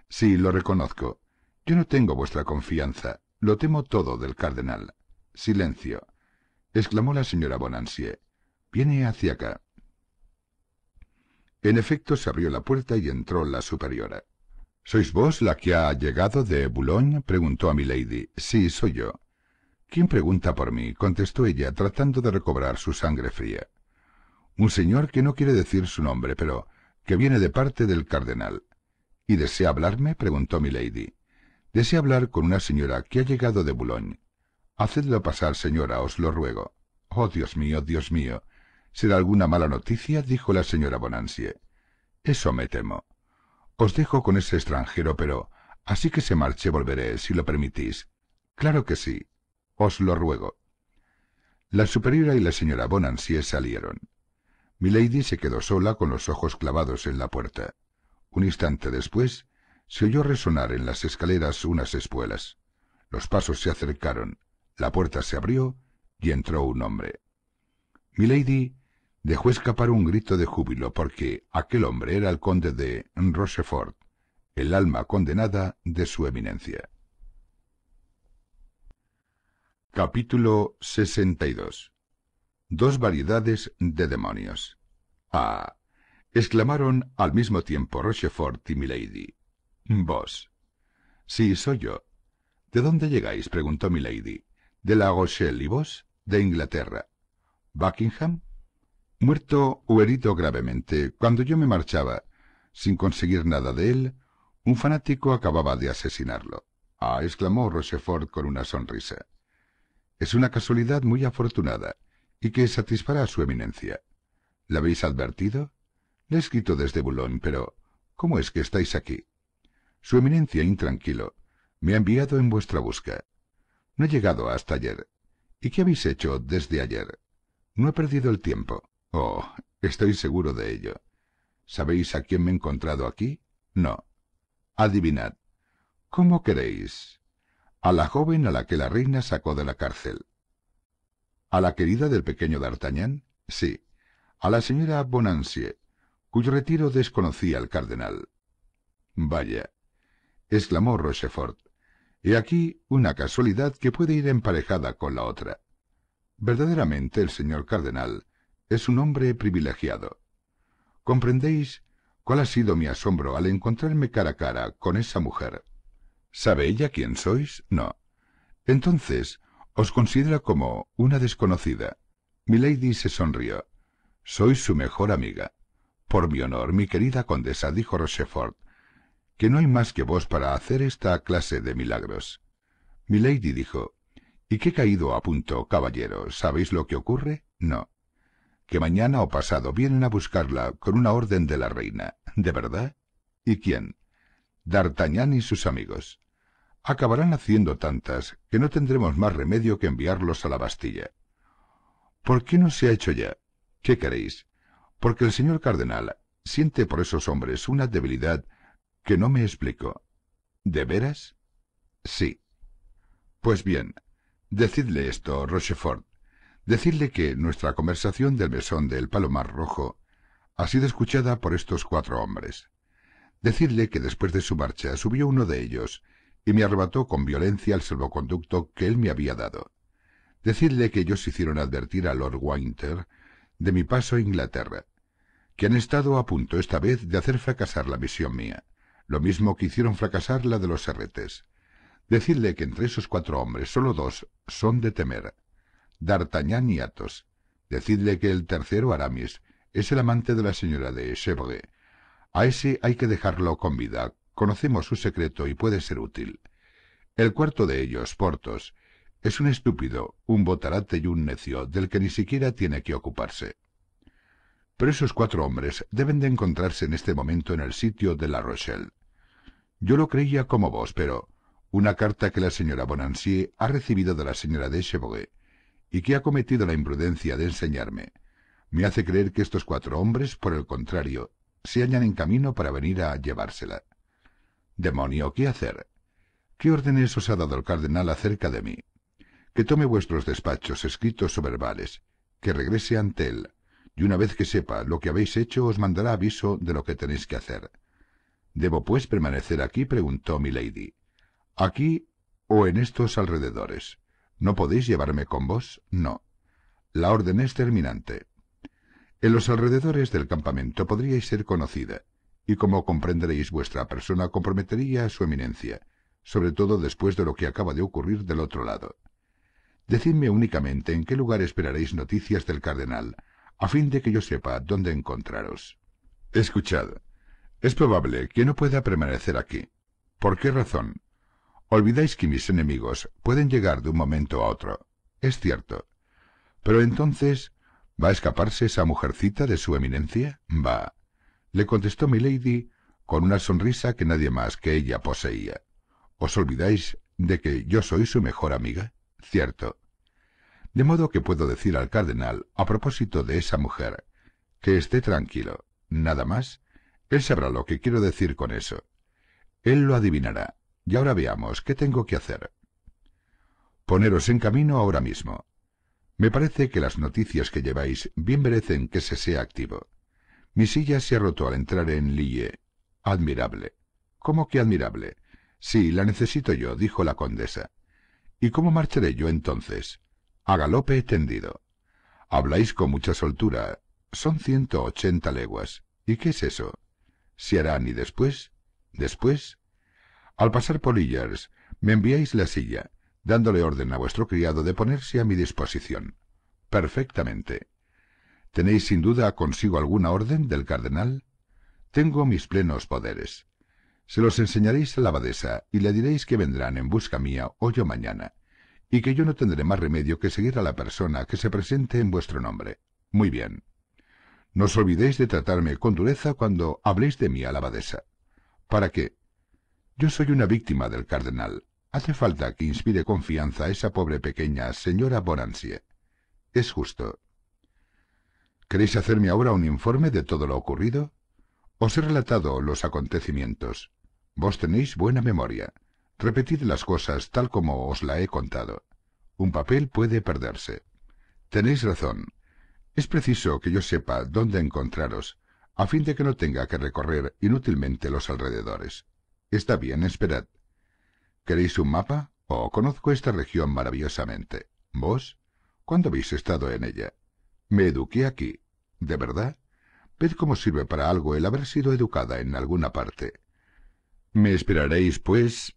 S1: Sí, lo reconozco. Yo no tengo vuestra confianza. Lo temo todo del cardenal. Silencio. exclamó la señora Bonancier. Viene hacia acá. En efecto, se abrió la puerta y entró la superiora. ¿Sois vos la que ha llegado de Boulogne? preguntó a milady. Sí, soy yo. ¿Quién pregunta por mí? contestó ella, tratando de recobrar su sangre fría. Un señor que no quiere decir su nombre, pero que viene de parte del cardenal. ¿Y desea hablarme? preguntó milady. Desea hablar con una señora que ha llegado de Boulogne. —Hacedlo pasar, señora, os lo ruego. Oh, Dios mío, Dios mío. ¿Será alguna mala noticia? dijo la señora Bonancier. Eso me temo. Os dejo con ese extranjero, pero así que se marche volveré, si lo permitís. Claro que sí. Os lo ruego. La superiora y la señora Bonancier salieron. Milady se quedó sola con los ojos clavados en la puerta. Un instante después se oyó resonar en las escaleras unas espuelas. Los pasos se acercaron, la puerta se abrió y entró un hombre. Milady dejó escapar un grito de júbilo porque aquel hombre era el conde de Rochefort, el alma condenada de su eminencia. Capítulo 62 dos variedades de demonios. Ah, exclamaron al mismo tiempo Rochefort y Milady. Vos. Sí, soy yo. ¿De dónde llegáis? preguntó Milady. De la Rochelle y vos, de Inglaterra. Buckingham. Muerto o herido gravemente, cuando yo me marchaba, sin conseguir nada de él, un fanático acababa de asesinarlo. Ah, exclamó Rochefort con una sonrisa. Es una casualidad muy afortunada y que satisfará a su eminencia. ¿La habéis advertido? Le he escrito desde Boulogne, pero ¿cómo es que estáis aquí? Su eminencia intranquilo me ha enviado en vuestra busca. No he llegado hasta ayer. ¿Y qué habéis hecho desde ayer? No he perdido el tiempo. Oh, estoy seguro de ello. ¿Sabéis a quién me he encontrado aquí? No. Adivinad. ¿Cómo queréis? A la joven a la que la reina sacó de la cárcel. ¿A la querida del pequeño D'Artagnan? Sí. A la señora Bonancieux, cuyo retiro desconocía al cardenal. Vaya, exclamó Rochefort. He aquí una casualidad que puede ir emparejada con la otra. Verdaderamente el señor cardenal es un hombre privilegiado. ¿Comprendéis cuál ha sido mi asombro al encontrarme cara a cara con esa mujer? ¿Sabe ella quién sois? No. Entonces, os considera como una desconocida. Milady se sonrió. Soy su mejor amiga. Por mi honor, mi querida condesa, dijo Rochefort, que no hay más que vos para hacer esta clase de milagros. Milady dijo, ¿Y qué caído a punto, caballero? ¿Sabéis lo que ocurre? No. Que mañana o pasado vienen a buscarla con una orden de la reina. ¿De verdad? ¿Y quién? D'Artagnan y sus amigos acabarán haciendo tantas que no tendremos más remedio que enviarlos a la Bastilla. ¿Por qué no se ha hecho ya? ¿Qué queréis? Porque el señor cardenal siente por esos hombres una debilidad que no me explico. ¿De veras? Sí. Pues bien, decidle esto, Rochefort. Decidle que nuestra conversación del mesón del Palomar Rojo ha sido escuchada por estos cuatro hombres. Decidle que después de su marcha subió uno de ellos y me arrebató con violencia el salvoconducto que él me había dado. Decidle que ellos hicieron advertir a Lord Winter de mi paso a Inglaterra, que han estado a punto esta vez de hacer fracasar la misión mía, lo mismo que hicieron fracasar la de los serretes. Decidle que entre esos cuatro hombres solo dos son de temer, D'Artagnan y Athos. Decidle que el tercero, Aramis, es el amante de la señora de Chevreuse. A ese hay que dejarlo con vida, Conocemos su secreto y puede ser útil. El cuarto de ellos, Portos, es un estúpido, un botarate y un necio del que ni siquiera tiene que ocuparse. Pero esos cuatro hombres deben de encontrarse en este momento en el sitio de La Rochelle. Yo lo creía como vos, pero una carta que la señora Bonancier ha recibido de la señora de Chevrolet y que ha cometido la imprudencia de enseñarme, me hace creer que estos cuatro hombres, por el contrario, se hallan en camino para venir a llevársela. Demonio, ¿qué hacer? ¿Qué órdenes os ha dado el cardenal acerca de mí? Que tome vuestros despachos escritos o verbales, que regrese ante él, y una vez que sepa lo que habéis hecho os mandará aviso de lo que tenéis que hacer. ¿Debo, pues, permanecer aquí? preguntó milady. Aquí o en estos alrededores. ¿No podéis llevarme con vos? No. La orden es terminante. En los alrededores del campamento podríais ser conocida, y como comprenderéis vuestra persona comprometería a su eminencia, sobre todo después de lo que acaba de ocurrir del otro lado. Decidme únicamente en qué lugar esperaréis noticias del cardenal, a fin de que yo sepa dónde encontraros. Escuchad. Es probable que no pueda permanecer aquí. ¿Por qué razón? Olvidáis que mis enemigos pueden llegar de un momento a otro. Es cierto. Pero entonces, ¿va a escaparse esa mujercita de su eminencia? Va le contestó milady con una sonrisa que nadie más que ella poseía. ¿Os olvidáis de que yo soy su mejor amiga? Cierto. De modo que puedo decir al cardenal, a propósito de esa mujer, que esté tranquilo, nada más. Él sabrá lo que quiero decir con eso. Él lo adivinará. Y ahora veamos qué tengo que hacer. Poneros en camino ahora mismo. Me parece que las noticias que lleváis bien merecen que se sea activo. Mi silla se ha roto al entrar en Lille. Admirable. ¿Cómo que admirable? Sí, la necesito yo, dijo la condesa. ¿Y cómo marcharé yo entonces? A galope tendido. Habláis con mucha soltura. Son ciento ochenta leguas. ¿Y qué es eso? ¿Se hará ni después? ¿Después? Al pasar por Lillers, me enviáis la silla, dándole orden a vuestro criado de ponerse a mi disposición. Perfectamente. ¿Tenéis sin duda consigo alguna orden del cardenal? Tengo mis plenos poderes. Se los enseñaréis a la abadesa y le diréis que vendrán en busca mía hoy o mañana, y que yo no tendré más remedio que seguir a la persona que se presente en vuestro nombre. Muy bien. No os olvidéis de tratarme con dureza cuando habléis de mí a la abadesa. ¿Para qué? Yo soy una víctima del cardenal. Hace falta que inspire confianza a esa pobre pequeña señora Bonancie. Es justo. ¿Queréis hacerme ahora un informe de todo lo ocurrido? Os he relatado los acontecimientos. Vos tenéis buena memoria. Repetid las cosas tal como os la he contado. Un papel puede perderse. Tenéis razón. Es preciso que yo sepa dónde encontraros, a fin de que no tenga que recorrer inútilmente los alrededores. Está bien, esperad. ¿Queréis un mapa? Oh, conozco esta región maravillosamente. ¿Vos? ¿Cuándo habéis estado en ella? Me eduqué aquí. ¿De verdad? Ved cómo sirve para algo el haber sido educada en alguna parte. Me esperaréis, pues.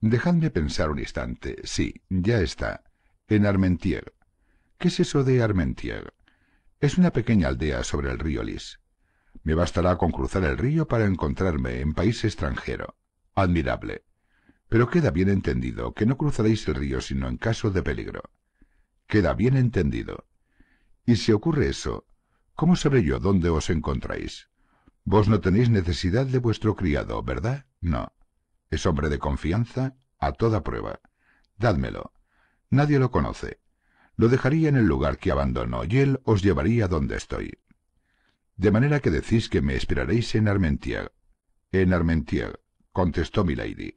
S1: Dejadme pensar un instante. Sí, ya está. En Armentier. ¿Qué es eso de Armentier? Es una pequeña aldea sobre el río Lis. Me bastará con cruzar el río para encontrarme en país extranjero. Admirable. Pero queda bien entendido que no cruzaréis el río sino en caso de peligro. Queda bien entendido. Y si ocurre eso, ¿cómo sabré yo dónde os encontráis? Vos no tenéis necesidad de vuestro criado, ¿verdad? No. Es hombre de confianza, a toda prueba. Dádmelo. Nadie lo conoce. Lo dejaría en el lugar que abandono y él os llevaría donde estoy. De manera que decís que me esperaréis en Armentier. En Armentier, contestó milady.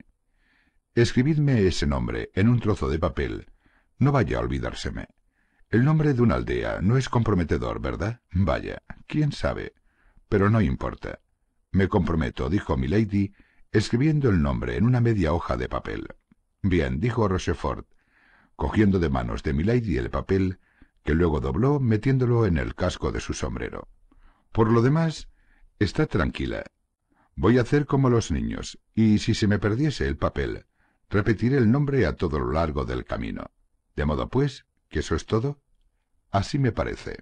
S1: Escribidme ese nombre en un trozo de papel. No vaya a olvidárseme. El nombre de una aldea no es comprometedor, ¿verdad? Vaya, quién sabe. Pero no importa. Me comprometo, dijo Milady, escribiendo el nombre en una media hoja de papel. Bien, dijo Rochefort, cogiendo de manos de Milady el papel, que luego dobló metiéndolo en el casco de su sombrero. Por lo demás, está tranquila. Voy a hacer como los niños, y si se me perdiese el papel, repetiré el nombre a todo lo largo del camino. De modo, pues, que eso es todo. Así me parece.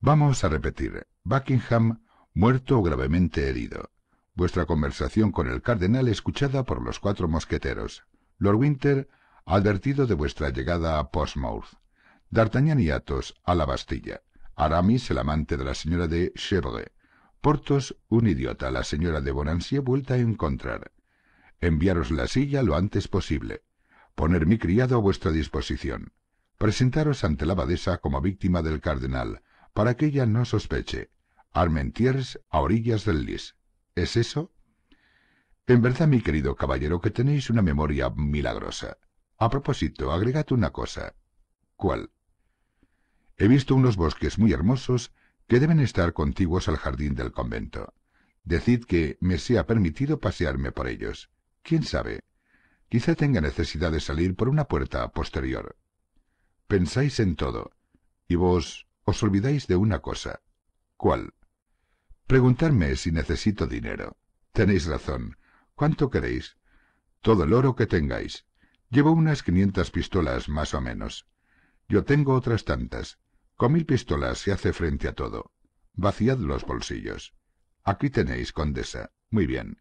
S1: Vamos a repetir. Buckingham, muerto o gravemente herido. Vuestra conversación con el cardenal escuchada por los cuatro mosqueteros. Lord Winter advertido de vuestra llegada a Portsmouth. D'Artagnan y Athos a la Bastilla. Aramis, el amante de la señora de Chevre. Portos, un idiota, la señora de Bonancier, vuelta a encontrar. Enviaros la silla lo antes posible. Poner mi criado a vuestra disposición presentaros ante la abadesa como víctima del cardenal, para que ella no sospeche. Armentiers a orillas del Lis. ¿Es eso? En verdad, mi querido caballero, que tenéis una memoria milagrosa. A propósito, agregad una cosa. ¿Cuál? He visto unos bosques muy hermosos que deben estar contiguos al jardín del convento. Decid que me sea permitido pasearme por ellos. ¿Quién sabe? Quizá tenga necesidad de salir por una puerta posterior pensáis en todo, y vos os olvidáis de una cosa. ¿Cuál? Preguntarme si necesito dinero. Tenéis razón. ¿Cuánto queréis? Todo el oro que tengáis. Llevo unas quinientas pistolas, más o menos. Yo tengo otras tantas. Con mil pistolas se hace frente a todo. Vaciad los bolsillos. Aquí tenéis, condesa. Muy bien.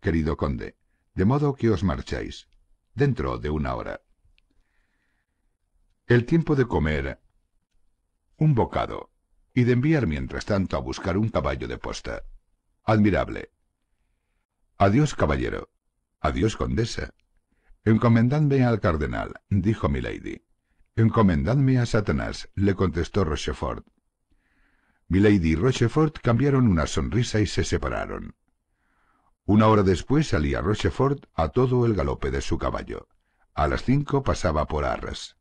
S1: Querido conde, de modo que os marcháis. Dentro de una hora el tiempo de comer un bocado y de enviar mientras tanto a buscar un caballo de posta. Admirable. Adiós, caballero. Adiós, condesa. Encomendadme al cardenal, dijo milady. Encomendadme a Satanás, le contestó Rochefort. Milady y Rochefort cambiaron una sonrisa y se separaron. Una hora después salía Rochefort a todo el galope de su caballo. A las cinco pasaba por Arras.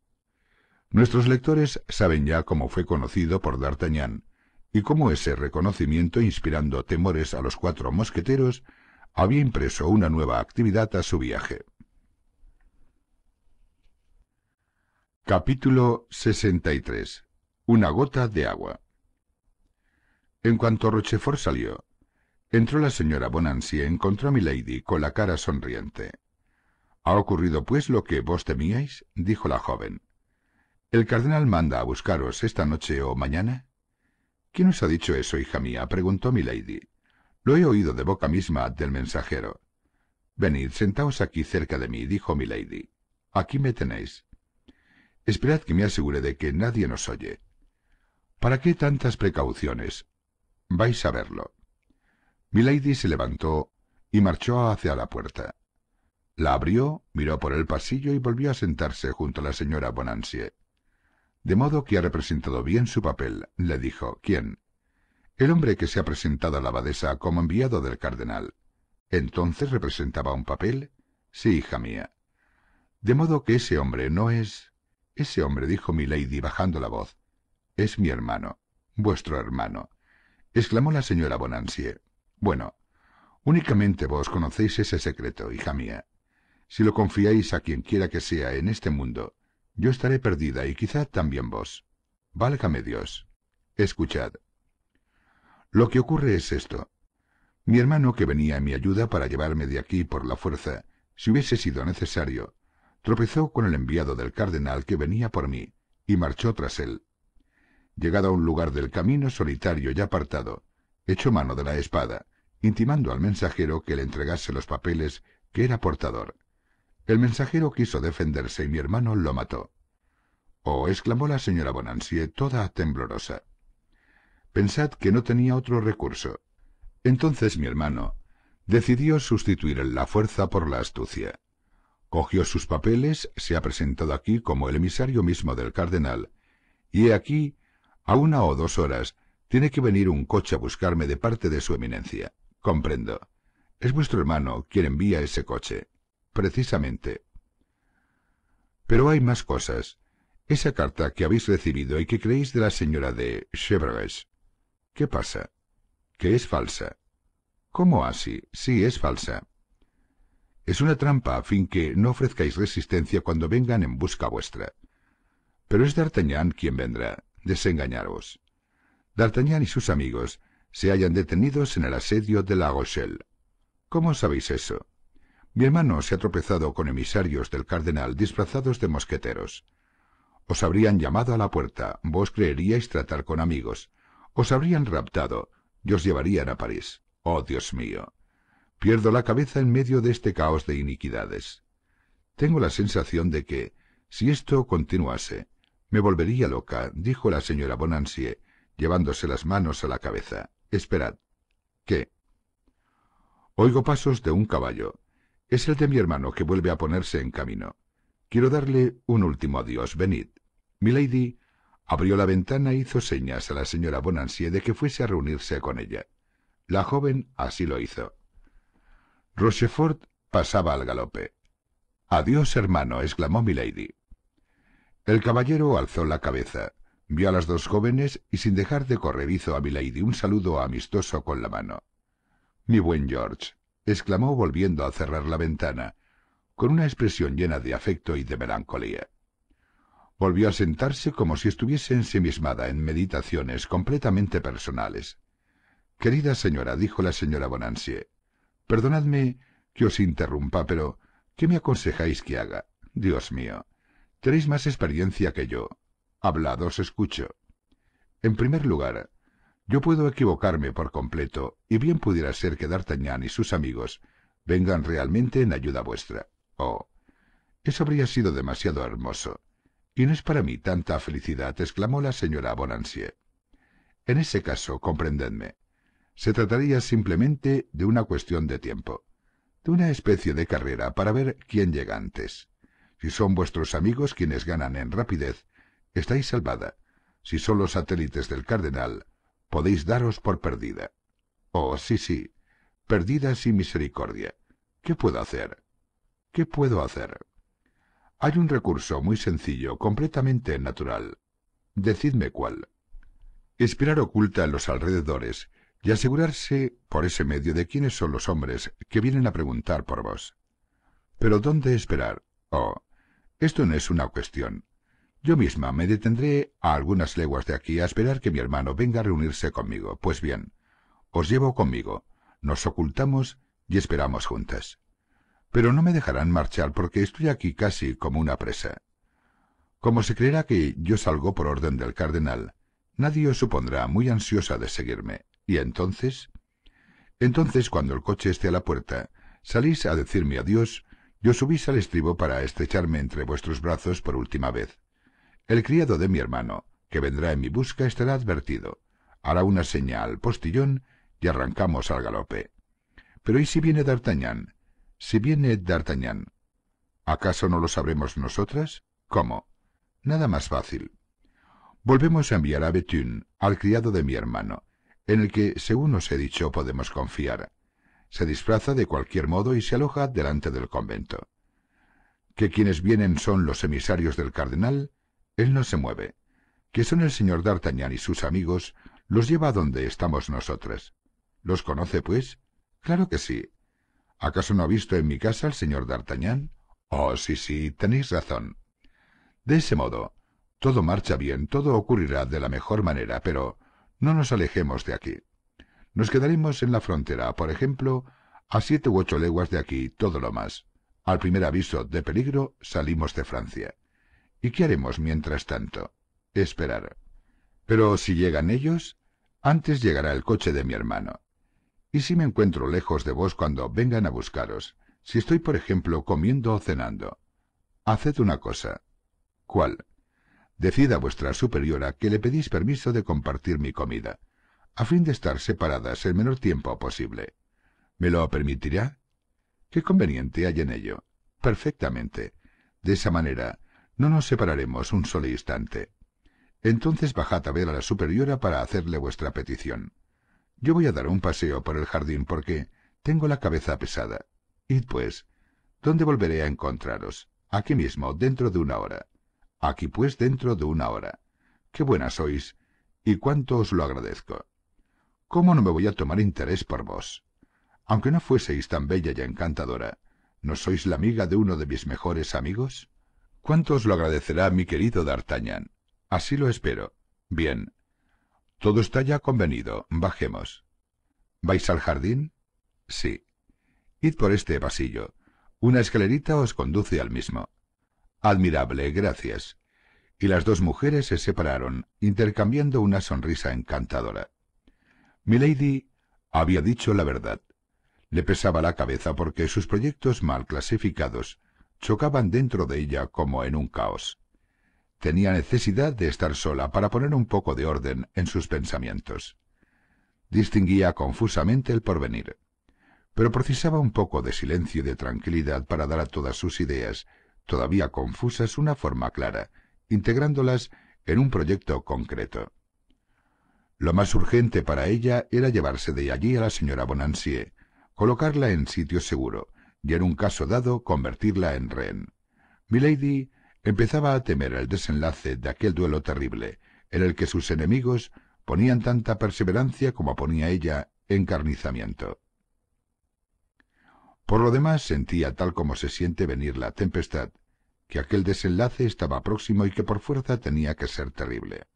S1: Nuestros lectores saben ya cómo fue conocido por D'Artagnan y cómo ese reconocimiento, inspirando temores a los cuatro mosqueteros, había impreso una nueva actividad a su viaje. Capítulo 63. Una gota de agua. En cuanto Rochefort salió, entró la señora Bonancy y encontró a Milady con la cara sonriente. ¿Ha ocurrido pues lo que vos temíais? dijo la joven. ¿El cardenal manda a buscaros esta noche o mañana? ¿Quién os ha dicho eso, hija mía? preguntó milady. Lo he oído de boca misma del mensajero. Venid, sentaos aquí cerca de mí, dijo milady. Aquí me tenéis. Esperad que me asegure de que nadie nos oye. ¿Para qué tantas precauciones? Vais a verlo. Milady se levantó y marchó hacia la puerta. La abrió, miró por el pasillo y volvió a sentarse junto a la señora de modo que ha representado bien su papel, le dijo. ¿Quién? El hombre que se ha presentado a la abadesa como enviado del cardenal. ¿Entonces representaba un papel? Sí, hija mía. De modo que ese hombre no es... Ese hombre, dijo milady bajando la voz, es mi hermano, vuestro hermano, exclamó la señora Bonancier. Bueno, únicamente vos conocéis ese secreto, hija mía. Si lo confiáis a quien quiera que sea en este mundo, yo estaré perdida y quizá también vos. Válgame Dios. Escuchad. Lo que ocurre es esto. Mi hermano, que venía en mi ayuda para llevarme de aquí por la fuerza, si hubiese sido necesario, tropezó con el enviado del cardenal que venía por mí, y marchó tras él. Llegado a un lugar del camino solitario y apartado, echó mano de la espada, intimando al mensajero que le entregase los papeles que era portador. El mensajero quiso defenderse y mi hermano lo mató. Oh, exclamó la señora Bonancier, toda temblorosa. Pensad que no tenía otro recurso. Entonces mi hermano decidió sustituir la fuerza por la astucia. Cogió sus papeles, se ha presentado aquí como el emisario mismo del cardenal, y he aquí, a una o dos horas, tiene que venir un coche a buscarme de parte de su eminencia. Comprendo. Es vuestro hermano quien envía ese coche precisamente. Pero hay más cosas. Esa carta que habéis recibido y que creéis de la señora de Chevreuse. ¿Qué pasa? Que es falsa. ¿Cómo así? Sí, es falsa. Es una trampa a fin que no ofrezcáis resistencia cuando vengan en busca vuestra. Pero es D'Artagnan quien vendrá. Desengañaros. D'Artagnan y sus amigos se hayan detenidos en el asedio de La Rochelle. ¿Cómo sabéis eso? Mi hermano se ha tropezado con emisarios del cardenal disfrazados de mosqueteros. Os habrían llamado a la puerta, vos creeríais tratar con amigos. Os habrían raptado y os llevarían a París. Oh, Dios mío. Pierdo la cabeza en medio de este caos de iniquidades. Tengo la sensación de que, si esto continuase, me volvería loca, dijo la señora Bonancier, llevándose las manos a la cabeza. Esperad. ¿Qué? Oigo pasos de un caballo. Es el de mi hermano que vuelve a ponerse en camino. Quiero darle un último adiós, venid. Milady abrió la ventana e hizo señas a la señora Bonancier de que fuese a reunirse con ella. La joven así lo hizo. Rochefort pasaba al galope. Adiós, hermano, exclamó Milady. El caballero alzó la cabeza, vio a las dos jóvenes y sin dejar de correr hizo a Milady un saludo amistoso con la mano. Mi buen George, exclamó volviendo a cerrar la ventana, con una expresión llena de afecto y de melancolía. Volvió a sentarse como si estuviese ensimismada en meditaciones completamente personales. Querida señora, dijo la señora Bonansie, perdonadme que os interrumpa, pero ¿qué me aconsejáis que haga? Dios mío, tenéis más experiencia que yo. Hablad, os escucho. En primer lugar, yo puedo equivocarme por completo, y bien pudiera ser que D'Artagnan y sus amigos vengan realmente en ayuda vuestra. Oh, eso habría sido demasiado hermoso. Y no es para mí tanta felicidad, exclamó la señora Bonancier. En ese caso, comprendedme, se trataría simplemente de una cuestión de tiempo, de una especie de carrera para ver quién llega antes. Si son vuestros amigos quienes ganan en rapidez, estáis salvada. Si son los satélites del cardenal, podéis daros por perdida. Oh, sí, sí, perdida sin misericordia. ¿Qué puedo hacer? ¿Qué puedo hacer? Hay un recurso muy sencillo, completamente natural. Decidme cuál. Esperar oculta en los alrededores y asegurarse por ese medio de quiénes son los hombres que vienen a preguntar por vos. Pero ¿dónde esperar? Oh, esto no es una cuestión, yo misma me detendré a algunas leguas de aquí a esperar que mi hermano venga a reunirse conmigo. Pues bien, os llevo conmigo, nos ocultamos y esperamos juntas. Pero no me dejarán marchar porque estoy aquí casi como una presa. Como se creerá que yo salgo por orden del cardenal, nadie os supondrá muy ansiosa de seguirme. ¿Y entonces? Entonces, cuando el coche esté a la puerta, salís a decirme adiós yo subís al estribo para estrecharme entre vuestros brazos por última vez. El criado de mi hermano, que vendrá en mi busca, estará advertido. Hará una señal al postillón y arrancamos al galope. Pero ¿y si viene D'Artagnan? Si viene D'Artagnan, ¿acaso no lo sabremos nosotras? ¿Cómo? Nada más fácil. Volvemos a enviar a Bethune, al criado de mi hermano, en el que, según os he dicho, podemos confiar. Se disfraza de cualquier modo y se aloja delante del convento. Que quienes vienen son los emisarios del cardenal él no se mueve, que son el señor d'Artagnan y sus amigos, los lleva a donde estamos nosotras. ¿Los conoce, pues? Claro que sí. ¿Acaso no ha visto en mi casa al señor d'Artagnan? Oh, sí, sí, tenéis razón. De ese modo, todo marcha bien, todo ocurrirá de la mejor manera, pero no nos alejemos de aquí. Nos quedaremos en la frontera, por ejemplo, a siete u ocho leguas de aquí, todo lo más. Al primer aviso de peligro salimos de Francia. ¿Y qué haremos mientras tanto? Esperar. Pero si llegan ellos, antes llegará el coche de mi hermano. ¿Y si me encuentro lejos de vos cuando vengan a buscaros? Si estoy, por ejemplo, comiendo o cenando. Haced una cosa. ¿Cuál? Decid a vuestra superiora que le pedís permiso de compartir mi comida, a fin de estar separadas el menor tiempo posible. ¿Me lo permitirá? ¿Qué conveniente hay en ello? Perfectamente. De esa manera, no nos separaremos un solo instante. Entonces bajad a ver a la superiora para hacerle vuestra petición. Yo voy a dar un paseo por el jardín porque tengo la cabeza pesada. Id pues. ¿Dónde volveré a encontraros? Aquí mismo, dentro de una hora. Aquí pues dentro de una hora. Qué buena sois. Y cuánto os lo agradezco. ¿Cómo no me voy a tomar interés por vos? Aunque no fueseis tan bella y encantadora, ¿no sois la amiga de uno de mis mejores amigos? «¿Cuánto os lo agradecerá mi querido D'Artagnan? Así lo espero. Bien. Todo está ya convenido. Bajemos. ¿Vais al jardín? Sí. Id por este pasillo. Una escalerita os conduce al mismo. Admirable, gracias. Y las dos mujeres se separaron, intercambiando una sonrisa encantadora. Milady había dicho la verdad. Le pesaba la cabeza porque sus proyectos mal clasificados chocaban dentro de ella como en un caos. Tenía necesidad de estar sola para poner un poco de orden en sus pensamientos. Distinguía confusamente el porvenir, pero precisaba un poco de silencio y de tranquilidad para dar a todas sus ideas, todavía confusas, una forma clara, integrándolas en un proyecto concreto. Lo más urgente para ella era llevarse de allí a la señora Bonancier, colocarla en sitio seguro, y en un caso dado convertirla en rehén. Milady empezaba a temer el desenlace de aquel duelo terrible, en el que sus enemigos ponían tanta perseverancia como ponía ella encarnizamiento. Por lo demás sentía tal como se siente venir la tempestad, que aquel desenlace estaba próximo y que por fuerza tenía que ser terrible.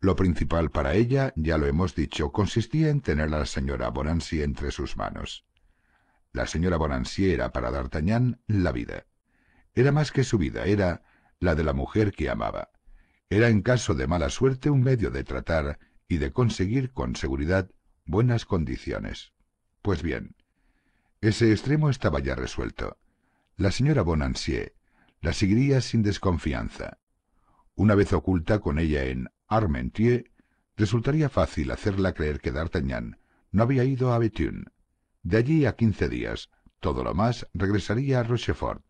S1: Lo principal para ella, ya lo hemos dicho, consistía en tener a la señora Bonancy entre sus manos. La señora Bonancier era para D'Artagnan la vida. Era más que su vida, era la de la mujer que amaba. Era en caso de mala suerte un medio de tratar y de conseguir con seguridad buenas condiciones. Pues bien, ese extremo estaba ya resuelto. La señora Bonancier la seguiría sin desconfianza. Una vez oculta con ella en Armentier, resultaría fácil hacerla creer que D'Artagnan no había ido a Bethune, de allí a quince días, todo lo más regresaría a Rochefort.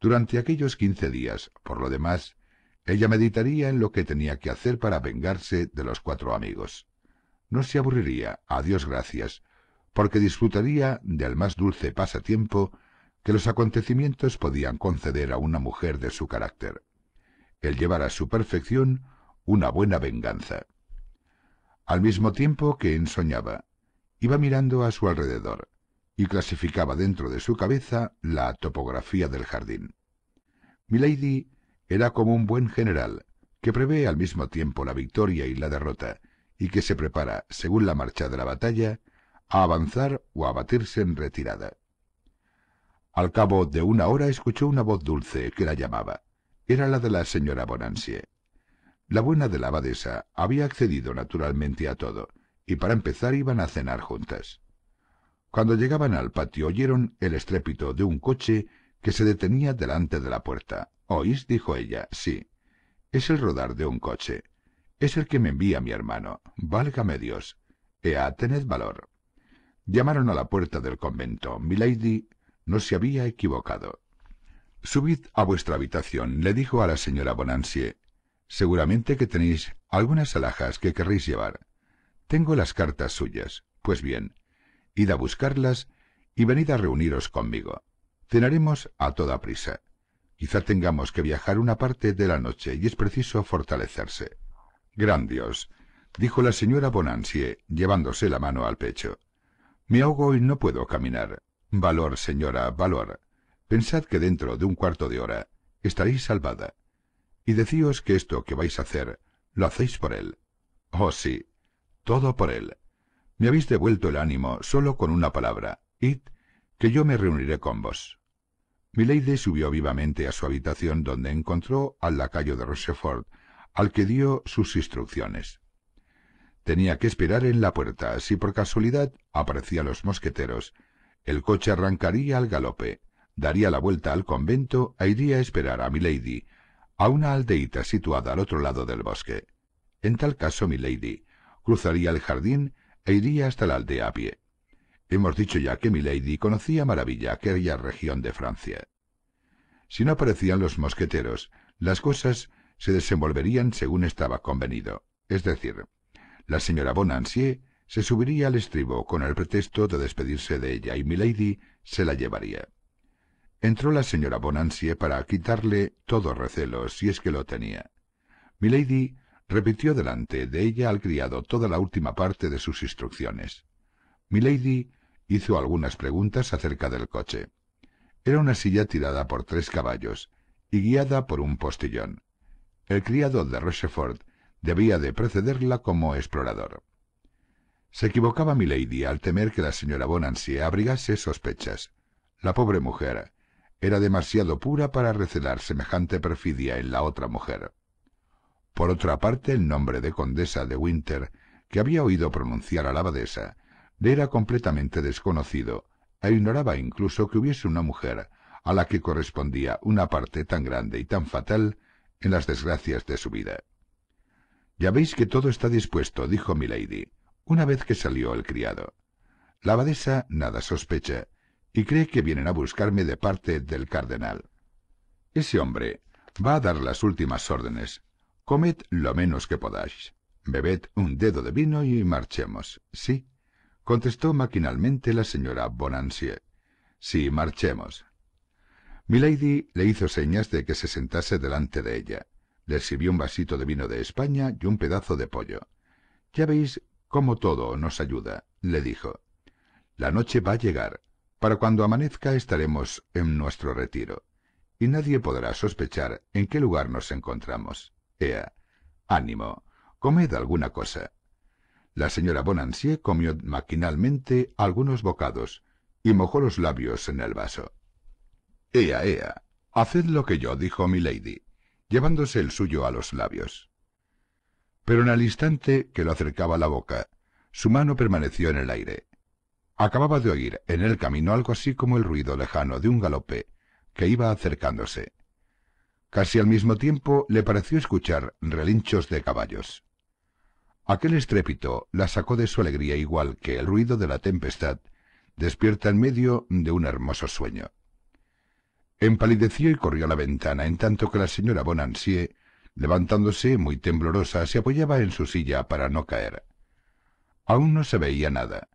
S1: Durante aquellos quince días, por lo demás, ella meditaría en lo que tenía que hacer para vengarse de los cuatro amigos. No se aburriría, a Dios gracias, porque disfrutaría del más dulce pasatiempo que los acontecimientos podían conceder a una mujer de su carácter, el llevar a su perfección una buena venganza. Al mismo tiempo que ensoñaba, iba mirando a su alrededor y clasificaba dentro de su cabeza la topografía del jardín. Milady era como un buen general que prevé al mismo tiempo la victoria y la derrota y que se prepara, según la marcha de la batalla, a avanzar o a batirse en retirada. Al cabo de una hora escuchó una voz dulce que la llamaba. Era la de la señora Bonansie. La buena de la abadesa había accedido naturalmente a todo, y para empezar iban a cenar juntas. Cuando llegaban al patio oyeron el estrépito de un coche que se detenía delante de la puerta. ¿Oís? dijo ella. Sí. Es el rodar de un coche. Es el que me envía mi hermano. Válgame Dios. Ea, tened valor. Llamaron a la puerta del convento. Milady no se había equivocado. Subid a vuestra habitación, le dijo a la señora Bonancier. Seguramente que tenéis algunas alhajas que querréis llevar. Tengo las cartas suyas. Pues bien, id a buscarlas y venid a reuniros conmigo. Cenaremos a toda prisa. Quizá tengamos que viajar una parte de la noche y es preciso fortalecerse. Gran Dios, dijo la señora Bonancier, llevándose la mano al pecho. Me ahogo y no puedo caminar. Valor, señora, valor. Pensad que dentro de un cuarto de hora estaréis salvada. Y decíos que esto que vais a hacer lo hacéis por él. Oh sí, todo por él. Me habéis devuelto el ánimo solo con una palabra. Id, que yo me reuniré con vos. Milady subió vivamente a su habitación, donde encontró al lacayo de Rochefort, al que dio sus instrucciones. Tenía que esperar en la puerta. Si por casualidad aparecían los mosqueteros, el coche arrancaría al galope, daría la vuelta al convento e iría a esperar a Milady, a una aldeita situada al otro lado del bosque. En tal caso, Milady cruzaría el jardín e iría hasta la aldea a pie. Hemos dicho ya que Milady conocía maravilla aquella región de Francia. Si no aparecían los mosqueteros, las cosas se desenvolverían según estaba convenido. Es decir, la señora Bonancier se subiría al estribo con el pretexto de despedirse de ella y Milady se la llevaría. Entró la señora Bonancier para quitarle todo recelo si es que lo tenía. Milady repitió delante de ella al criado toda la última parte de sus instrucciones. Milady hizo algunas preguntas acerca del coche. Era una silla tirada por tres caballos y guiada por un postillón. El criado de Rochefort debía de precederla como explorador. Se equivocaba Milady al temer que la señora Bonancy abrigase sospechas. La pobre mujer era demasiado pura para recelar semejante perfidia en la otra mujer. Por otra parte, el nombre de condesa de Winter, que había oído pronunciar a la abadesa, le era completamente desconocido, e ignoraba incluso que hubiese una mujer a la que correspondía una parte tan grande y tan fatal en las desgracias de su vida. Ya veis que todo está dispuesto, dijo Milady, una vez que salió el criado. La abadesa nada sospecha y cree que vienen a buscarme de parte del cardenal. Ese hombre va a dar las últimas órdenes, Comed lo menos que podáis. Bebed un dedo de vino y marchemos. Sí, contestó maquinalmente la señora Bonancier. Sí, marchemos. Milady le hizo señas de que se sentase delante de ella. Le sirvió un vasito de vino de España y un pedazo de pollo. Ya veis cómo todo nos ayuda, le dijo. La noche va a llegar. Para cuando amanezca estaremos en nuestro retiro, y nadie podrá sospechar en qué lugar nos encontramos. Ea, ánimo, comed alguna cosa. La señora Bonacieux comió maquinalmente algunos bocados y mojó los labios en el vaso. Ea, ea, haced lo que yo, dijo milady, llevándose el suyo a los labios. Pero en el instante que lo acercaba a la boca, su mano permaneció en el aire. Acababa de oír en el camino algo así como el ruido lejano de un galope que iba acercándose. Casi al mismo tiempo le pareció escuchar relinchos de caballos. Aquel estrépito la sacó de su alegría igual que el ruido de la tempestad despierta en medio de un hermoso sueño. Empalideció y corrió a la ventana, en tanto que la señora Bonancier, levantándose muy temblorosa, se apoyaba en su silla para no caer. Aún no se veía nada,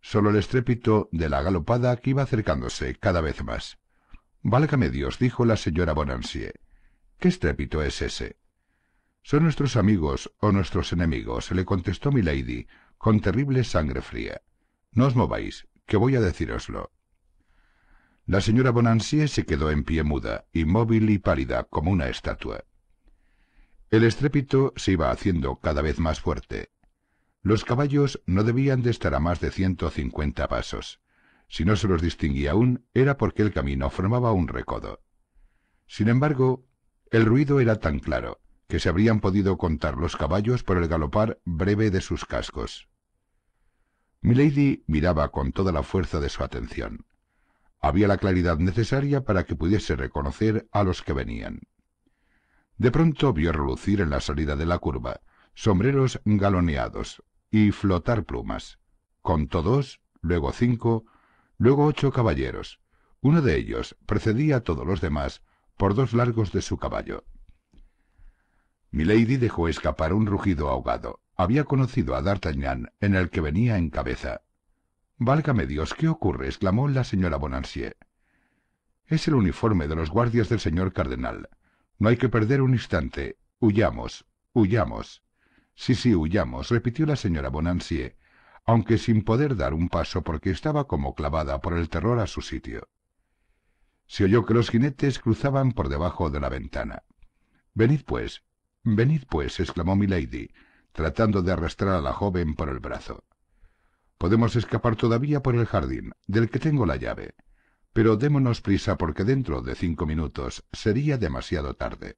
S1: solo el estrépito de la galopada que iba acercándose cada vez más. Válgame Dios, dijo la señora Bonancier. ¿Qué estrépito es ese? Son nuestros amigos o nuestros enemigos, le contestó Milady, con terrible sangre fría. No os mováis, que voy a decíroslo. La señora Bonancier se quedó en pie muda, inmóvil y pálida como una estatua. El estrépito se iba haciendo cada vez más fuerte. Los caballos no debían de estar a más de ciento cincuenta pasos. Si no se los distinguía aún, era porque el camino formaba un recodo. Sin embargo, el ruido era tan claro que se habrían podido contar los caballos por el galopar breve de sus cascos. Milady miraba con toda la fuerza de su atención. Había la claridad necesaria para que pudiese reconocer a los que venían. De pronto vio relucir en la salida de la curva sombreros galoneados y flotar plumas. Contó dos, luego cinco, luego ocho caballeros. Uno de ellos precedía a todos los demás por dos largos de su caballo. Milady dejó escapar un rugido ahogado. Había conocido a D'Artagnan, en el que venía en cabeza. Válgame Dios, ¿qué ocurre? exclamó la señora Bonancier. Es el uniforme de los guardias del señor cardenal. No hay que perder un instante. Huyamos, huyamos. Sí, sí, huyamos, repitió la señora Bonancier, aunque sin poder dar un paso porque estaba como clavada por el terror a su sitio. Se oyó que los jinetes cruzaban por debajo de la ventana. Venid pues, venid pues, exclamó Milady, tratando de arrastrar a la joven por el brazo. Podemos escapar todavía por el jardín, del que tengo la llave. Pero démonos prisa porque dentro de cinco minutos sería demasiado tarde.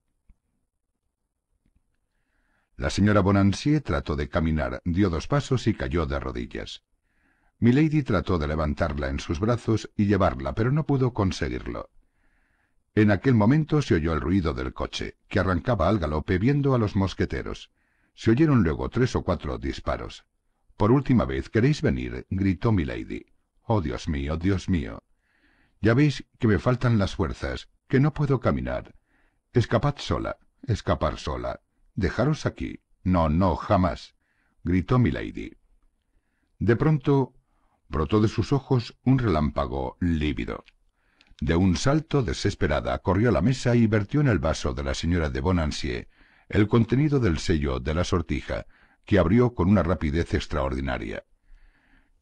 S1: La señora Bonancier trató de caminar, dio dos pasos y cayó de rodillas. Milady trató de levantarla en sus brazos y llevarla, pero no pudo conseguirlo. En aquel momento se oyó el ruido del coche, que arrancaba al galope viendo a los mosqueteros. Se oyeron luego tres o cuatro disparos. Por última vez, ¿queréis venir? gritó Milady. Oh Dios mío, Dios mío. Ya veis que me faltan las fuerzas, que no puedo caminar. Escapad sola, escapar sola. Dejaros aquí. No, no, jamás. gritó Milady. De pronto brotó de sus ojos un relámpago lívido. De un salto desesperada corrió a la mesa y vertió en el vaso de la señora de Bonancier el contenido del sello de la sortija, que abrió con una rapidez extraordinaria.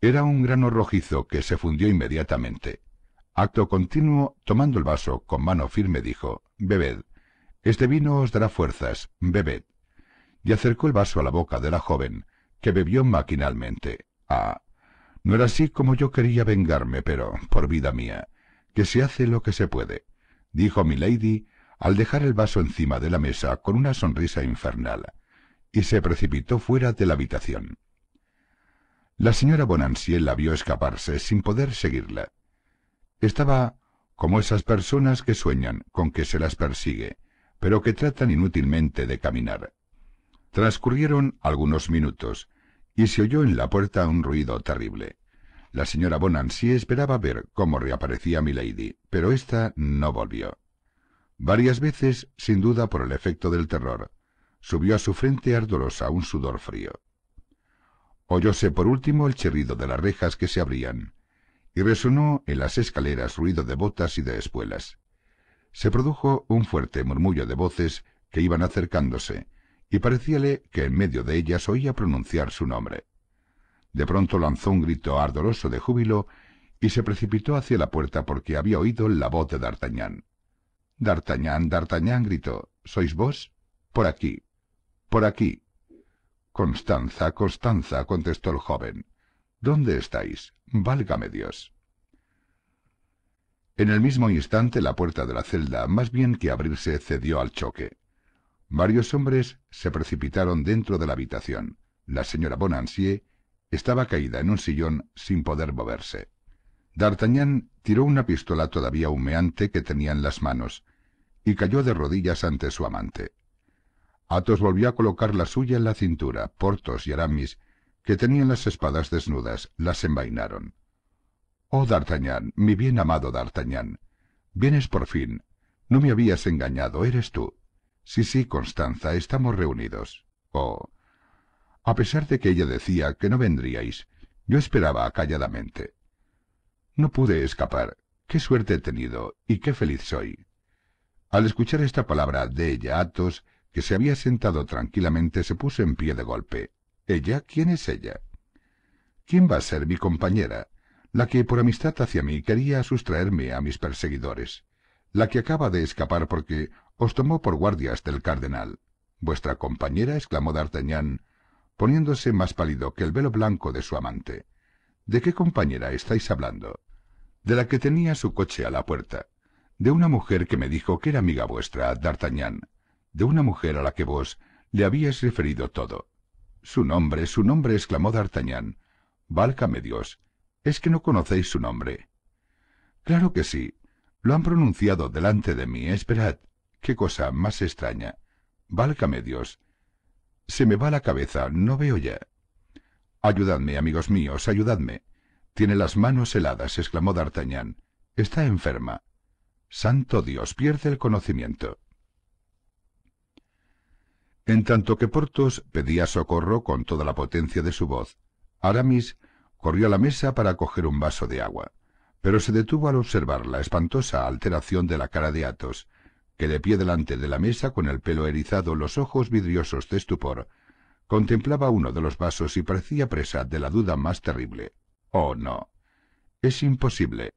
S1: Era un grano rojizo que se fundió inmediatamente. Acto continuo, tomando el vaso con mano firme, dijo, Bebed. Este vino os dará fuerzas, bebed. Y acercó el vaso a la boca de la joven, que bebió maquinalmente. Ah, no era así como yo quería vengarme, pero, por vida mía, que se hace lo que se puede, dijo milady al dejar el vaso encima de la mesa con una sonrisa infernal, y se precipitó fuera de la habitación. La señora Bonanciel la vio escaparse sin poder seguirla. Estaba como esas personas que sueñan con que se las persigue, pero que tratan inútilmente de caminar. Transcurrieron algunos minutos, y se oyó en la puerta un ruido terrible. La señora sí esperaba ver cómo reaparecía Milady, pero ésta no volvió. Varias veces, sin duda por el efecto del terror, subió a su frente ardorosa un sudor frío. Oyóse por último el chirrido de las rejas que se abrían, y resonó en las escaleras ruido de botas y de espuelas. Se produjo un fuerte murmullo de voces que iban acercándose, y parecíale que en medio de ellas oía pronunciar su nombre. De pronto lanzó un grito ardoroso de júbilo y se precipitó hacia la puerta porque había oído la voz de D'Artagnan. D'Artagnan, D'Artagnan, gritó. ¿Sois vos? Por aquí. Por aquí. Constanza, Constanza, contestó el joven. ¿Dónde estáis? Válgame Dios. En el mismo instante la puerta de la celda, más bien que abrirse, cedió al choque. Varios hombres se precipitaron dentro de la habitación. La señora Bonancier estaba caída en un sillón sin poder moverse. D'Artagnan tiró una pistola todavía humeante que tenía en las manos y cayó de rodillas ante su amante. Athos volvió a colocar la suya en la cintura. Portos y Aramis, que tenían las espadas desnudas, las envainaron. Oh, D'Artagnan, mi bien amado D'Artagnan, vienes por fin. No me habías engañado, eres tú. Sí, sí, Constanza, estamos reunidos. Oh. A pesar de que ella decía que no vendríais, yo esperaba calladamente. No pude escapar. Qué suerte he tenido y qué feliz soy. Al escuchar esta palabra de ella, Atos, que se había sentado tranquilamente, se puso en pie de golpe. ¿Ella? ¿Quién es ella? ¿Quién va a ser mi compañera? La que por amistad hacia mí quería sustraerme a mis perseguidores. La que acaba de escapar porque os tomó por guardias del cardenal. Vuestra compañera, exclamó D'Artagnan, poniéndose más pálido que el velo blanco de su amante. ¿De qué compañera estáis hablando? De la que tenía su coche a la puerta. De una mujer que me dijo que era amiga vuestra, D'Artagnan. De una mujer a la que vos le habíais referido todo. Su nombre, su nombre, exclamó D'Artagnan. Válcame Dios. Es que no conocéis su nombre. Claro que sí. Lo han pronunciado delante de mí. Esperad. Qué cosa más extraña. Válcame Dios. Se me va la cabeza, no veo ya. Ayudadme, amigos míos, ayudadme. Tiene las manos heladas, exclamó D'Artagnan. Está enferma. Santo Dios, pierde el conocimiento. En tanto que Porthos pedía socorro con toda la potencia de su voz, Aramis corrió a la mesa para coger un vaso de agua, pero se detuvo al observar la espantosa alteración de la cara de Athos, que de pie delante de la mesa, con el pelo erizado, los ojos vidriosos de estupor, contemplaba uno de los vasos y parecía presa de la duda más terrible. Oh, no. Es imposible.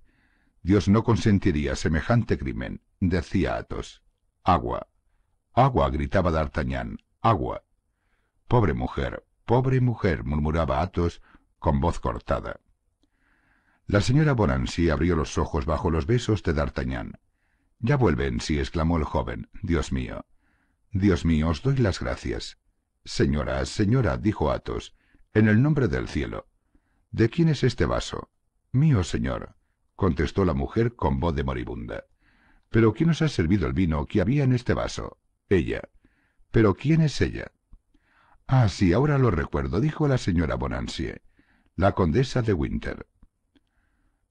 S1: Dios no consentiría semejante crimen, decía Athos. Agua. Agua, gritaba D'Artagnan. Agua. Pobre mujer, pobre mujer, murmuraba Athos con voz cortada. La señora Bonancy abrió los ojos bajo los besos de D'Artagnan. Ya vuelven, sí exclamó el joven. Dios mío. Dios mío, os doy las gracias. Señora, señora, dijo Athos, en el nombre del cielo. ¿De quién es este vaso? Mío, señor, contestó la mujer con voz de moribunda. Pero ¿quién os ha servido el vino que había en este vaso? Ella. Pero ¿quién es ella? Ah, sí, ahora lo recuerdo, dijo la señora Bonansie. la condesa de Winter.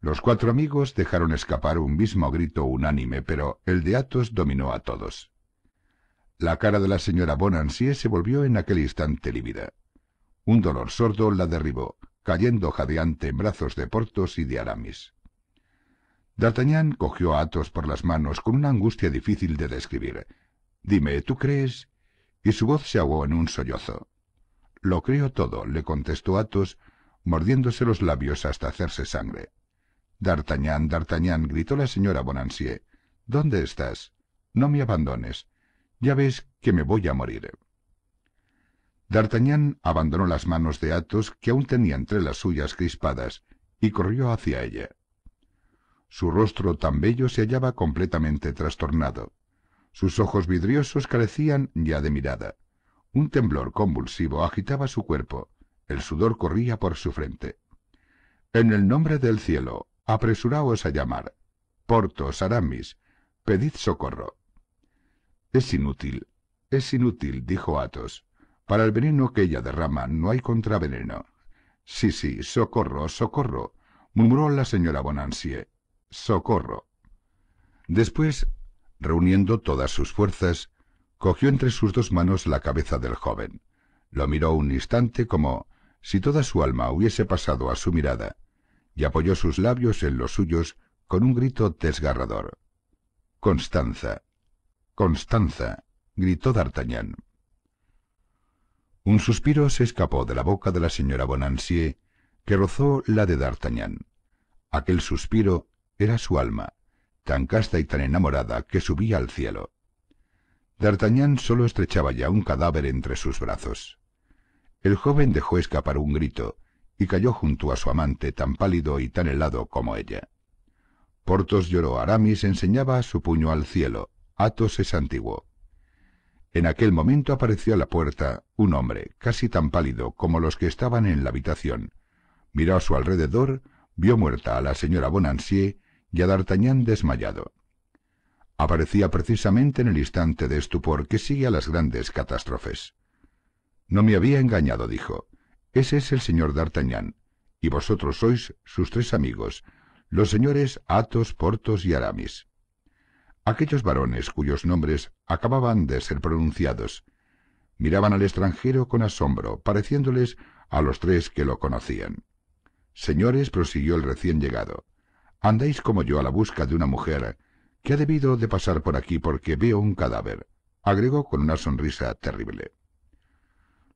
S1: Los cuatro amigos dejaron escapar un mismo grito unánime, pero el de Athos dominó a todos. La cara de la señora Bonancier se volvió en aquel instante lívida. Un dolor sordo la derribó, cayendo jadeante en brazos de Porthos y de Aramis. D'Artagnan cogió a Athos por las manos con una angustia difícil de describir. Dime, ¿tú crees? Y su voz se ahogó en un sollozo. Lo creo todo, le contestó Athos, mordiéndose los labios hasta hacerse sangre. D'Artagnan, D'Artagnan, gritó la señora Bonancier. ¿Dónde estás? No me abandones. Ya ves que me voy a morir. D'Artagnan abandonó las manos de Athos, que aún tenía entre las suyas crispadas, y corrió hacia ella. Su rostro tan bello se hallaba completamente trastornado. Sus ojos vidriosos carecían ya de mirada. Un temblor convulsivo agitaba su cuerpo. El sudor corría por su frente. En el nombre del cielo, apresuraos a llamar. Portos, Aramis, pedid socorro. Es inútil, es inútil, dijo Athos. Para el veneno que ella derrama no hay contraveneno. Sí, sí, socorro, socorro, murmuró la señora Bonacieux. Socorro. Después, reuniendo todas sus fuerzas, cogió entre sus dos manos la cabeza del joven. Lo miró un instante como si toda su alma hubiese pasado a su mirada y apoyó sus labios en los suyos con un grito desgarrador. Constanza. Constanza. gritó d'Artagnan. Un suspiro se escapó de la boca de la señora Bonancier, que rozó la de d'Artagnan. Aquel suspiro era su alma, tan casta y tan enamorada que subía al cielo. D'Artagnan solo estrechaba ya un cadáver entre sus brazos. El joven dejó escapar un grito, y cayó junto a su amante tan pálido y tan helado como ella. Portos lloró, Aramis enseñaba su puño al cielo, Athos es antiguo. En aquel momento apareció a la puerta un hombre, casi tan pálido como los que estaban en la habitación. Miró a su alrededor, vio muerta a la señora Bonancier y a D'Artagnan desmayado. Aparecía precisamente en el instante de estupor que sigue a las grandes catástrofes. No me había engañado, dijo. Ese es el señor d'Artagnan, y vosotros sois sus tres amigos, los señores Athos, Porthos y Aramis. Aquellos varones cuyos nombres acababan de ser pronunciados miraban al extranjero con asombro, pareciéndoles a los tres que lo conocían. Señores, prosiguió el recién llegado, andáis como yo a la busca de una mujer que ha debido de pasar por aquí porque veo un cadáver, agregó con una sonrisa terrible.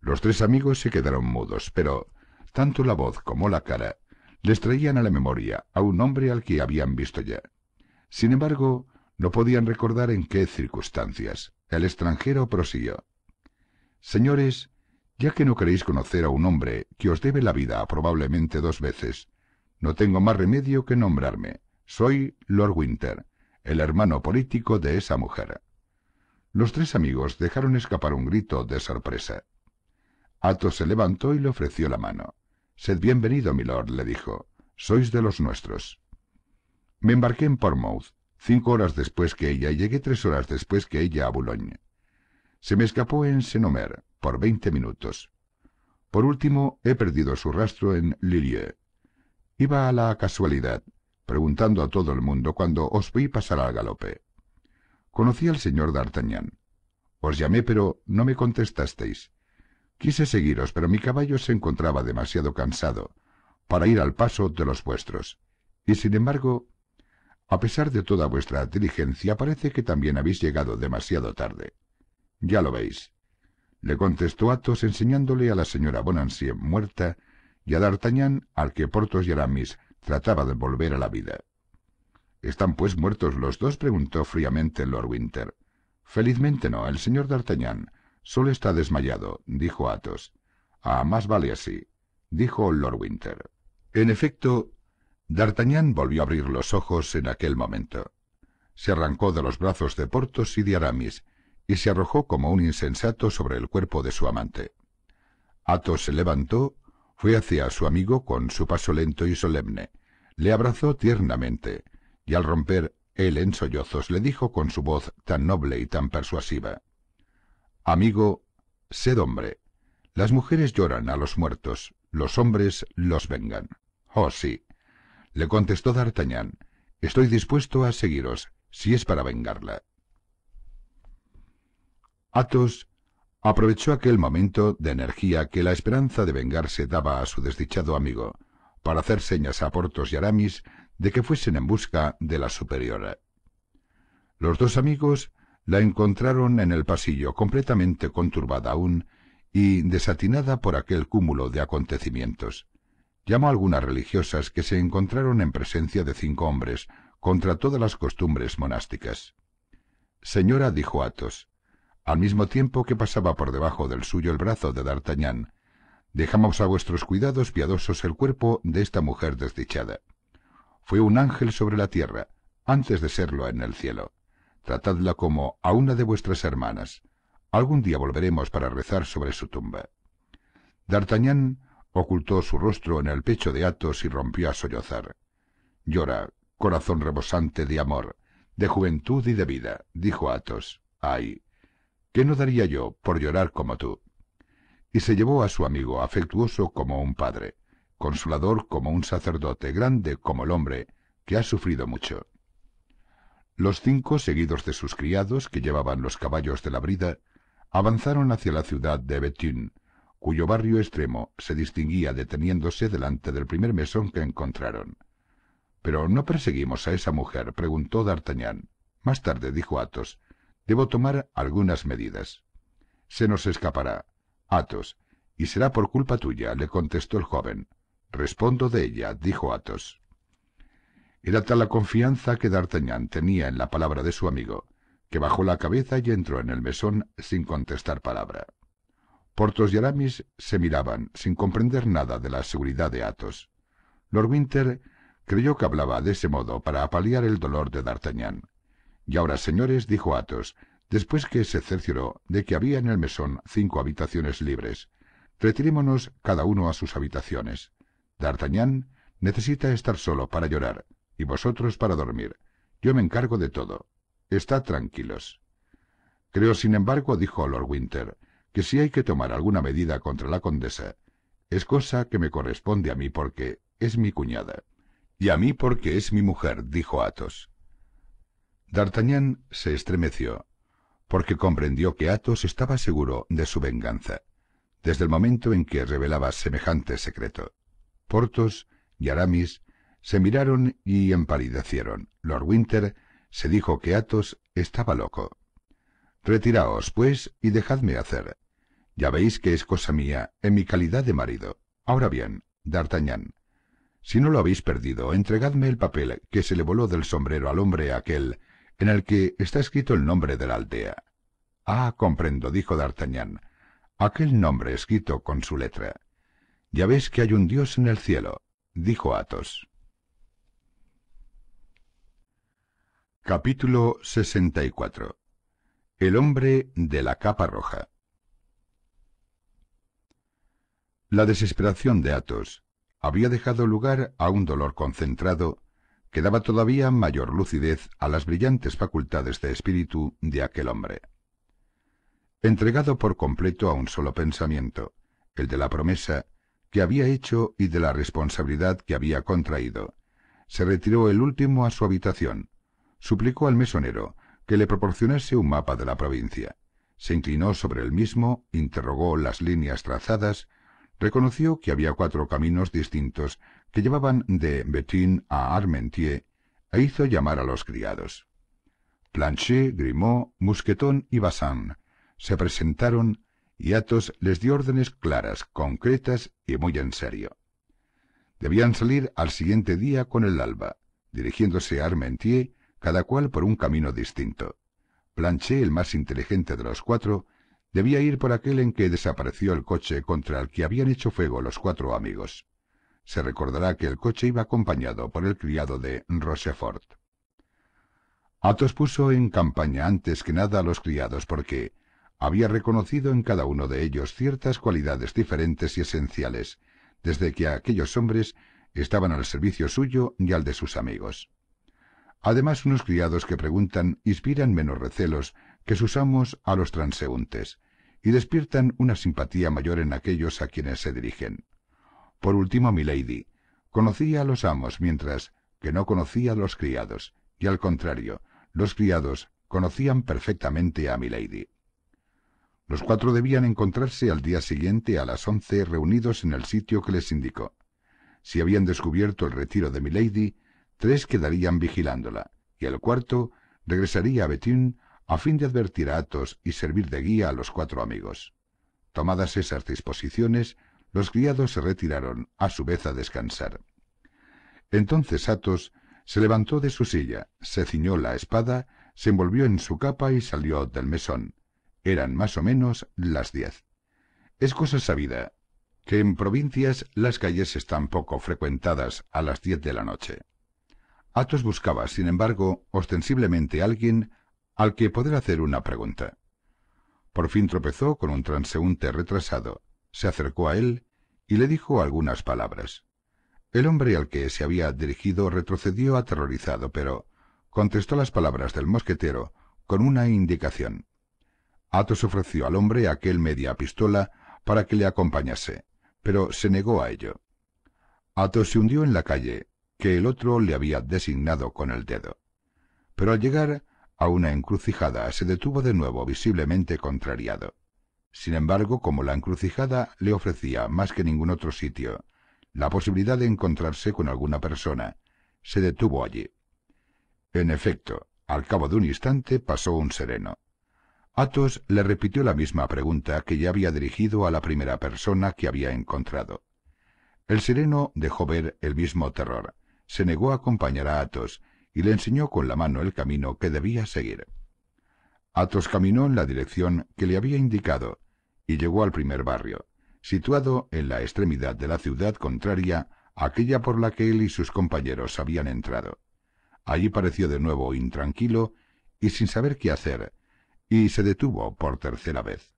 S1: Los tres amigos se quedaron mudos, pero tanto la voz como la cara les traían a la memoria a un hombre al que habían visto ya. Sin embargo, no podían recordar en qué circunstancias. El extranjero prosiguió. Señores, ya que no queréis conocer a un hombre que os debe la vida probablemente dos veces, no tengo más remedio que nombrarme. Soy Lord Winter, el hermano político de esa mujer. Los tres amigos dejaron escapar un grito de sorpresa. Atos se levantó y le ofreció la mano. Sed bienvenido, milord, le dijo. Sois de los nuestros. Me embarqué en Portmouth cinco horas después que ella, y llegué tres horas después que ella a Boulogne. Se me escapó en Senomer, por veinte minutos. Por último, he perdido su rastro en Lille. Iba a la casualidad, preguntando a todo el mundo cuando os vi pasar al galope. Conocí al señor d'Artagnan. Os llamé, pero no me contestasteis. Quise seguiros, pero mi caballo se encontraba demasiado cansado para ir al paso de los vuestros. Y sin embargo, a pesar de toda vuestra diligencia, parece que también habéis llegado demasiado tarde. Ya lo veis. Le contestó Athos enseñándole a la señora Bonancier muerta y a D'Artagnan al que Portos y Aramis trataba de volver a la vida. ¿Están pues muertos los dos? preguntó fríamente Lord Winter. Felizmente no. El señor D'Artagnan Solo está desmayado, dijo Athos. Ah, más vale así, dijo Lord Winter. En efecto, D'Artagnan volvió a abrir los ojos en aquel momento. Se arrancó de los brazos de Porthos y de Aramis y se arrojó como un insensato sobre el cuerpo de su amante. Athos se levantó, fue hacia su amigo con su paso lento y solemne, le abrazó tiernamente y al romper él en sollozos le dijo con su voz tan noble y tan persuasiva: Amigo, sed hombre. Las mujeres lloran a los muertos, los hombres los vengan. Oh, sí. Le contestó D'Artagnan. Estoy dispuesto a seguiros, si es para vengarla. Athos aprovechó aquel momento de energía que la esperanza de vengarse daba a su desdichado amigo, para hacer señas a Portos y Aramis de que fuesen en busca de la superiora. Los dos amigos la encontraron en el pasillo, completamente conturbada aún y desatinada por aquel cúmulo de acontecimientos. Llamó a algunas religiosas que se encontraron en presencia de cinco hombres, contra todas las costumbres monásticas. Señora, dijo Athos, al mismo tiempo que pasaba por debajo del suyo el brazo de D'Artagnan, dejamos a vuestros cuidados piadosos el cuerpo de esta mujer desdichada. Fue un ángel sobre la tierra, antes de serlo en el cielo tratadla como a una de vuestras hermanas. Algún día volveremos para rezar sobre su tumba. D'Artagnan ocultó su rostro en el pecho de Athos y rompió a sollozar. Llora, corazón rebosante de amor, de juventud y de vida, dijo Athos. Ay, ¿qué no daría yo por llorar como tú? Y se llevó a su amigo, afectuoso como un padre, consolador como un sacerdote, grande como el hombre, que ha sufrido mucho. Los cinco, seguidos de sus criados que llevaban los caballos de la brida, avanzaron hacia la ciudad de Bethune, cuyo barrio extremo se distinguía deteniéndose delante del primer mesón que encontraron. Pero no perseguimos a esa mujer, preguntó D'Artagnan. Más tarde, dijo Athos, debo tomar algunas medidas. Se nos escapará, Athos, y será por culpa tuya, le contestó el joven. Respondo de ella, dijo Athos. Era tal la confianza que D'Artagnan tenía en la palabra de su amigo, que bajó la cabeza y entró en el mesón sin contestar palabra. Portos y Aramis se miraban, sin comprender nada de la seguridad de Athos. Lord Winter creyó que hablaba de ese modo para apaliar el dolor de D'Artagnan. Y ahora, señores, dijo Athos, después que se cercioró de que había en el mesón cinco habitaciones libres, retirémonos cada uno a sus habitaciones. D'Artagnan necesita estar solo para llorar y vosotros para dormir. Yo me encargo de todo. Estad tranquilos. Creo, sin embargo, dijo Lord Winter, que si hay que tomar alguna medida contra la condesa, es cosa que me corresponde a mí porque es mi cuñada. Y a mí porque es mi mujer, dijo Athos. D'Artagnan se estremeció, porque comprendió que Athos estaba seguro de su venganza, desde el momento en que revelaba semejante secreto. Porthos y Aramis se miraron y empalidecieron. Lord Winter se dijo que Athos estaba loco. Retiraos, pues, y dejadme hacer. Ya veis que es cosa mía, en mi calidad de marido. Ahora bien, D'Artagnan, si no lo habéis perdido, entregadme el papel que se le voló del sombrero al hombre aquel, en el que está escrito el nombre de la aldea. Ah, comprendo, dijo D'Artagnan, aquel nombre escrito con su letra. Ya veis que hay un dios en el cielo, dijo Athos. Capítulo 64 El hombre de la capa roja La desesperación de Athos había dejado lugar a un dolor concentrado que daba todavía mayor lucidez a las brillantes facultades de espíritu de aquel hombre. Entregado por completo a un solo pensamiento, el de la promesa que había hecho y de la responsabilidad que había contraído, se retiró el último a su habitación, suplicó al mesonero que le proporcionase un mapa de la provincia. Se inclinó sobre el mismo, interrogó las líneas trazadas, reconoció que había cuatro caminos distintos que llevaban de Betín a Armentier e hizo llamar a los criados. Planchet, Grimaud, Musquetón y Bassin. se presentaron y Athos les dio órdenes claras, concretas y muy en serio. Debían salir al siguiente día con el alba, dirigiéndose a Armentier cada cual por un camino distinto. Planchet, el más inteligente de los cuatro, debía ir por aquel en que desapareció el coche contra el que habían hecho fuego los cuatro amigos. Se recordará que el coche iba acompañado por el criado de Rochefort. Atos puso en campaña antes que nada a los criados porque había reconocido en cada uno de ellos ciertas cualidades diferentes y esenciales, desde que aquellos hombres estaban al servicio suyo y al de sus amigos. Además, unos criados que preguntan inspiran menos recelos que sus amos a los transeúntes y despiertan una simpatía mayor en aquellos a quienes se dirigen. Por último, Milady conocía a los amos mientras que no conocía a los criados, y al contrario, los criados conocían perfectamente a Milady. Los cuatro debían encontrarse al día siguiente a las once reunidos en el sitio que les indicó. Si habían descubierto el retiro de Milady, tres quedarían vigilándola, y el cuarto regresaría a Betún a fin de advertir a Atos y servir de guía a los cuatro amigos. Tomadas esas disposiciones, los criados se retiraron, a su vez, a descansar. Entonces Atos se levantó de su silla, se ciñó la espada, se envolvió en su capa y salió del mesón. Eran más o menos las diez. Es cosa sabida que en provincias las calles están poco frecuentadas a las diez de la noche. Atos buscaba, sin embargo, ostensiblemente alguien al que poder hacer una pregunta. Por fin tropezó con un transeúnte retrasado, se acercó a él y le dijo algunas palabras. El hombre al que se había dirigido retrocedió aterrorizado, pero contestó las palabras del mosquetero con una indicación. Athos ofreció al hombre aquel media pistola para que le acompañase, pero se negó a ello. Athos se hundió en la calle, que el otro le había designado con el dedo. Pero al llegar a una encrucijada se detuvo de nuevo visiblemente contrariado. Sin embargo, como la encrucijada le ofrecía más que ningún otro sitio la posibilidad de encontrarse con alguna persona, se detuvo allí. En efecto, al cabo de un instante pasó un sereno. Athos le repitió la misma pregunta que ya había dirigido a la primera persona que había encontrado. El sereno dejó ver el mismo terror, se negó a acompañar a Athos y le enseñó con la mano el camino que debía seguir. Athos caminó en la dirección que le había indicado y llegó al primer barrio, situado en la extremidad de la ciudad contraria a aquella por la que él y sus compañeros habían entrado. Allí pareció de nuevo intranquilo y sin saber qué hacer, y se detuvo por tercera vez.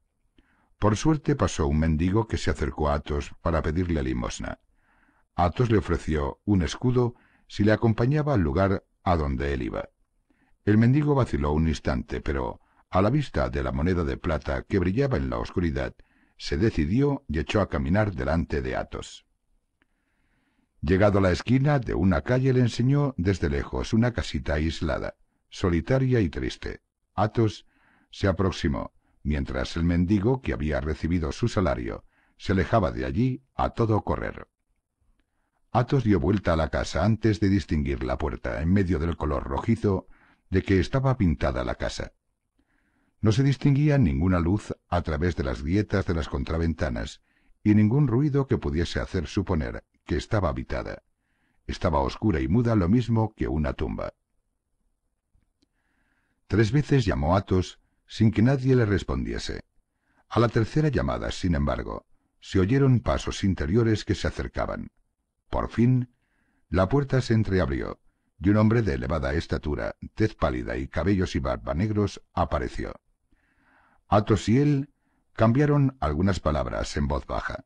S1: Por suerte pasó un mendigo que se acercó a Athos para pedirle limosna. Atos le ofreció un escudo si le acompañaba al lugar a donde él iba. El mendigo vaciló un instante, pero a la vista de la moneda de plata que brillaba en la oscuridad, se decidió y echó a caminar delante de Atos. Llegado a la esquina de una calle le enseñó desde lejos una casita aislada, solitaria y triste. Atos se aproximó, mientras el mendigo, que había recibido su salario, se alejaba de allí a todo correr. Athos dio vuelta a la casa antes de distinguir la puerta, en medio del color rojizo de que estaba pintada la casa. No se distinguía ninguna luz a través de las grietas de las contraventanas y ningún ruido que pudiese hacer suponer que estaba habitada. Estaba oscura y muda lo mismo que una tumba. Tres veces llamó Athos sin que nadie le respondiese. A la tercera llamada, sin embargo, se oyeron pasos interiores que se acercaban. Por fin, la puerta se entreabrió y un hombre de elevada estatura, tez pálida y cabellos y barba negros apareció. Atos y él cambiaron algunas palabras en voz baja.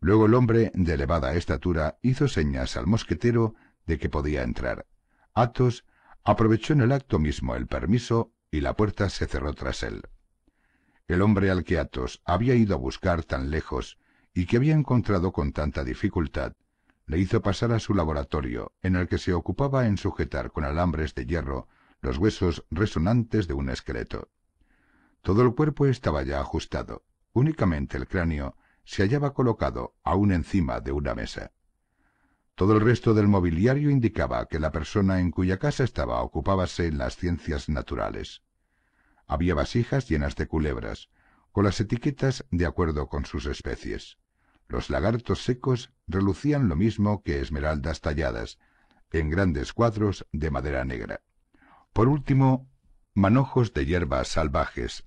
S1: Luego el hombre de elevada estatura hizo señas al mosquetero de que podía entrar. Atos aprovechó en el acto mismo el permiso y la puerta se cerró tras él. El hombre al que Atos había ido a buscar tan lejos y que había encontrado con tanta dificultad le hizo pasar a su laboratorio, en el que se ocupaba en sujetar con alambres de hierro los huesos resonantes de un esqueleto. Todo el cuerpo estaba ya ajustado, únicamente el cráneo se hallaba colocado aún encima de una mesa. Todo el resto del mobiliario indicaba que la persona en cuya casa estaba ocupábase en las ciencias naturales. Había vasijas llenas de culebras, con las etiquetas de acuerdo con sus especies. Los lagartos secos relucían lo mismo que esmeraldas talladas, en grandes cuadros de madera negra. Por último, manojos de hierbas salvajes,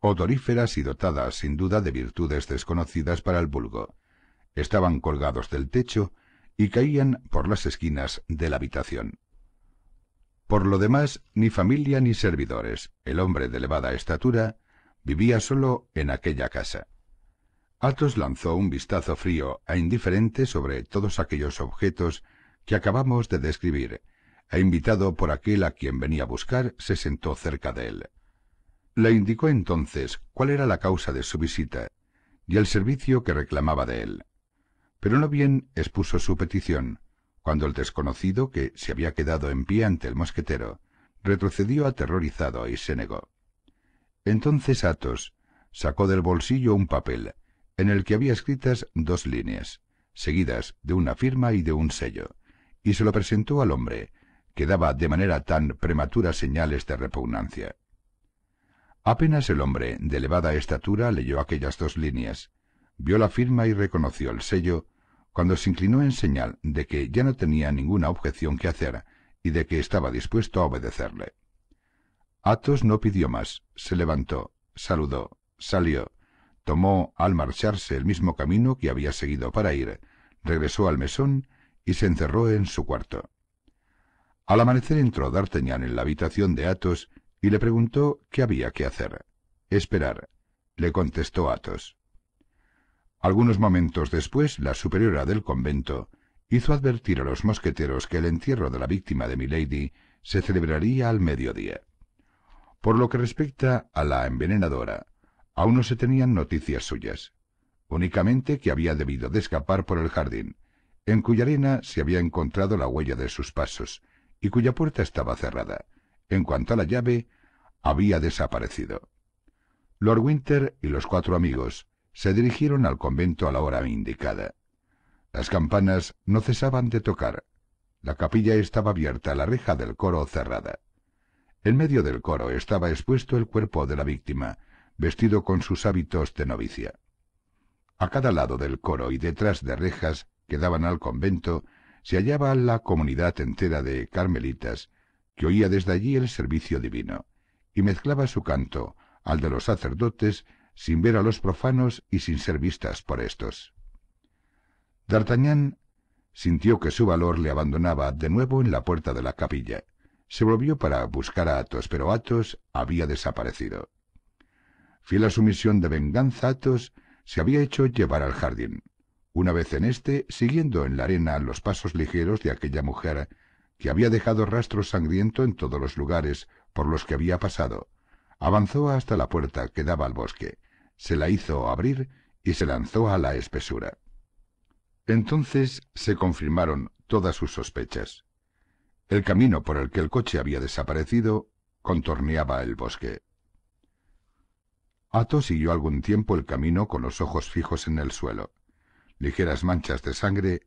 S1: odoríferas y dotadas sin duda de virtudes desconocidas para el vulgo. Estaban colgados del techo y caían por las esquinas de la habitación. Por lo demás, ni familia ni servidores, el hombre de elevada estatura vivía solo en aquella casa. Athos lanzó un vistazo frío e indiferente sobre todos aquellos objetos que acabamos de describir, e invitado por aquel a quien venía a buscar, se sentó cerca de él. Le indicó entonces cuál era la causa de su visita y el servicio que reclamaba de él. Pero no bien expuso su petición, cuando el desconocido, que se había quedado en pie ante el mosquetero, retrocedió aterrorizado y se negó. Entonces Athos sacó del bolsillo un papel, en el que había escritas dos líneas, seguidas de una firma y de un sello, y se lo presentó al hombre, que daba de manera tan prematura señales de repugnancia. Apenas el hombre, de elevada estatura, leyó aquellas dos líneas, vio la firma y reconoció el sello, cuando se inclinó en señal de que ya no tenía ninguna objeción que hacer y de que estaba dispuesto a obedecerle. Atos no pidió más, se levantó, saludó, salió, tomó al marcharse el mismo camino que había seguido para ir, regresó al mesón y se encerró en su cuarto. Al amanecer entró D'Artagnan en la habitación de Athos y le preguntó qué había que hacer. Esperar, le contestó Athos. Algunos momentos después, la superiora del convento hizo advertir a los mosqueteros que el entierro de la víctima de Milady se celebraría al mediodía. Por lo que respecta a la envenenadora, Aún no se tenían noticias suyas, únicamente que había debido de escapar por el jardín, en cuya arena se había encontrado la huella de sus pasos, y cuya puerta estaba cerrada. En cuanto a la llave, había desaparecido. Lord Winter y los cuatro amigos se dirigieron al convento a la hora indicada. Las campanas no cesaban de tocar. La capilla estaba abierta, la reja del coro cerrada. En medio del coro estaba expuesto el cuerpo de la víctima, vestido con sus hábitos de novicia. A cada lado del coro y detrás de rejas que daban al convento se hallaba la comunidad entera de carmelitas que oía desde allí el servicio divino y mezclaba su canto al de los sacerdotes sin ver a los profanos y sin ser vistas por estos. D'Artagnan sintió que su valor le abandonaba de nuevo en la puerta de la capilla. Se volvió para buscar a Athos, pero Athos había desaparecido fiel a su misión de venganza, Atos se había hecho llevar al jardín. Una vez en este, siguiendo en la arena los pasos ligeros de aquella mujer, que había dejado rastro sangriento en todos los lugares por los que había pasado, avanzó hasta la puerta que daba al bosque, se la hizo abrir y se lanzó a la espesura. Entonces se confirmaron todas sus sospechas. El camino por el que el coche había desaparecido contorneaba el bosque. Ato siguió algún tiempo el camino con los ojos fijos en el suelo. Ligeras manchas de sangre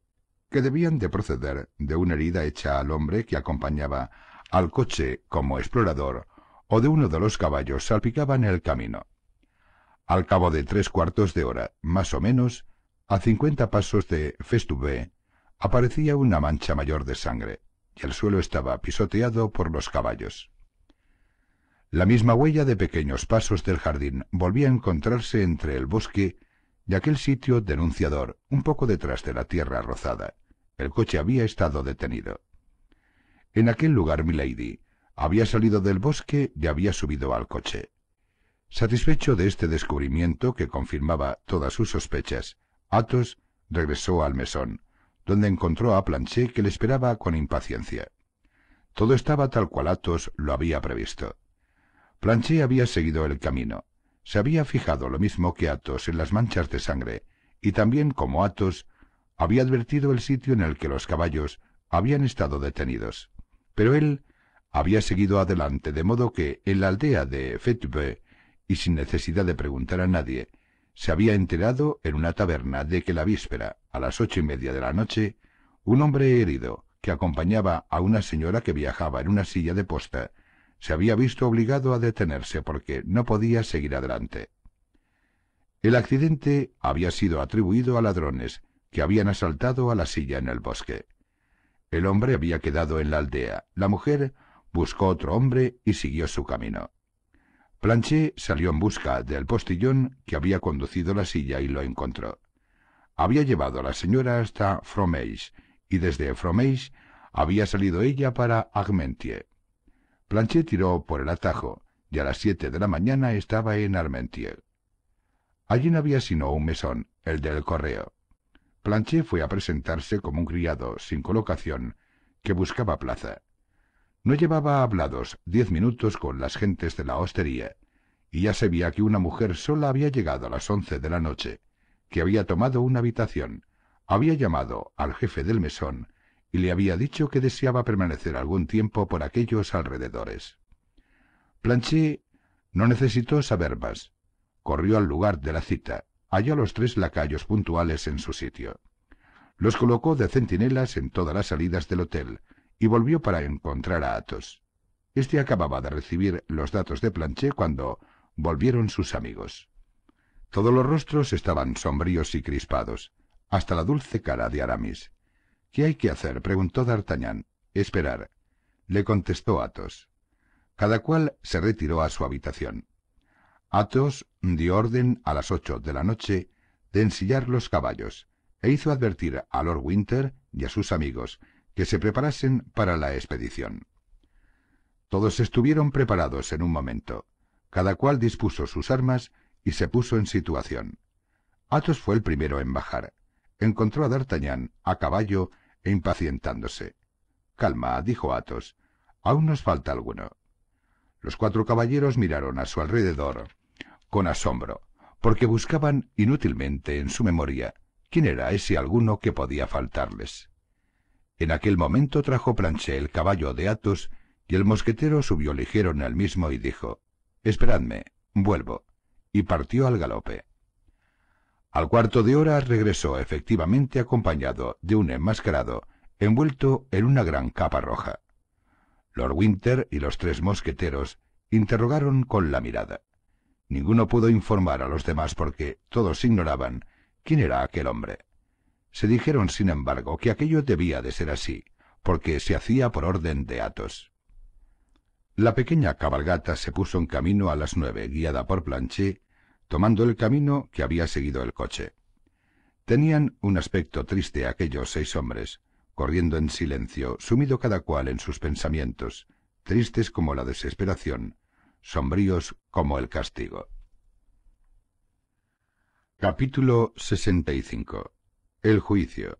S1: que debían de proceder de una herida hecha al hombre que acompañaba al coche como explorador o de uno de los caballos salpicaban el camino. Al cabo de tres cuartos de hora, más o menos, a cincuenta pasos de Festubé aparecía una mancha mayor de sangre, y el suelo estaba pisoteado por los caballos. La misma huella de pequeños pasos del jardín volvía a encontrarse entre el bosque y aquel sitio denunciador, un poco detrás de la tierra rozada. El coche había estado detenido. En aquel lugar Milady había salido del bosque y había subido al coche. Satisfecho de este descubrimiento que confirmaba todas sus sospechas, Athos regresó al mesón, donde encontró a Planchet que le esperaba con impaciencia. Todo estaba tal cual Athos lo había previsto. Planchet había seguido el camino. Se había fijado lo mismo que Atos en las manchas de sangre, y también como Atos, había advertido el sitio en el que los caballos habían estado detenidos. Pero él había seguido adelante, de modo que en la aldea de Fetbe, y sin necesidad de preguntar a nadie, se había enterado en una taberna de que la víspera, a las ocho y media de la noche, un hombre herido, que acompañaba a una señora que viajaba en una silla de posta, se había visto obligado a detenerse porque no podía seguir adelante. El accidente había sido atribuido a ladrones que habían asaltado a la silla en el bosque. El hombre había quedado en la aldea, la mujer buscó otro hombre y siguió su camino. Planchet salió en busca del postillón que había conducido la silla y lo encontró. Había llevado a la señora hasta Fromage y desde Fromage había salido ella para Armentier. Planchet tiró por el atajo y a las siete de la mañana estaba en Armentier. Allí no había sino un mesón, el del correo. Planchet fue a presentarse como un criado sin colocación que buscaba plaza. No llevaba hablados diez minutos con las gentes de la hostería, y ya se veía que una mujer sola había llegado a las once de la noche, que había tomado una habitación, había llamado al jefe del mesón y le había dicho que deseaba permanecer algún tiempo por aquellos alrededores. Planchet no necesitó saber más. Corrió al lugar de la cita, halló a los tres lacayos puntuales en su sitio. Los colocó de centinelas en todas las salidas del hotel y volvió para encontrar a Athos. Este acababa de recibir los datos de Planchet cuando volvieron sus amigos. Todos los rostros estaban sombríos y crispados, hasta la dulce cara de Aramis. ¿Qué hay que hacer? preguntó D'Artagnan. Esperar, le contestó Athos. Cada cual se retiró a su habitación. Athos dio orden a las ocho de la noche de ensillar los caballos e hizo advertir a Lord Winter y a sus amigos que se preparasen para la expedición. Todos estuvieron preparados en un momento. Cada cual dispuso sus armas y se puso en situación. Athos fue el primero en bajar. Encontró a D'Artagnan a caballo e impacientándose. Calma, dijo Athos, aún nos falta alguno. Los cuatro caballeros miraron a su alrededor con asombro, porque buscaban inútilmente en su memoria quién era ese alguno que podía faltarles. En aquel momento trajo planche el caballo de Athos y el mosquetero subió ligero en el mismo y dijo Esperadme, vuelvo, y partió al galope. Al cuarto de hora regresó efectivamente acompañado de un enmascarado envuelto en una gran capa roja. Lord Winter y los tres mosqueteros interrogaron con la mirada. Ninguno pudo informar a los demás porque todos ignoraban quién era aquel hombre. Se dijeron, sin embargo, que aquello debía de ser así, porque se hacía por orden de Athos. La pequeña cabalgata se puso en camino a las nueve, guiada por Planchet, tomando el camino que había seguido el coche. Tenían un aspecto triste aquellos seis hombres, corriendo en silencio, sumido cada cual en sus pensamientos, tristes como la desesperación, sombríos como el castigo. Capítulo 65 El juicio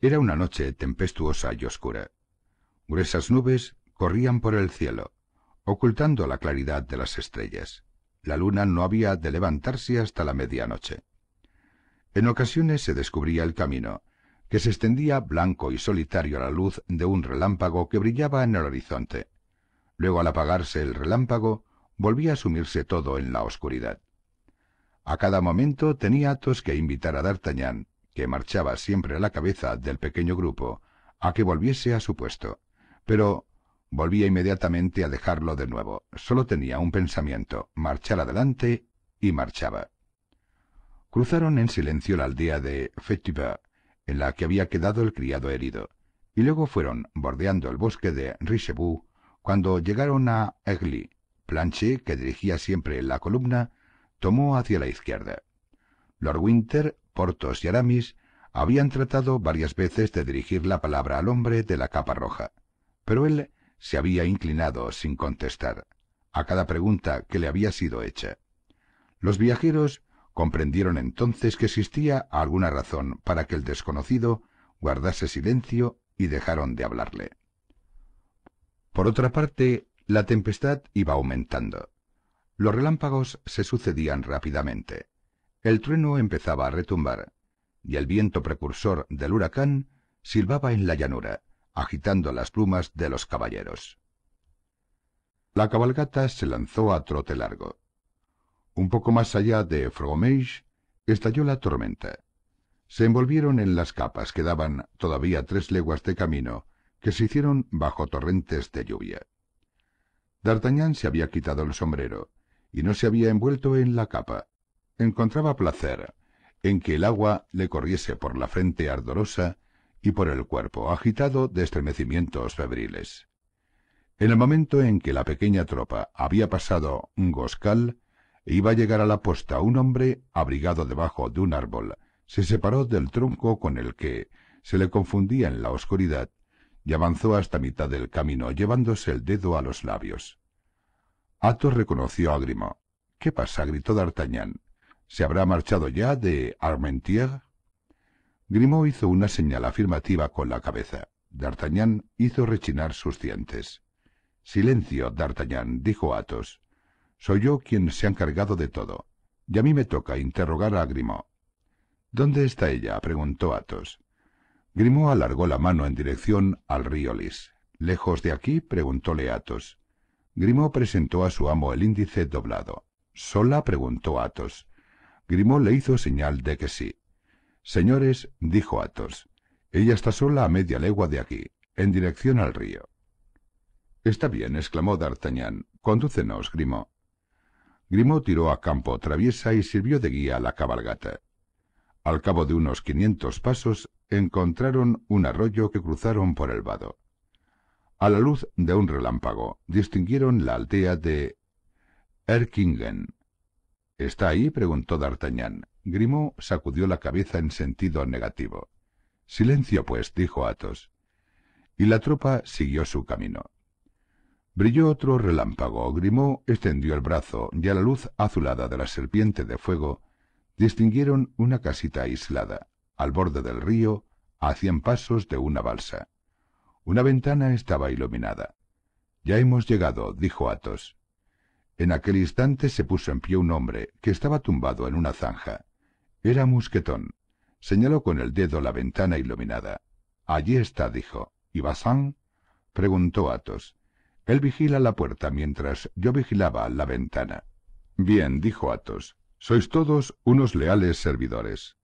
S1: Era una noche tempestuosa y oscura. Gruesas nubes corrían por el cielo, ocultando la claridad de las estrellas. La luna no había de levantarse hasta la medianoche. En ocasiones se descubría el camino, que se extendía blanco y solitario a la luz de un relámpago que brillaba en el horizonte. Luego, al apagarse el relámpago, volvía a sumirse todo en la oscuridad. A cada momento tenía Athos que invitar a D'Artagnan, que marchaba siempre a la cabeza del pequeño grupo, a que volviese a su puesto, pero Volvía inmediatamente a dejarlo de nuevo. Solo tenía un pensamiento, marchar adelante, y marchaba. Cruzaron en silencio la aldea de Fetiver, en la que había quedado el criado herido, y luego fueron bordeando el bosque de Richebou, cuando llegaron a Egli. Planchet, que dirigía siempre la columna, tomó hacia la izquierda. Lord Winter, Portos y Aramis habían tratado varias veces de dirigir la palabra al hombre de la capa roja, pero él se había inclinado sin contestar a cada pregunta que le había sido hecha. Los viajeros comprendieron entonces que existía alguna razón para que el desconocido guardase silencio y dejaron de hablarle. Por otra parte, la tempestad iba aumentando. Los relámpagos se sucedían rápidamente. El trueno empezaba a retumbar, y el viento precursor del huracán silbaba en la llanura, agitando las plumas de los caballeros. La cabalgata se lanzó a trote largo. Un poco más allá de Fromage estalló la tormenta. Se envolvieron en las capas que daban todavía tres leguas de camino, que se hicieron bajo torrentes de lluvia. D'Artagnan se había quitado el sombrero y no se había envuelto en la capa. Encontraba placer en que el agua le corriese por la frente ardorosa y por el cuerpo agitado de estremecimientos febriles. En el momento en que la pequeña tropa había pasado un Goscal, iba a llegar a la posta un hombre abrigado debajo de un árbol, se separó del tronco con el que se le confundía en la oscuridad y avanzó hasta mitad del camino llevándose el dedo a los labios. Athos reconoció a Grimaud. ¿Qué pasa? gritó D'Artagnan. ¿Se habrá marchado ya de Armentières? Grimaud hizo una señal afirmativa con la cabeza. D'Artagnan hizo rechinar sus dientes. Silencio, D'Artagnan, dijo Athos. Soy yo quien se ha encargado de todo, y a mí me toca interrogar a Grimaud. ¿Dónde está ella? preguntó Athos. Grimaud alargó la mano en dirección al río Lis. ¿Lejos de aquí? preguntóle Athos. Grimaud presentó a su amo el índice doblado. ¿Sola? preguntó Athos. Grimaud le hizo señal de que sí. Señores, dijo Athos, ella está sola a media legua de aquí, en dirección al río. Está bien, exclamó D'Artagnan. Condúcenos, Grimaud. Grimaud tiró a campo traviesa y sirvió de guía a la cabalgata. Al cabo de unos quinientos pasos encontraron un arroyo que cruzaron por el vado. A la luz de un relámpago distinguieron la aldea de Erkingen, ¿Está ahí? preguntó D'Artagnan. Grimaud sacudió la cabeza en sentido negativo. Silencio, pues, dijo Athos. Y la tropa siguió su camino. Brilló otro relámpago. Grimaud extendió el brazo y a la luz azulada de la serpiente de fuego distinguieron una casita aislada, al borde del río, a cien pasos de una balsa. Una ventana estaba iluminada. Ya hemos llegado, dijo Athos. En aquel instante se puso en pie un hombre que estaba tumbado en una zanja. Era Musquetón. Señaló con el dedo la ventana iluminada. Allí está, dijo. ¿Y Bazán? preguntó Athos. Él vigila la puerta mientras yo vigilaba la ventana. Bien, dijo Athos. Sois todos unos leales servidores.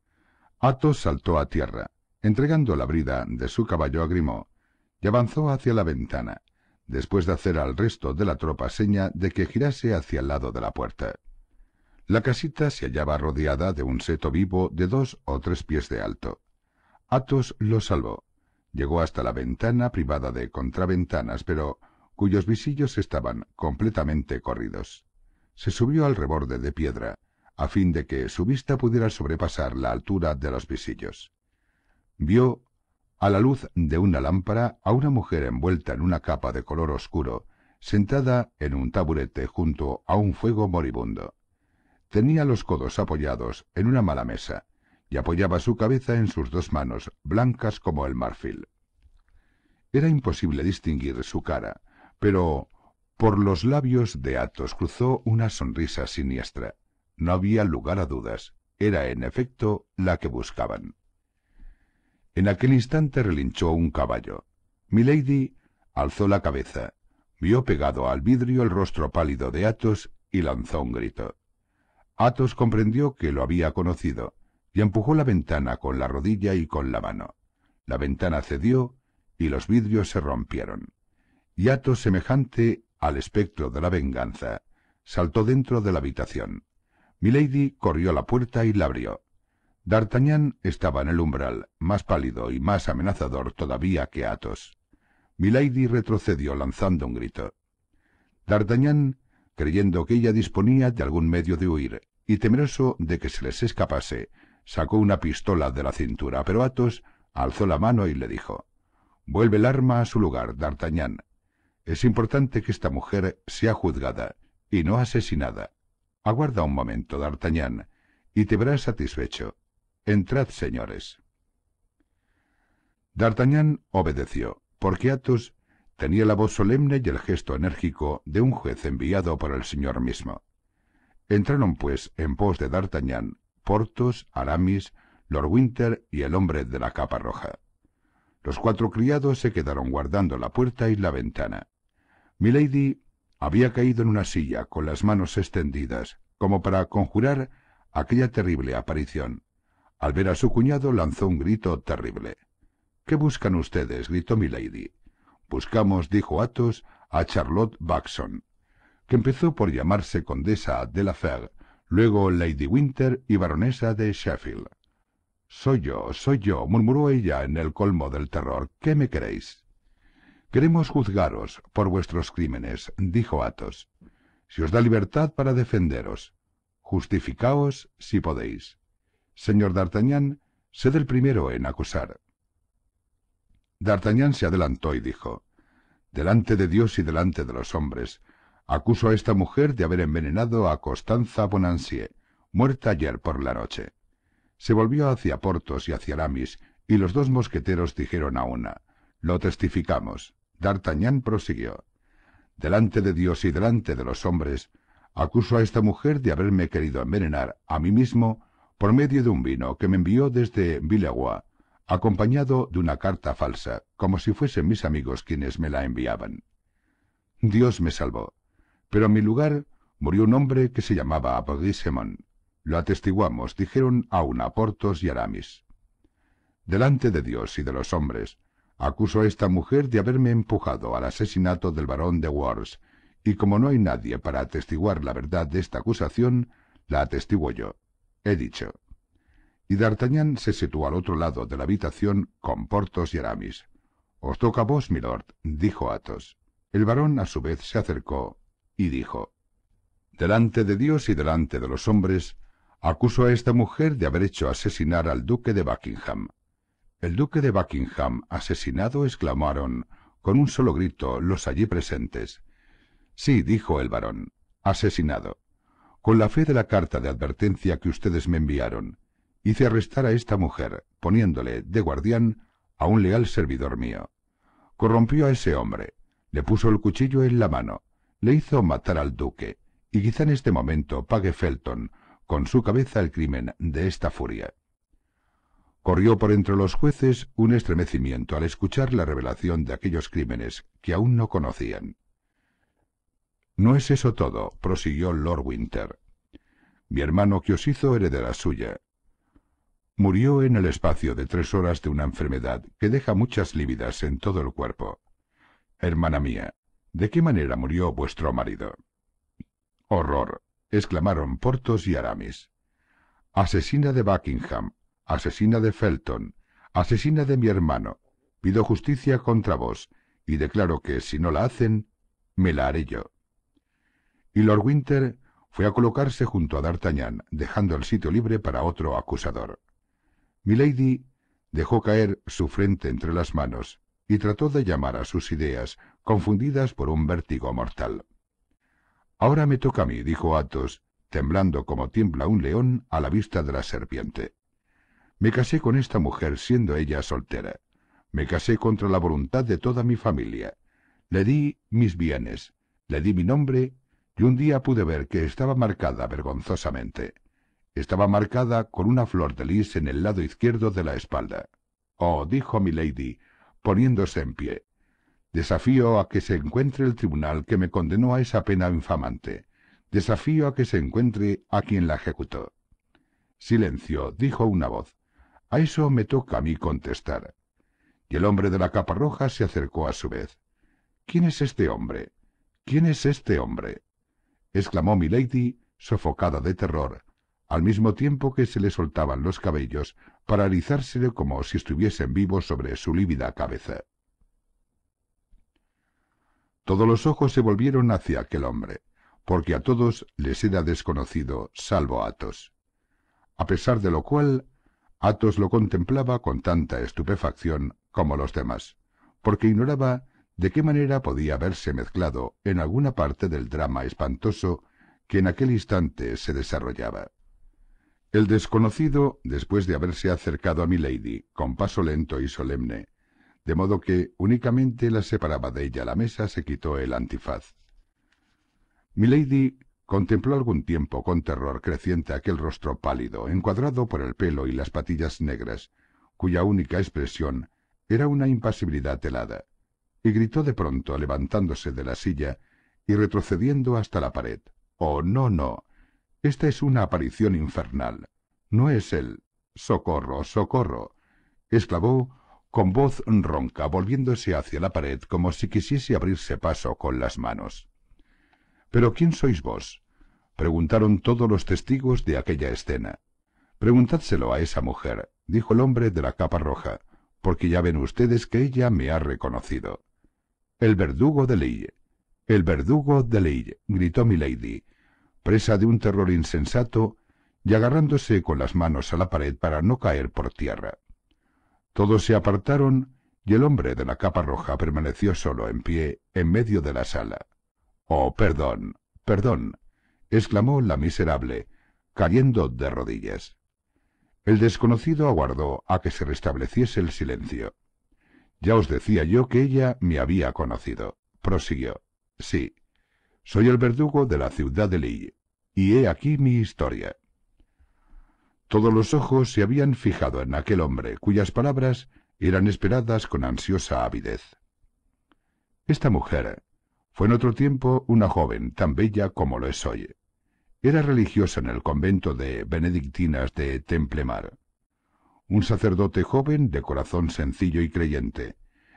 S1: Athos saltó a tierra, entregando la brida de su caballo a Grimaud, y avanzó hacia la ventana después de hacer al resto de la tropa seña de que girase hacia el lado de la puerta. La casita se hallaba rodeada de un seto vivo de dos o tres pies de alto. Athos lo salvó. Llegó hasta la ventana privada de contraventanas, pero cuyos visillos estaban completamente corridos. Se subió al reborde de piedra, a fin de que su vista pudiera sobrepasar la altura de los visillos. Vio a la luz de una lámpara, a una mujer envuelta en una capa de color oscuro, sentada en un taburete junto a un fuego moribundo. Tenía los codos apoyados en una mala mesa y apoyaba su cabeza en sus dos manos, blancas como el marfil. Era imposible distinguir su cara, pero por los labios de Atos cruzó una sonrisa siniestra. No había lugar a dudas. Era, en efecto, la que buscaban. En aquel instante relinchó un caballo. Milady alzó la cabeza, vio pegado al vidrio el rostro pálido de Athos y lanzó un grito. Athos comprendió que lo había conocido y empujó la ventana con la rodilla y con la mano. La ventana cedió y los vidrios se rompieron. Y Athos, semejante al espectro de la venganza, saltó dentro de la habitación. Milady corrió a la puerta y la abrió. D'Artagnan estaba en el umbral, más pálido y más amenazador todavía que Athos. Milady retrocedió lanzando un grito. D'Artagnan, creyendo que ella disponía de algún medio de huir y temeroso de que se les escapase, sacó una pistola de la cintura, pero Athos alzó la mano y le dijo Vuelve el arma a su lugar, D'Artagnan. Es importante que esta mujer sea juzgada y no asesinada. Aguarda un momento, D'Artagnan, y te verás satisfecho. Entrad, señores. D'Artagnan obedeció, porque Athos tenía la voz solemne y el gesto enérgico de un juez enviado por el señor mismo. Entraron, pues, en pos de D'Artagnan, Porthos, Aramis, Lord Winter y el hombre de la capa roja. Los cuatro criados se quedaron guardando la puerta y la ventana. Milady había caído en una silla con las manos extendidas, como para conjurar aquella terrible aparición, al ver a su cuñado lanzó un grito terrible. ¿Qué buscan ustedes? gritó Milady. Buscamos, dijo Athos, a Charlotte Baxon, que empezó por llamarse condesa de la Fer, luego Lady Winter y baronesa de Sheffield. Soy yo, soy yo, murmuró ella en el colmo del terror. ¿Qué me queréis? Queremos juzgaros por vuestros crímenes, dijo Athos. Si os da libertad para defenderos, justificaos si podéis. Señor D'Artagnan, sed el primero en acusar. D'Artagnan se adelantó y dijo, Delante de Dios y delante de los hombres, acuso a esta mujer de haber envenenado a Constanza Bonancier, muerta ayer por la noche. Se volvió hacia Portos y hacia Aramis, y los dos mosqueteros dijeron a una, Lo testificamos. D'Artagnan prosiguió, Delante de Dios y delante de los hombres, acuso a esta mujer de haberme querido envenenar a mí mismo por medio de un vino que me envió desde Villagua, acompañado de una carta falsa, como si fuesen mis amigos quienes me la enviaban. Dios me salvó, pero en mi lugar murió un hombre que se llamaba Apodisemón. Lo atestiguamos, dijeron aún a Portos y Aramis. Delante de Dios y de los hombres, acuso a esta mujer de haberme empujado al asesinato del barón de Wars, y como no hay nadie para atestiguar la verdad de esta acusación, la atestiguo yo he dicho. Y D'Artagnan se situó al otro lado de la habitación con Portos y Aramis. Os toca a vos, milord, dijo Athos. El varón a su vez se acercó y dijo Delante de Dios y delante de los hombres, acuso a esta mujer de haber hecho asesinar al duque de Buckingham. El duque de Buckingham asesinado exclamaron con un solo grito los allí presentes. Sí, dijo el varón, asesinado con la fe de la carta de advertencia que ustedes me enviaron, hice arrestar a esta mujer, poniéndole de guardián a un leal servidor mío. Corrompió a ese hombre, le puso el cuchillo en la mano, le hizo matar al duque, y quizá en este momento pague Felton con su cabeza el crimen de esta furia. Corrió por entre los jueces un estremecimiento al escuchar la revelación de aquellos crímenes que aún no conocían. No es eso todo, prosiguió Lord Winter. Mi hermano que os hizo heredera suya. Murió en el espacio de tres horas de una enfermedad que deja muchas lívidas en todo el cuerpo. Hermana mía, ¿de qué manera murió vuestro marido? Horror, exclamaron Portos y Aramis. Asesina de Buckingham, asesina de Felton, asesina de mi hermano. Pido justicia contra vos y declaro que si no la hacen, me la haré yo y Lord Winter fue a colocarse junto a D'Artagnan, dejando el sitio libre para otro acusador. Milady dejó caer su frente entre las manos y trató de llamar a sus ideas, confundidas por un vértigo mortal. Ahora me toca a mí, dijo Athos, temblando como tiembla un león a la vista de la serpiente. Me casé con esta mujer siendo ella soltera. Me casé contra la voluntad de toda mi familia. Le di mis bienes, le di mi nombre y un día pude ver que estaba marcada vergonzosamente. Estaba marcada con una flor de lis en el lado izquierdo de la espalda. Oh, dijo mi lady, poniéndose en pie. Desafío a que se encuentre el tribunal que me condenó a esa pena infamante. Desafío a que se encuentre a quien la ejecutó. Silencio, dijo una voz. A eso me toca a mí contestar. Y el hombre de la capa roja se acercó a su vez. ¿Quién es este hombre? ¿Quién es este hombre? exclamó milady, sofocada de terror, al mismo tiempo que se le soltaban los cabellos para alizársele como si estuviesen vivos sobre su lívida cabeza. Todos los ojos se volvieron hacia aquel hombre, porque a todos les era desconocido, salvo Athos. A pesar de lo cual, Athos lo contemplaba con tanta estupefacción como los demás, porque ignoraba de qué manera podía haberse mezclado en alguna parte del drama espantoso que en aquel instante se desarrollaba. El desconocido, después de haberse acercado a Milady con paso lento y solemne, de modo que únicamente la separaba de ella la mesa, se quitó el antifaz. Milady contempló algún tiempo con terror creciente aquel rostro pálido, encuadrado por el pelo y las patillas negras, cuya única expresión era una impasibilidad helada y gritó de pronto, levantándose de la silla y retrocediendo hasta la pared. Oh, no, no. Esta es una aparición infernal. No es él. Socorro, socorro. exclamó con voz ronca, volviéndose hacia la pared como si quisiese abrirse paso con las manos. ¿Pero quién sois vos? preguntaron todos los testigos de aquella escena. Preguntádselo a esa mujer, dijo el hombre de la capa roja, porque ya ven ustedes que ella me ha reconocido. El verdugo de ley, El verdugo de ley, gritó Milady, presa de un terror insensato y agarrándose con las manos a la pared para no caer por tierra. Todos se apartaron y el hombre de la capa roja permaneció solo en pie en medio de la sala. Oh, perdón, perdón, exclamó la miserable, cayendo de rodillas. El desconocido aguardó a que se restableciese el silencio. Ya os decía yo que ella me había conocido. Prosiguió. Sí, soy el verdugo de la ciudad de Lille, y he aquí mi historia. Todos los ojos se habían fijado en aquel hombre, cuyas palabras eran esperadas con ansiosa avidez. Esta mujer fue en otro tiempo una joven tan bella como lo es hoy. Era religiosa en el convento de benedictinas de Templemar un sacerdote joven de corazón sencillo y creyente.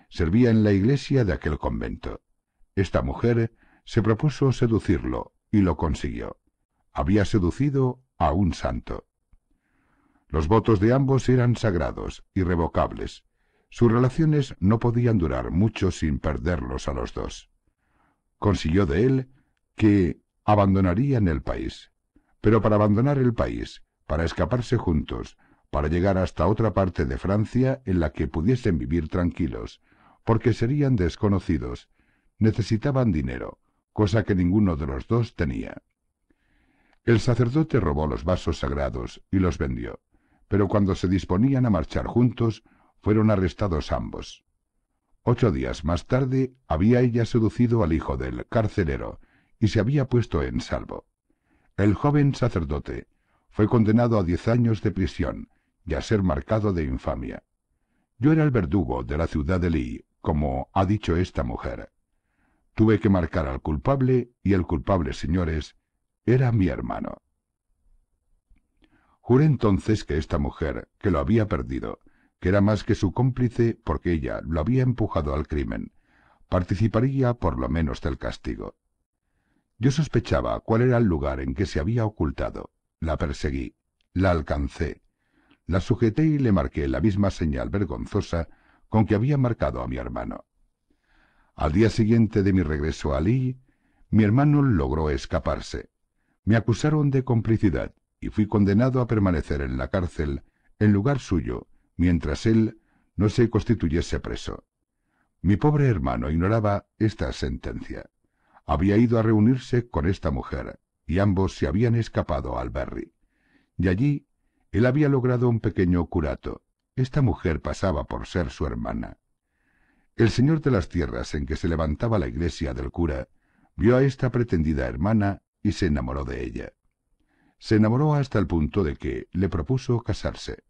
S1: Servía en la iglesia de aquel convento. Esta mujer se propuso seducirlo y lo consiguió. Había seducido a un santo. Los votos de ambos eran sagrados, irrevocables. Sus relaciones no podían durar mucho sin perderlos a los dos. Consiguió de él que abandonarían el país. Pero para abandonar el país, para escaparse juntos, para llegar hasta otra parte de Francia en la que pudiesen vivir tranquilos, porque serían desconocidos, necesitaban dinero, cosa que ninguno de los dos tenía. El sacerdote robó los vasos sagrados y los vendió, pero cuando se disponían a marchar juntos, fueron arrestados ambos. Ocho días más tarde había ella seducido al hijo del carcelero y se había puesto en salvo. El joven sacerdote fue condenado a diez años de prisión y a ser marcado de infamia. Yo era el verdugo de la ciudad de Lee, como ha dicho esta mujer. Tuve que marcar al culpable y el culpable, señores, era mi hermano. Juré entonces que esta mujer, que lo había perdido, que era más que su cómplice porque ella lo había empujado al crimen, participaría por lo menos del castigo. Yo sospechaba cuál era el lugar en que se había ocultado, la perseguí, la alcancé, la sujeté y le marqué la misma señal vergonzosa con que había marcado a mi hermano. Al día siguiente de mi regreso a Lee, mi hermano logró escaparse. Me acusaron de complicidad y fui condenado a permanecer en la cárcel en lugar suyo mientras él no se constituyese preso. Mi pobre hermano ignoraba esta sentencia. Había ido a reunirse con esta mujer y ambos se habían escapado al Berry. Y allí él había logrado un pequeño curato. Esta mujer pasaba por ser su hermana. El señor de las tierras en que se levantaba la iglesia del cura vio a esta pretendida hermana y se enamoró de ella. Se enamoró hasta el punto de que le propuso casarse.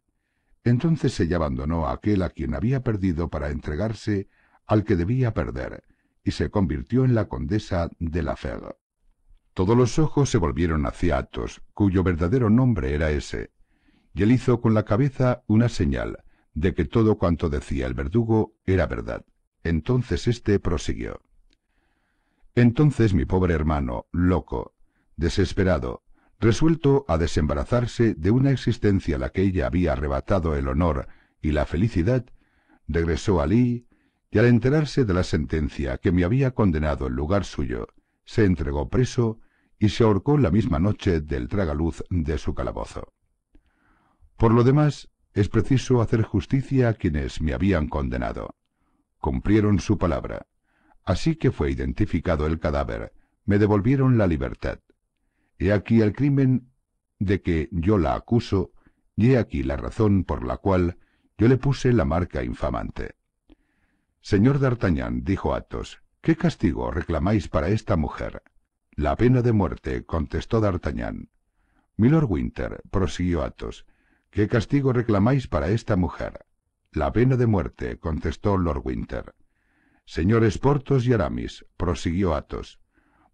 S1: Entonces ella abandonó a aquel a quien había perdido para entregarse al que debía perder, y se convirtió en la condesa de la Ferre. Todos los ojos se volvieron hacia Atos, cuyo verdadero nombre era ese, y él hizo con la cabeza una señal de que todo cuanto decía el verdugo era verdad. Entonces éste prosiguió. Entonces mi pobre hermano, loco, desesperado, resuelto a desembarazarse de una existencia a la que ella había arrebatado el honor y la felicidad, regresó a Lee y al enterarse de la sentencia que me había condenado en lugar suyo, se entregó preso y se ahorcó la misma noche del tragaluz de su calabozo. Por lo demás, es preciso hacer justicia a quienes me habían condenado. Cumplieron su palabra. Así que fue identificado el cadáver, me devolvieron la libertad. He aquí el crimen de que yo la acuso, y he aquí la razón por la cual yo le puse la marca infamante. Señor D'Artagnan, dijo Athos, ¿qué castigo reclamáis para esta mujer? La pena de muerte, contestó D'Artagnan. Milord Winter, prosiguió Athos, ¿Qué castigo reclamáis para esta mujer? La pena de muerte, contestó Lord Winter. Señores Portos y Aramis, prosiguió Athos,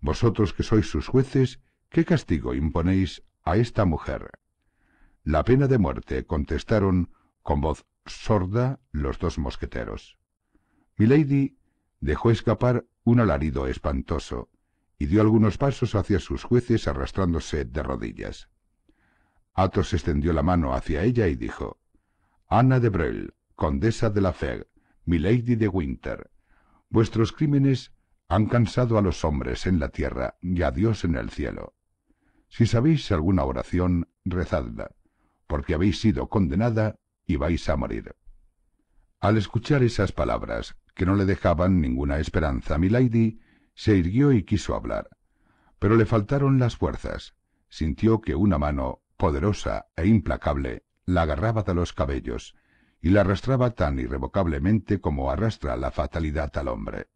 S1: vosotros que sois sus jueces, ¿qué castigo imponéis a esta mujer? La pena de muerte, contestaron con voz sorda los dos mosqueteros. Milady dejó escapar un alarido espantoso y dio algunos pasos hacia sus jueces arrastrándose de rodillas. Athos extendió la mano hacia ella y dijo Ana de Breuil, condesa de la fe, milady de Winter, vuestros crímenes han cansado a los hombres en la tierra y a Dios en el cielo. Si sabéis alguna oración, rezadla, porque habéis sido condenada y vais a morir. Al escuchar esas palabras, que no le dejaban ninguna esperanza, milady se irguió y quiso hablar, pero le faltaron las fuerzas. Sintió que una mano poderosa e implacable, la agarraba de los cabellos y la arrastraba tan irrevocablemente como arrastra la fatalidad al hombre.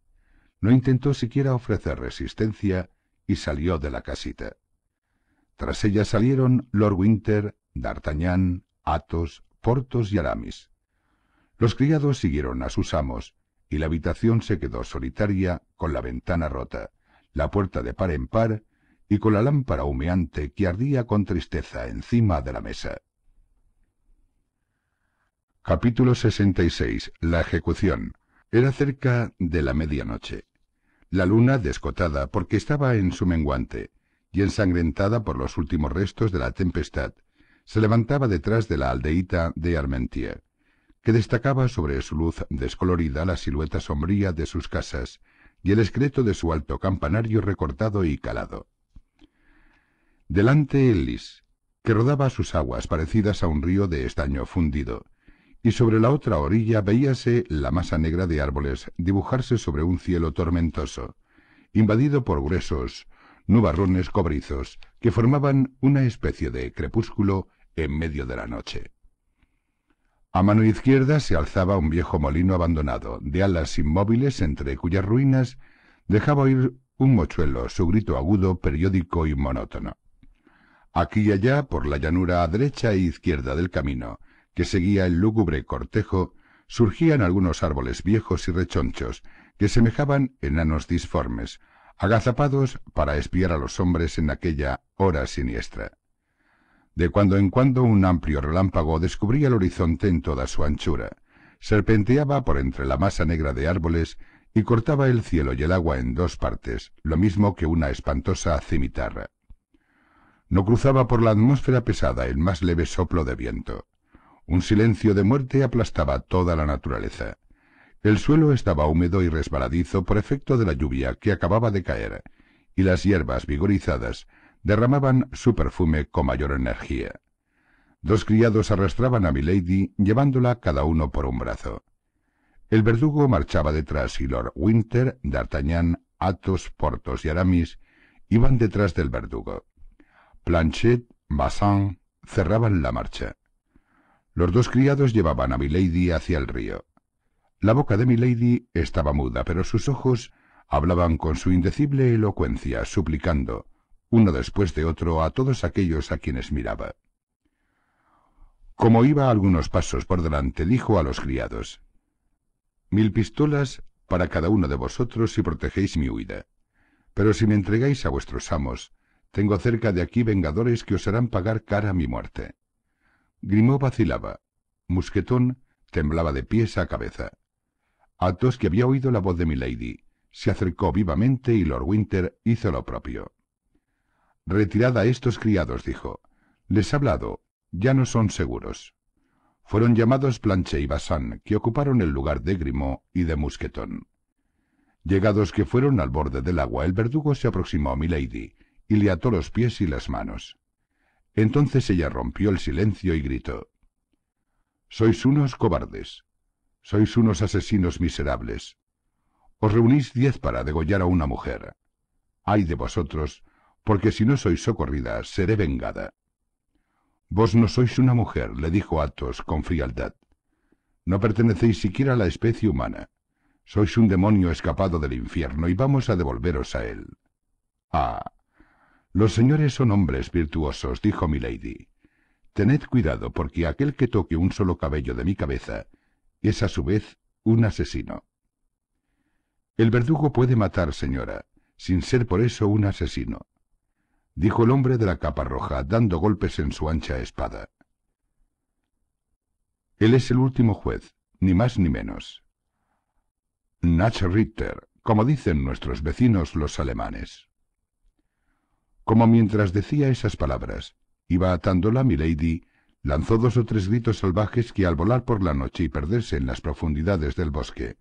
S1: No intentó siquiera ofrecer resistencia y salió de la casita. Tras ella salieron Lord Winter, D'Artagnan, Athos, Portos y Aramis. Los criados siguieron a sus amos, y la habitación se quedó solitaria con la ventana rota, la puerta de par en par y con la lámpara humeante que ardía con tristeza encima de la mesa. Capítulo 66. La ejecución. Era cerca de la medianoche. La luna descotada porque estaba en su menguante y ensangrentada por los últimos restos de la tempestad, se levantaba detrás de la aldeíta de Armentier, que destacaba sobre su luz descolorida la silueta sombría de sus casas y el excreto de su alto campanario recortado y calado. Delante el Lis, que rodaba sus aguas parecidas a un río de estaño fundido, y sobre la otra orilla veíase la masa negra de árboles dibujarse sobre un cielo tormentoso, invadido por gruesos nubarrones cobrizos que formaban una especie de crepúsculo en medio de la noche. A mano izquierda se alzaba un viejo molino abandonado, de alas inmóviles entre cuyas ruinas dejaba oír un mochuelo su grito agudo, periódico y monótono aquí y allá por la llanura a derecha e izquierda del camino, que seguía el lúgubre cortejo, surgían algunos árboles viejos y rechonchos, que semejaban enanos disformes, agazapados para espiar a los hombres en aquella hora siniestra. De cuando en cuando un amplio relámpago descubría el horizonte en toda su anchura, serpenteaba por entre la masa negra de árboles y cortaba el cielo y el agua en dos partes, lo mismo que una espantosa cimitarra. No cruzaba por la atmósfera pesada el más leve soplo de viento. Un silencio de muerte aplastaba toda la naturaleza. El suelo estaba húmedo y resbaladizo por efecto de la lluvia que acababa de caer, y las hierbas vigorizadas derramaban su perfume con mayor energía. Dos criados arrastraban a Milady, llevándola cada uno por un brazo. El verdugo marchaba detrás y Lord Winter, D'Artagnan, Athos, Porthos y Aramis iban detrás del verdugo. Planchet, Bassin, cerraban la marcha. Los dos criados llevaban a Milady hacia el río. La boca de Milady estaba muda, pero sus ojos hablaban con su indecible elocuencia, suplicando, uno después de otro, a todos aquellos a quienes miraba. Como iba algunos pasos por delante, dijo a los criados Mil pistolas para cada uno de vosotros si protegéis mi huida. Pero si me entregáis a vuestros amos, tengo cerca de aquí vengadores que os harán pagar cara mi muerte. Grimaud vacilaba. Musquetón temblaba de pies a cabeza. Athos, que había oído la voz de Milady, se acercó vivamente y Lord Winter hizo lo propio. Retirad a estos criados, dijo. Les he hablado. Ya no son seguros. Fueron llamados Planche y Bassan, que ocuparon el lugar de Grimaud y de Musquetón. Llegados que fueron al borde del agua, el verdugo se aproximó a Milady y le ató los pies y las manos. Entonces ella rompió el silencio y gritó Sois unos cobardes, sois unos asesinos miserables. Os reunís diez para degollar a una mujer. Ay de vosotros, porque si no sois socorrida, seré vengada. Vos no sois una mujer, le dijo Athos con frialdad. No pertenecéis siquiera a la especie humana. Sois un demonio escapado del infierno y vamos a devolveros a él. Ah, los señores son hombres virtuosos, dijo Milady. Tened cuidado, porque aquel que toque un solo cabello de mi cabeza es a su vez un asesino. El verdugo puede matar, señora, sin ser por eso un asesino, dijo el hombre de la capa roja, dando golpes en su ancha espada. Él es el último juez, ni más ni menos. Nach como dicen nuestros vecinos los alemanes. Como mientras decía esas palabras, iba atándola, Milady lanzó dos o tres gritos salvajes que al volar por la noche y perderse en las profundidades del bosque,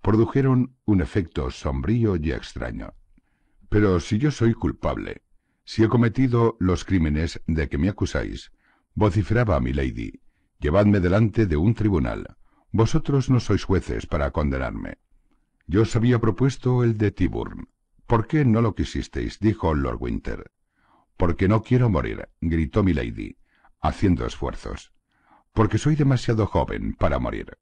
S1: produjeron un efecto sombrío y extraño. Pero si yo soy culpable, si he cometido los crímenes de que me acusáis, vociferaba a Milady, llevadme delante de un tribunal. Vosotros no sois jueces para condenarme. Yo os había propuesto el de Tiburn, ¿Por qué no lo quisisteis? dijo Lord Winter. Porque no quiero morir, gritó Milady, haciendo esfuerzos. Porque soy demasiado joven para morir.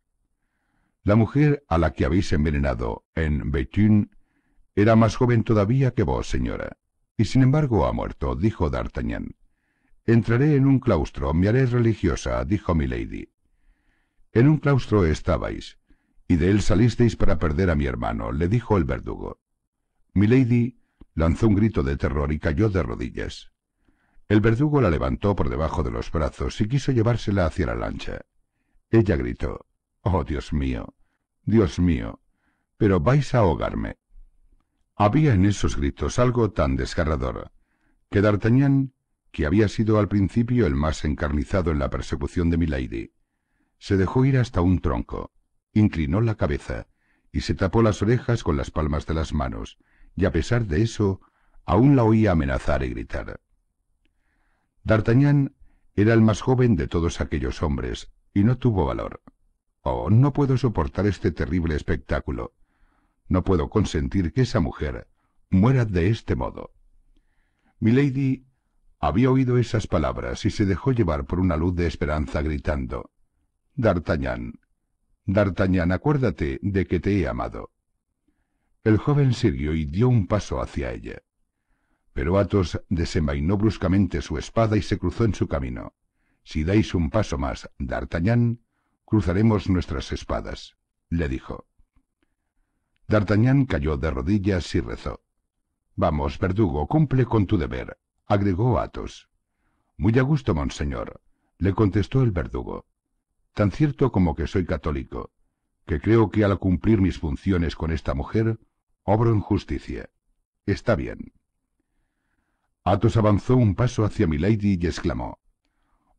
S1: La mujer a la que habéis envenenado en Bethune era más joven todavía que vos, señora, y sin embargo ha muerto, dijo D'Artagnan. Entraré en un claustro, me haré religiosa, dijo Milady. En un claustro estabais, y de él salisteis para perder a mi hermano, le dijo el verdugo. Milady lanzó un grito de terror y cayó de rodillas. El verdugo la levantó por debajo de los brazos y quiso llevársela hacia la lancha. Ella gritó Oh, Dios mío, Dios mío, pero vais a ahogarme. Había en esos gritos algo tan desgarrador que D'Artagnan, que había sido al principio el más encarnizado en la persecución de Milady, se dejó ir hasta un tronco, inclinó la cabeza y se tapó las orejas con las palmas de las manos, y a pesar de eso, aún la oía amenazar y gritar. D'Artagnan era el más joven de todos aquellos hombres, y no tuvo valor. Oh, no puedo soportar este terrible espectáculo. No puedo consentir que esa mujer muera de este modo. Milady había oído esas palabras y se dejó llevar por una luz de esperanza gritando D'Artagnan, D'Artagnan, acuérdate de que te he amado. El joven sirvió y dio un paso hacia ella. Pero Athos desenvainó bruscamente su espada y se cruzó en su camino. Si dais un paso más, D'Artagnan, cruzaremos nuestras espadas, le dijo. D'Artagnan cayó de rodillas y rezó. Vamos, verdugo, cumple con tu deber, agregó Athos. Muy a gusto, monseñor, le contestó el verdugo. Tan cierto como que soy católico, que creo que al cumplir mis funciones con esta mujer Obro en justicia. Está bien. Athos avanzó un paso hacia Milady y exclamó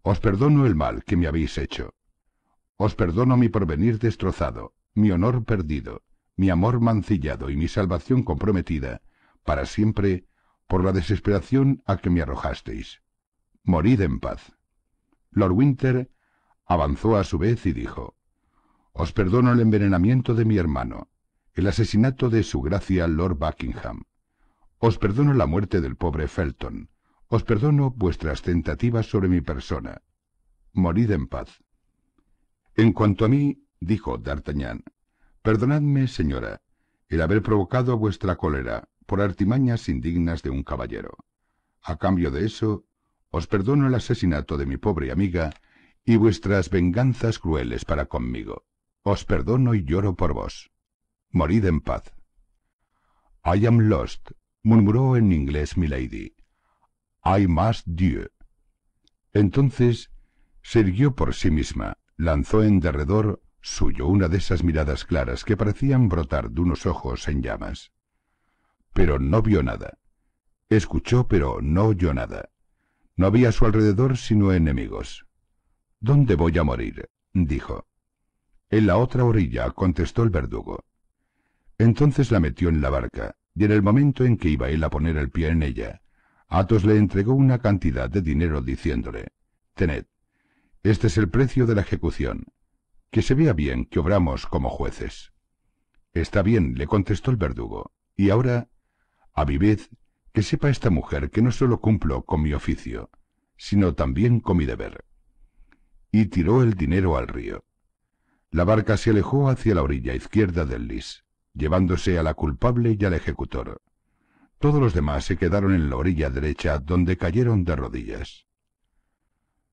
S1: Os perdono el mal que me habéis hecho. Os perdono mi porvenir destrozado, mi honor perdido, mi amor mancillado y mi salvación comprometida, para siempre, por la desesperación a que me arrojasteis. Morid en paz. Lord Winter avanzó a su vez y dijo Os perdono el envenenamiento de mi hermano, el asesinato de su gracia Lord Buckingham. Os perdono la muerte del pobre Felton. Os perdono vuestras tentativas sobre mi persona. Morid en paz. En cuanto a mí, dijo D'Artagnan, perdonadme, señora, el haber provocado vuestra cólera por artimañas indignas de un caballero. A cambio de eso, os perdono el asesinato de mi pobre amiga y vuestras venganzas crueles para conmigo. Os perdono y lloro por vos. Morid en paz. I am lost, murmuró en inglés Milady. I must Dieu. Entonces se irguió por sí misma, lanzó en derredor suyo una de esas miradas claras que parecían brotar de unos ojos en llamas. Pero no vio nada. Escuchó, pero no oyó nada. No había a su alrededor sino enemigos. ¿Dónde voy a morir? dijo. En la otra orilla, contestó el verdugo. Entonces la metió en la barca, y en el momento en que iba él a poner el pie en ella, Atos le entregó una cantidad de dinero diciéndole, Tened, este es el precio de la ejecución. Que se vea bien que obramos como jueces. Está bien, le contestó el verdugo, y ahora, a avivid, que sepa esta mujer que no sólo cumplo con mi oficio, sino también con mi deber. Y tiró el dinero al río. La barca se alejó hacia la orilla izquierda del Lis llevándose a la culpable y al ejecutor. Todos los demás se quedaron en la orilla derecha, donde cayeron de rodillas.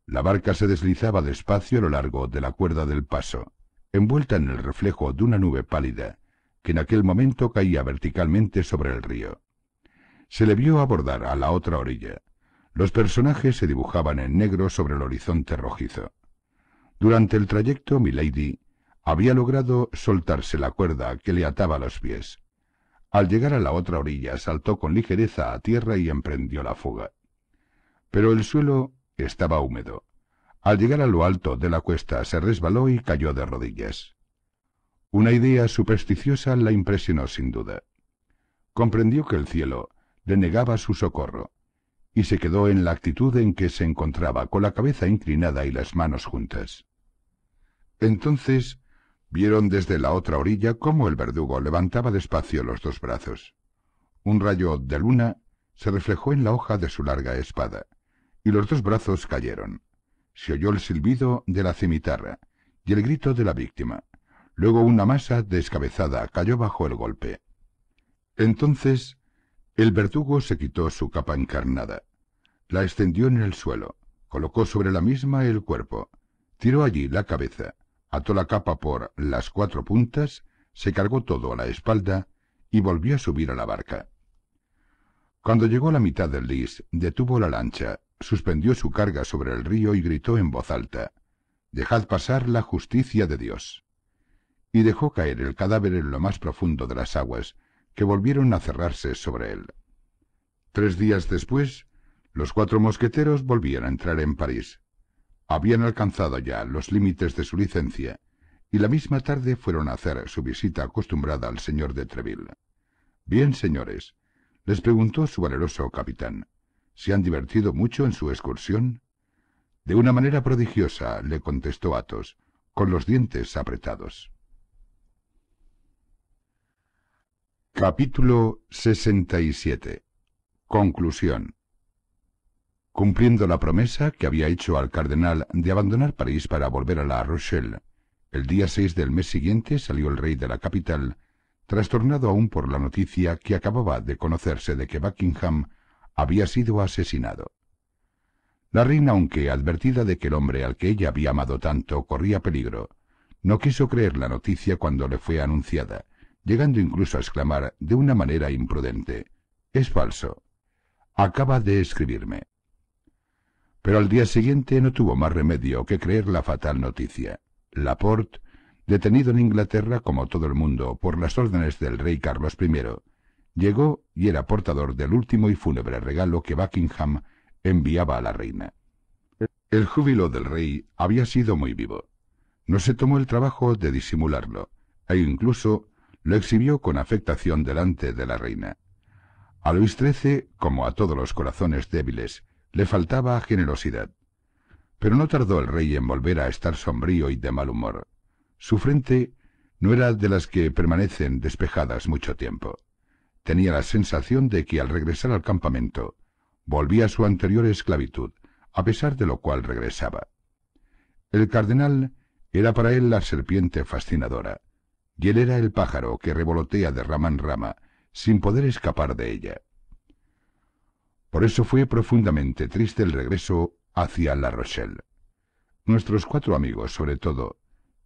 S1: La barca se deslizaba despacio a lo largo de la cuerda del paso, envuelta en el reflejo de una nube pálida, que en aquel momento caía verticalmente sobre el río. Se le vio abordar a la otra orilla. Los personajes se dibujaban en negro sobre el horizonte rojizo. Durante el trayecto, Milady había logrado soltarse la cuerda que le ataba los pies. Al llegar a la otra orilla saltó con ligereza a tierra y emprendió la fuga. Pero el suelo estaba húmedo. Al llegar a lo alto de la cuesta se resbaló y cayó de rodillas. Una idea supersticiosa la impresionó sin duda. Comprendió que el cielo le negaba su socorro, y se quedó en la actitud en que se encontraba, con la cabeza inclinada y las manos juntas. Entonces Vieron desde la otra orilla cómo el verdugo levantaba despacio los dos brazos. Un rayo de luna se reflejó en la hoja de su larga espada, y los dos brazos cayeron. Se oyó el silbido de la cimitarra y el grito de la víctima. Luego una masa descabezada cayó bajo el golpe. Entonces el verdugo se quitó su capa encarnada, la extendió en el suelo, colocó sobre la misma el cuerpo, tiró allí la cabeza, ató la capa por las cuatro puntas, se cargó todo a la espalda y volvió a subir a la barca. Cuando llegó a la mitad del lis, detuvo la lancha, suspendió su carga sobre el río y gritó en voz alta, Dejad pasar la justicia de Dios. Y dejó caer el cadáver en lo más profundo de las aguas, que volvieron a cerrarse sobre él. Tres días después, los cuatro mosqueteros volvían a entrar en París, habían alcanzado ya los límites de su licencia y la misma tarde fueron a hacer su visita acostumbrada al señor de Treville. Bien, señores, les preguntó su valeroso capitán, ¿se han divertido mucho en su excursión? De una manera prodigiosa, le contestó Athos, con los dientes apretados. Capítulo 67 Conclusión cumpliendo la promesa que había hecho al cardenal de abandonar París para volver a La Rochelle. El día 6 del mes siguiente salió el rey de la capital, trastornado aún por la noticia que acababa de conocerse de que Buckingham había sido asesinado. La reina, aunque advertida de que el hombre al que ella había amado tanto corría peligro, no quiso creer la noticia cuando le fue anunciada, llegando incluso a exclamar de una manera imprudente, Es falso. Acaba de escribirme. Pero al día siguiente no tuvo más remedio que creer la fatal noticia. Laporte, detenido en Inglaterra como todo el mundo por las órdenes del rey Carlos I, llegó y era portador del último y fúnebre regalo que Buckingham enviaba a la reina. El júbilo del rey había sido muy vivo. No se tomó el trabajo de disimularlo, e incluso lo exhibió con afectación delante de la reina. A Luis XIII, como a todos los corazones débiles le faltaba generosidad. Pero no tardó el rey en volver a estar sombrío y de mal humor. Su frente no era de las que permanecen despejadas mucho tiempo. Tenía la sensación de que al regresar al campamento volvía a su anterior esclavitud, a pesar de lo cual regresaba. El cardenal era para él la serpiente fascinadora, y él era el pájaro que revolotea de rama en rama, sin poder escapar de ella. Por eso fue profundamente triste el regreso hacia La Rochelle. Nuestros cuatro amigos, sobre todo,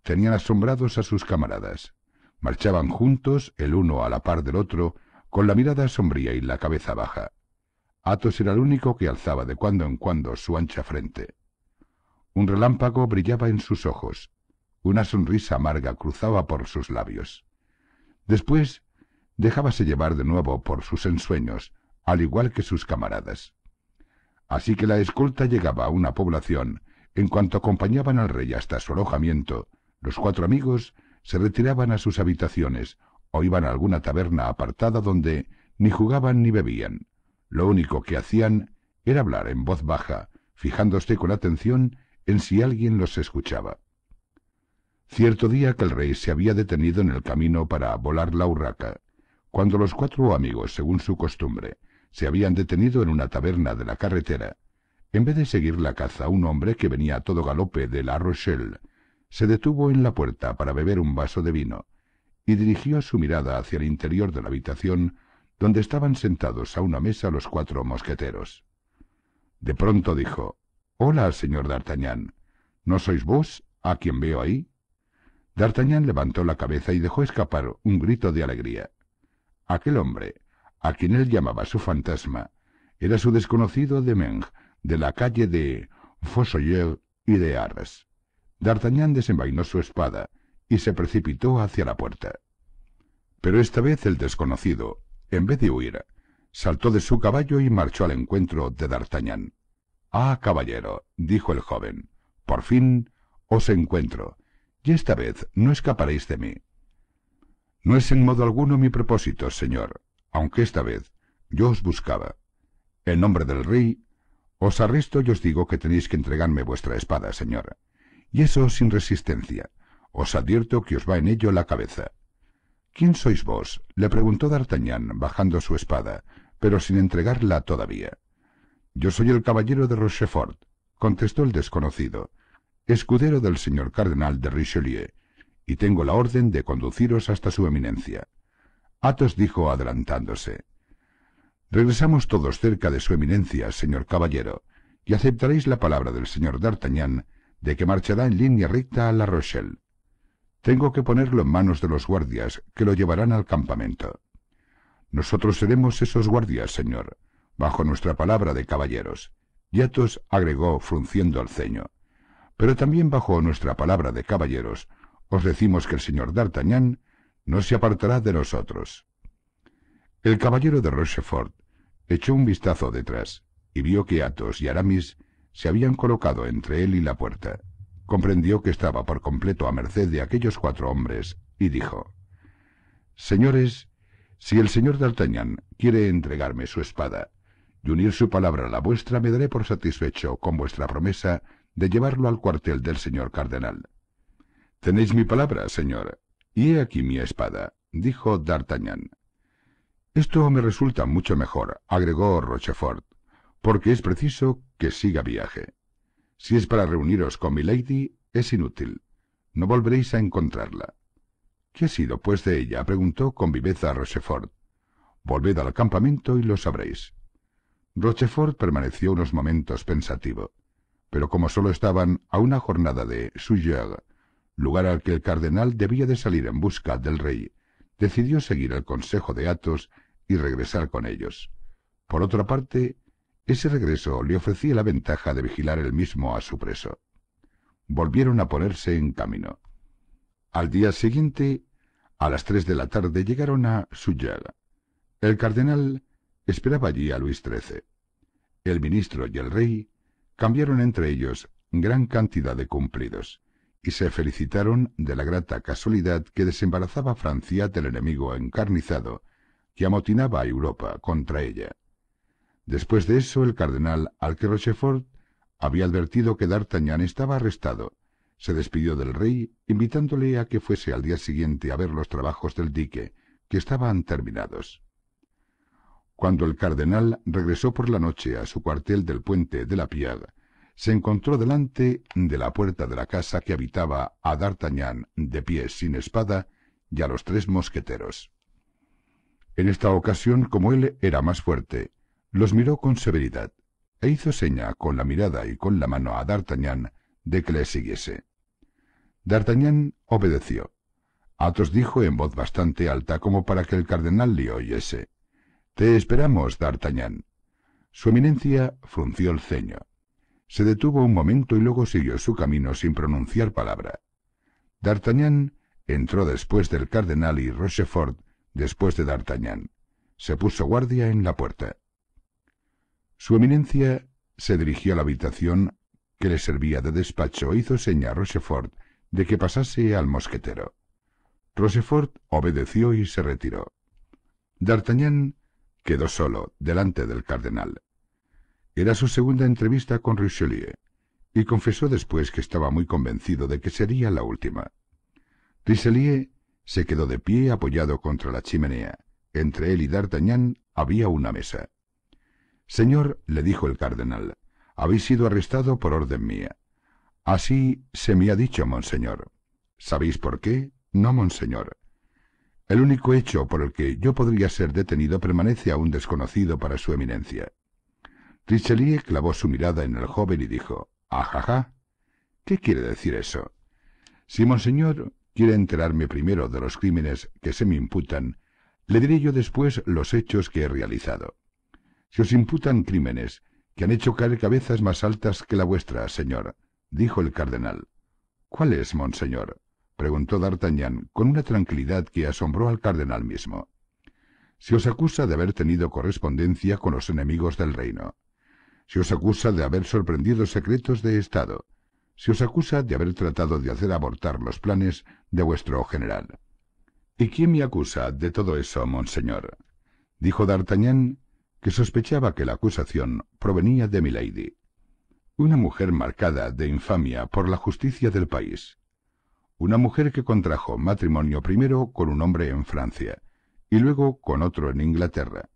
S1: tenían asombrados a sus camaradas. Marchaban juntos, el uno a la par del otro, con la mirada sombría y la cabeza baja. Athos era el único que alzaba de cuando en cuando su ancha frente. Un relámpago brillaba en sus ojos. Una sonrisa amarga cruzaba por sus labios. Después, dejábase llevar de nuevo por sus ensueños, al igual que sus camaradas. Así que la escolta llegaba a una población, en cuanto acompañaban al rey hasta su alojamiento, los cuatro amigos se retiraban a sus habitaciones o iban a alguna taberna apartada donde ni jugaban ni bebían. Lo único que hacían era hablar en voz baja, fijándose con atención en si alguien los escuchaba. Cierto día que el rey se había detenido en el camino para volar la urraca, cuando los cuatro amigos, según su costumbre, se habían detenido en una taberna de la carretera. En vez de seguir la caza, un hombre que venía a todo galope de La Rochelle se detuvo en la puerta para beber un vaso de vino y dirigió su mirada hacia el interior de la habitación donde estaban sentados a una mesa los cuatro mosqueteros. De pronto dijo, Hola, señor D'Artagnan. ¿No sois vos a quien veo ahí? D'Artagnan levantó la cabeza y dejó escapar un grito de alegría. Aquel hombre, a quien él llamaba su fantasma era su desconocido de Meng, de la calle de Fossoyeur y de Arras. D'Artagnan desenvainó su espada y se precipitó hacia la puerta. Pero esta vez el desconocido, en vez de huir, saltó de su caballo y marchó al encuentro de D'Artagnan. Ah, caballero, dijo el joven, por fin os encuentro, y esta vez no escaparéis de mí. No es en modo alguno mi propósito, señor, aunque esta vez yo os buscaba. En nombre del rey, os arresto y os digo que tenéis que entregarme vuestra espada, señora. Y eso sin resistencia. Os advierto que os va en ello la cabeza. ¿Quién sois vos? le preguntó D'Artagnan, bajando su espada, pero sin entregarla todavía. Yo soy el caballero de Rochefort, contestó el desconocido, escudero del señor cardenal de Richelieu, y tengo la orden de conduciros hasta su eminencia. Athos dijo adelantándose. Regresamos todos cerca de su eminencia, señor caballero, y aceptaréis la palabra del señor d'Artagnan de que marchará en línea recta a La Rochelle. Tengo que ponerlo en manos de los guardias, que lo llevarán al campamento. Nosotros seremos esos guardias, señor, bajo nuestra palabra de caballeros. Y Athos agregó, frunciendo el ceño. Pero también bajo nuestra palabra de caballeros, os decimos que el señor d'Artagnan no se apartará de nosotros. El caballero de Rochefort echó un vistazo detrás y vio que Athos y Aramis se habían colocado entre él y la puerta. Comprendió que estaba por completo a merced de aquellos cuatro hombres y dijo: Señores, si el señor D'Artagnan quiere entregarme su espada y unir su palabra a la vuestra, me daré por satisfecho con vuestra promesa de llevarlo al cuartel del señor cardenal. Tenéis mi palabra, señor, aquí mi espada, dijo D'Artagnan. Esto me resulta mucho mejor, agregó Rochefort, porque es preciso que siga viaje. Si es para reuniros con mi lady, es inútil. No volveréis a encontrarla. ¿Qué ha sido, pues, de ella? preguntó con viveza Rochefort. Volved al campamento y lo sabréis. Rochefort permaneció unos momentos pensativo, pero como solo estaban a una jornada de lugar al que el cardenal debía de salir en busca del rey, decidió seguir el consejo de Atos y regresar con ellos. Por otra parte, ese regreso le ofrecía la ventaja de vigilar el mismo a su preso. Volvieron a ponerse en camino. Al día siguiente, a las tres de la tarde, llegaron a suya El cardenal esperaba allí a Luis XIII. El ministro y el rey cambiaron entre ellos gran cantidad de cumplidos y se felicitaron de la grata casualidad que desembarazaba Francia del enemigo encarnizado que amotinaba a Europa contra ella. Después de eso, el cardenal al que Rochefort había advertido que D'Artagnan estaba arrestado, se despidió del rey, invitándole a que fuese al día siguiente a ver los trabajos del dique, que estaban terminados. Cuando el cardenal regresó por la noche a su cuartel del puente de la Piaga, se encontró delante de la puerta de la casa que habitaba a D'Artagnan de pie sin espada y a los tres mosqueteros. En esta ocasión, como él era más fuerte, los miró con severidad e hizo seña con la mirada y con la mano a D'Artagnan de que le siguiese. D'Artagnan obedeció. Athos dijo en voz bastante alta como para que el cardenal le oyese. Te esperamos, D'Artagnan. Su eminencia frunció el ceño. Se detuvo un momento y luego siguió su camino sin pronunciar palabra. D'Artagnan entró después del cardenal y Rochefort después de D'Artagnan. Se puso guardia en la puerta. Su eminencia se dirigió a la habitación que le servía de despacho e hizo seña a Rochefort de que pasase al mosquetero. Rochefort obedeció y se retiró. D'Artagnan quedó solo delante del cardenal. Era su segunda entrevista con Richelieu, y confesó después que estaba muy convencido de que sería la última. Richelieu se quedó de pie apoyado contra la chimenea. Entre él y D'Artagnan había una mesa. Señor, le dijo el cardenal, habéis sido arrestado por orden mía. Así se me ha dicho, monseñor. ¿Sabéis por qué? No, monseñor. El único hecho por el que yo podría ser detenido permanece aún desconocido para su eminencia. Richelieu clavó su mirada en el joven y dijo, «Ajaja, ¿qué quiere decir eso? Si monseñor quiere enterarme primero de los crímenes que se me imputan, le diré yo después los hechos que he realizado. Si os imputan crímenes que han hecho caer cabezas más altas que la vuestra, señor, dijo el cardenal. «¿Cuál es, monseñor? preguntó d'Artagnan con una tranquilidad que asombró al cardenal mismo. Se os acusa de haber tenido correspondencia con los enemigos del reino. Se os acusa de haber sorprendido secretos de Estado. Se os acusa de haber tratado de hacer abortar los planes de vuestro general. ¿Y quién me acusa de todo eso, monseñor? Dijo D'Artagnan, que sospechaba que la acusación provenía de Milady. Una mujer marcada de infamia por la justicia del país. Una mujer que contrajo matrimonio primero con un hombre en Francia y luego con otro en Inglaterra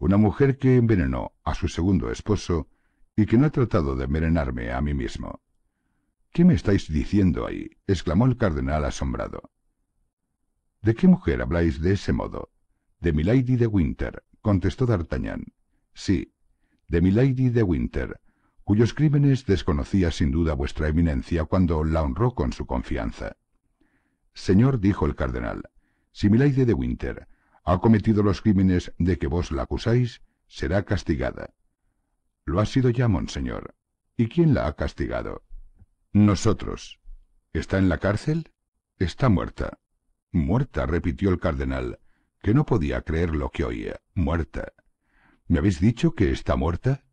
S1: una mujer que envenenó a su segundo esposo y que no ha tratado de envenenarme a mí mismo. ¿Qué me estáis diciendo ahí? exclamó el cardenal asombrado. ¿De qué mujer habláis de ese modo? De Milady de Winter, contestó D'Artagnan. Sí, de Milady de Winter, cuyos crímenes desconocía sin duda vuestra eminencia cuando la honró con su confianza. Señor, dijo el cardenal, si Milady de Winter ha cometido los crímenes de que vos la acusáis, será castigada. Lo ha sido ya, monseñor. ¿Y quién la ha castigado? Nosotros. ¿Está en la cárcel? Está muerta. Muerta, repitió el cardenal, que no podía creer lo que oía. Muerta. ¿Me habéis dicho que está muerta?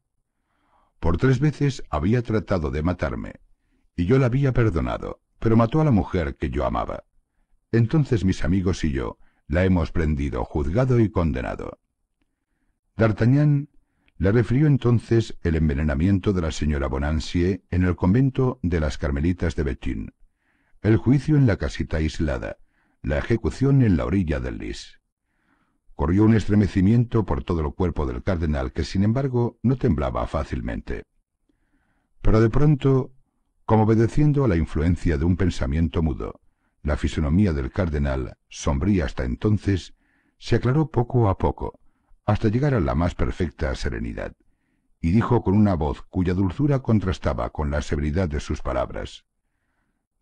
S1: Por tres veces había tratado de matarme, y yo la había perdonado, pero mató a la mujer que yo amaba. Entonces mis amigos y yo la hemos prendido, juzgado y condenado. D'Artagnan le refirió entonces el envenenamiento de la señora Bonancier en el convento de las Carmelitas de Bethune, el juicio en la casita aislada, la ejecución en la orilla del Lis. Corrió un estremecimiento por todo el cuerpo del cardenal que, sin embargo, no temblaba fácilmente. Pero de pronto, como obedeciendo a la influencia de un pensamiento mudo, la fisonomía del cardenal, sombría hasta entonces, se aclaró poco a poco, hasta llegar a la más perfecta serenidad, y dijo con una voz cuya dulzura contrastaba con la severidad de sus palabras.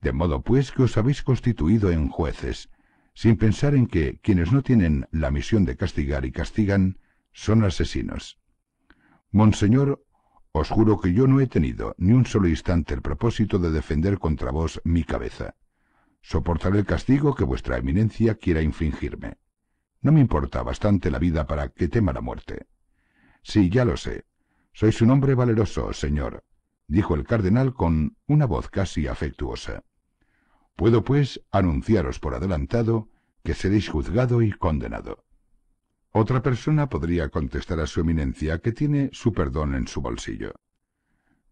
S1: De modo pues que os habéis constituido en jueces, sin pensar en que quienes no tienen la misión de castigar y castigan son asesinos. Monseñor, os juro que yo no he tenido ni un solo instante el propósito de defender contra vos mi cabeza. Soportaré el castigo que vuestra eminencia quiera infringirme. No me importa bastante la vida para que tema la muerte. Sí, ya lo sé. Sois un hombre valeroso, señor, dijo el cardenal con una voz casi afectuosa. Puedo, pues, anunciaros por adelantado que seréis juzgado y condenado. Otra persona podría contestar a su eminencia que tiene su perdón en su bolsillo.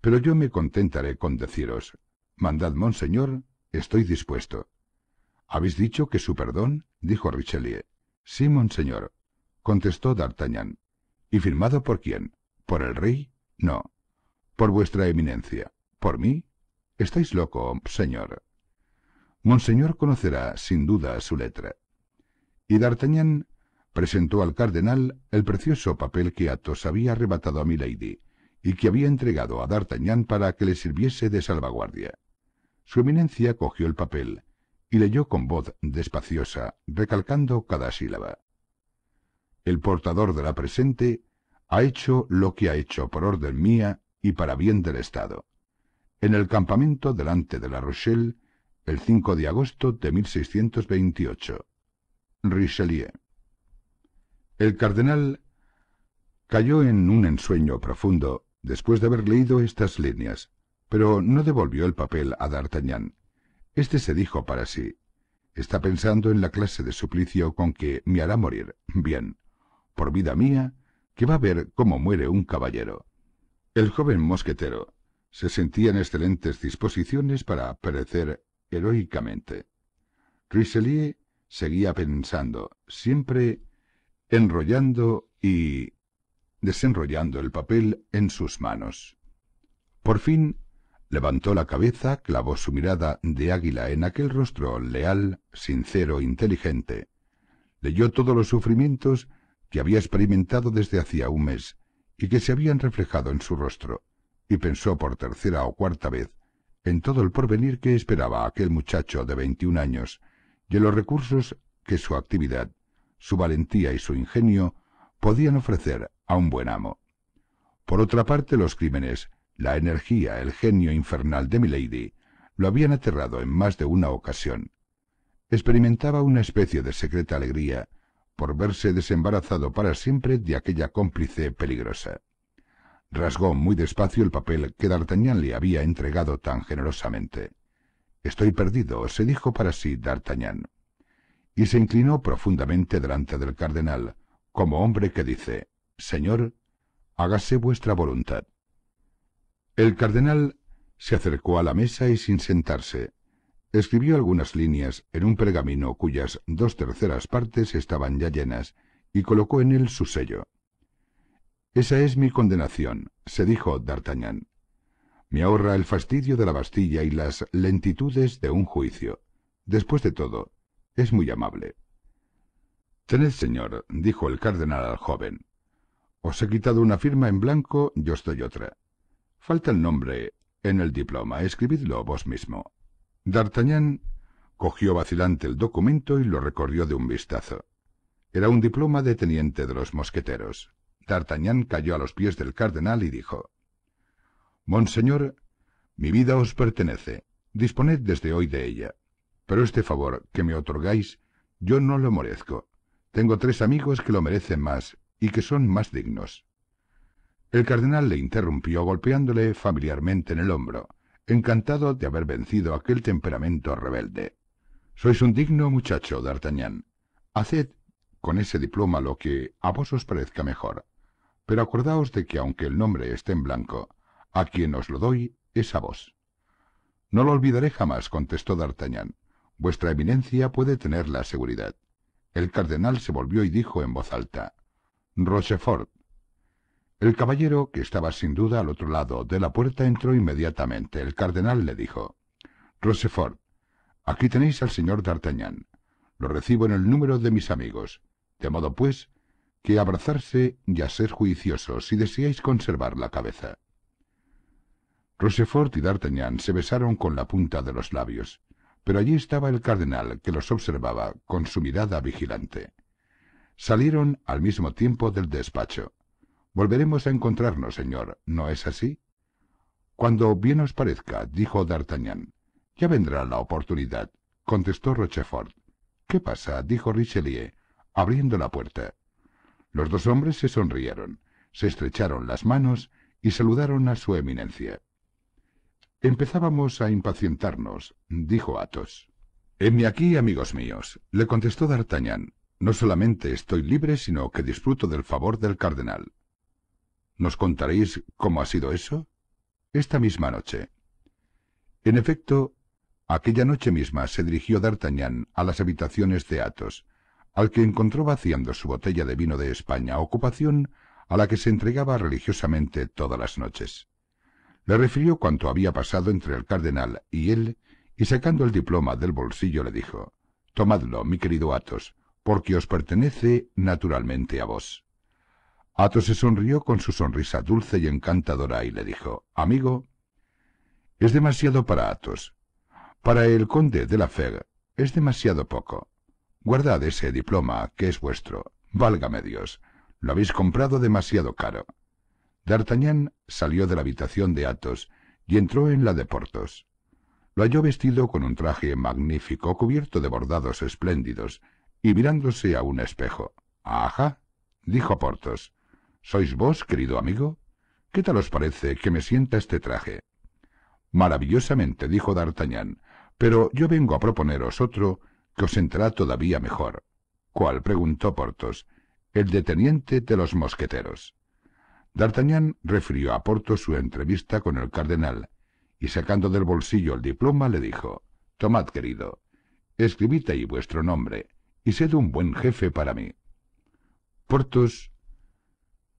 S1: Pero yo me contentaré con deciros, mandad, monseñor, Estoy dispuesto. Habéis dicho que su perdón, dijo Richelieu. Sí, monseñor, contestó d'Artagnan. ¿Y firmado por quién? ¿Por el rey? No. Por vuestra eminencia. ¿Por mí? Estáis loco, señor. Monseñor conocerá, sin duda, su letra. Y d'Artagnan presentó al cardenal el precioso papel que Athos había arrebatado a Milady y que había entregado a d'Artagnan para que le sirviese de salvaguardia. Su eminencia cogió el papel y leyó con voz despaciosa, recalcando cada sílaba. El portador de la presente ha hecho lo que ha hecho por orden mía y para bien del Estado. En el campamento delante de La Rochelle, el 5 de agosto de 1628. Richelieu. El cardenal cayó en un ensueño profundo después de haber leído estas líneas, pero no devolvió el papel a D'Artagnan. Este se dijo para sí. Está pensando en la clase de suplicio con que me hará morir. Bien. Por vida mía, que va a ver cómo muere un caballero. El joven mosquetero se sentía en excelentes disposiciones para perecer heroicamente. Richelieu seguía pensando, siempre enrollando y desenrollando el papel en sus manos. Por fin Levantó la cabeza, clavó su mirada de águila en aquel rostro leal, sincero, inteligente. Leyó todos los sufrimientos que había experimentado desde hacía un mes y que se habían reflejado en su rostro, y pensó por tercera o cuarta vez en todo el porvenir que esperaba aquel muchacho de veintiún años y en los recursos que su actividad, su valentía y su ingenio podían ofrecer a un buen amo. Por otra parte, los crímenes la energía, el genio infernal de Milady lo habían aterrado en más de una ocasión. Experimentaba una especie de secreta alegría por verse desembarazado para siempre de aquella cómplice peligrosa. Rasgó muy despacio el papel que D'Artagnan le había entregado tan generosamente. Estoy perdido, se dijo para sí D'Artagnan. Y se inclinó profundamente delante del cardenal, como hombre que dice, Señor, hágase vuestra voluntad. El cardenal se acercó a la mesa y sin sentarse escribió algunas líneas en un pergamino cuyas dos terceras partes estaban ya llenas y colocó en él su sello. Esa es mi condenación, se dijo D'Artagnan. Me ahorra el fastidio de la Bastilla y las lentitudes de un juicio. Después de todo, es muy amable. Tened, señor, dijo el cardenal al joven. Os he quitado una firma en blanco yo estoy otra. Falta el nombre en el diploma. Escribidlo vos mismo. D'Artagnan cogió vacilante el documento y lo recorrió de un vistazo. Era un diploma de teniente de los mosqueteros. D'Artagnan cayó a los pies del cardenal y dijo Monseñor, mi vida os pertenece. Disponed desde hoy de ella. Pero este favor que me otorgáis yo no lo merezco. Tengo tres amigos que lo merecen más y que son más dignos. El cardenal le interrumpió golpeándole familiarmente en el hombro, encantado de haber vencido aquel temperamento rebelde. Sois un digno muchacho, d'Artagnan. Haced con ese diploma lo que a vos os parezca mejor. Pero acordaos de que aunque el nombre esté en blanco, a quien os lo doy es a vos. No lo olvidaré jamás, contestó d'Artagnan. Vuestra eminencia puede tener la seguridad. El cardenal se volvió y dijo en voz alta Rochefort, el caballero, que estaba sin duda al otro lado de la puerta, entró inmediatamente. El cardenal le dijo Rochefort, aquí tenéis al señor d'Artagnan. Lo recibo en el número de mis amigos. De modo, pues, que abrazarse y a ser juicioso si deseáis conservar la cabeza. Rochefort y d'Artagnan se besaron con la punta de los labios, pero allí estaba el cardenal que los observaba con su mirada vigilante. Salieron al mismo tiempo del despacho. Volveremos a encontrarnos, señor, ¿no es así? Cuando bien os parezca, dijo D'Artagnan. Ya vendrá la oportunidad, contestó Rochefort. ¿Qué pasa? dijo Richelieu, abriendo la puerta. Los dos hombres se sonrieron, se estrecharon las manos y saludaron a su eminencia. Empezábamos a impacientarnos, dijo Athos. Heme aquí, amigos míos, le contestó D'Artagnan. No solamente estoy libre, sino que disfruto del favor del cardenal. ¿Nos contaréis cómo ha sido eso? Esta misma noche. En efecto, aquella noche misma se dirigió D'Artagnan a las habitaciones de Athos, al que encontró vaciando su botella de vino de España, ocupación a la que se entregaba religiosamente todas las noches. Le refirió cuanto había pasado entre el cardenal y él, y sacando el diploma del bolsillo le dijo Tomadlo, mi querido Athos, porque os pertenece naturalmente a vos. Atos se sonrió con su sonrisa dulce y encantadora y le dijo, Amigo, es demasiado para Athos. Para el conde de la Fère es demasiado poco. Guardad ese diploma que es vuestro. Válgame Dios, lo habéis comprado demasiado caro. D'Artagnan salió de la habitación de Athos y entró en la de Porthos. Lo halló vestido con un traje magnífico cubierto de bordados espléndidos y mirándose a un espejo. Ajá, dijo Porthos. ¿Sois vos, querido amigo? ¿Qué tal os parece que me sienta este traje? Maravillosamente, dijo D'Artagnan, pero yo vengo a proponeros otro que os entrará todavía mejor. ¿Cuál? preguntó Porthos. El de teniente de los mosqueteros. D'Artagnan refirió a Porthos su entrevista con el cardenal, y sacando del bolsillo el diploma le dijo Tomad, querido, escribid ahí vuestro nombre, y sed un buen jefe para mí. Porthos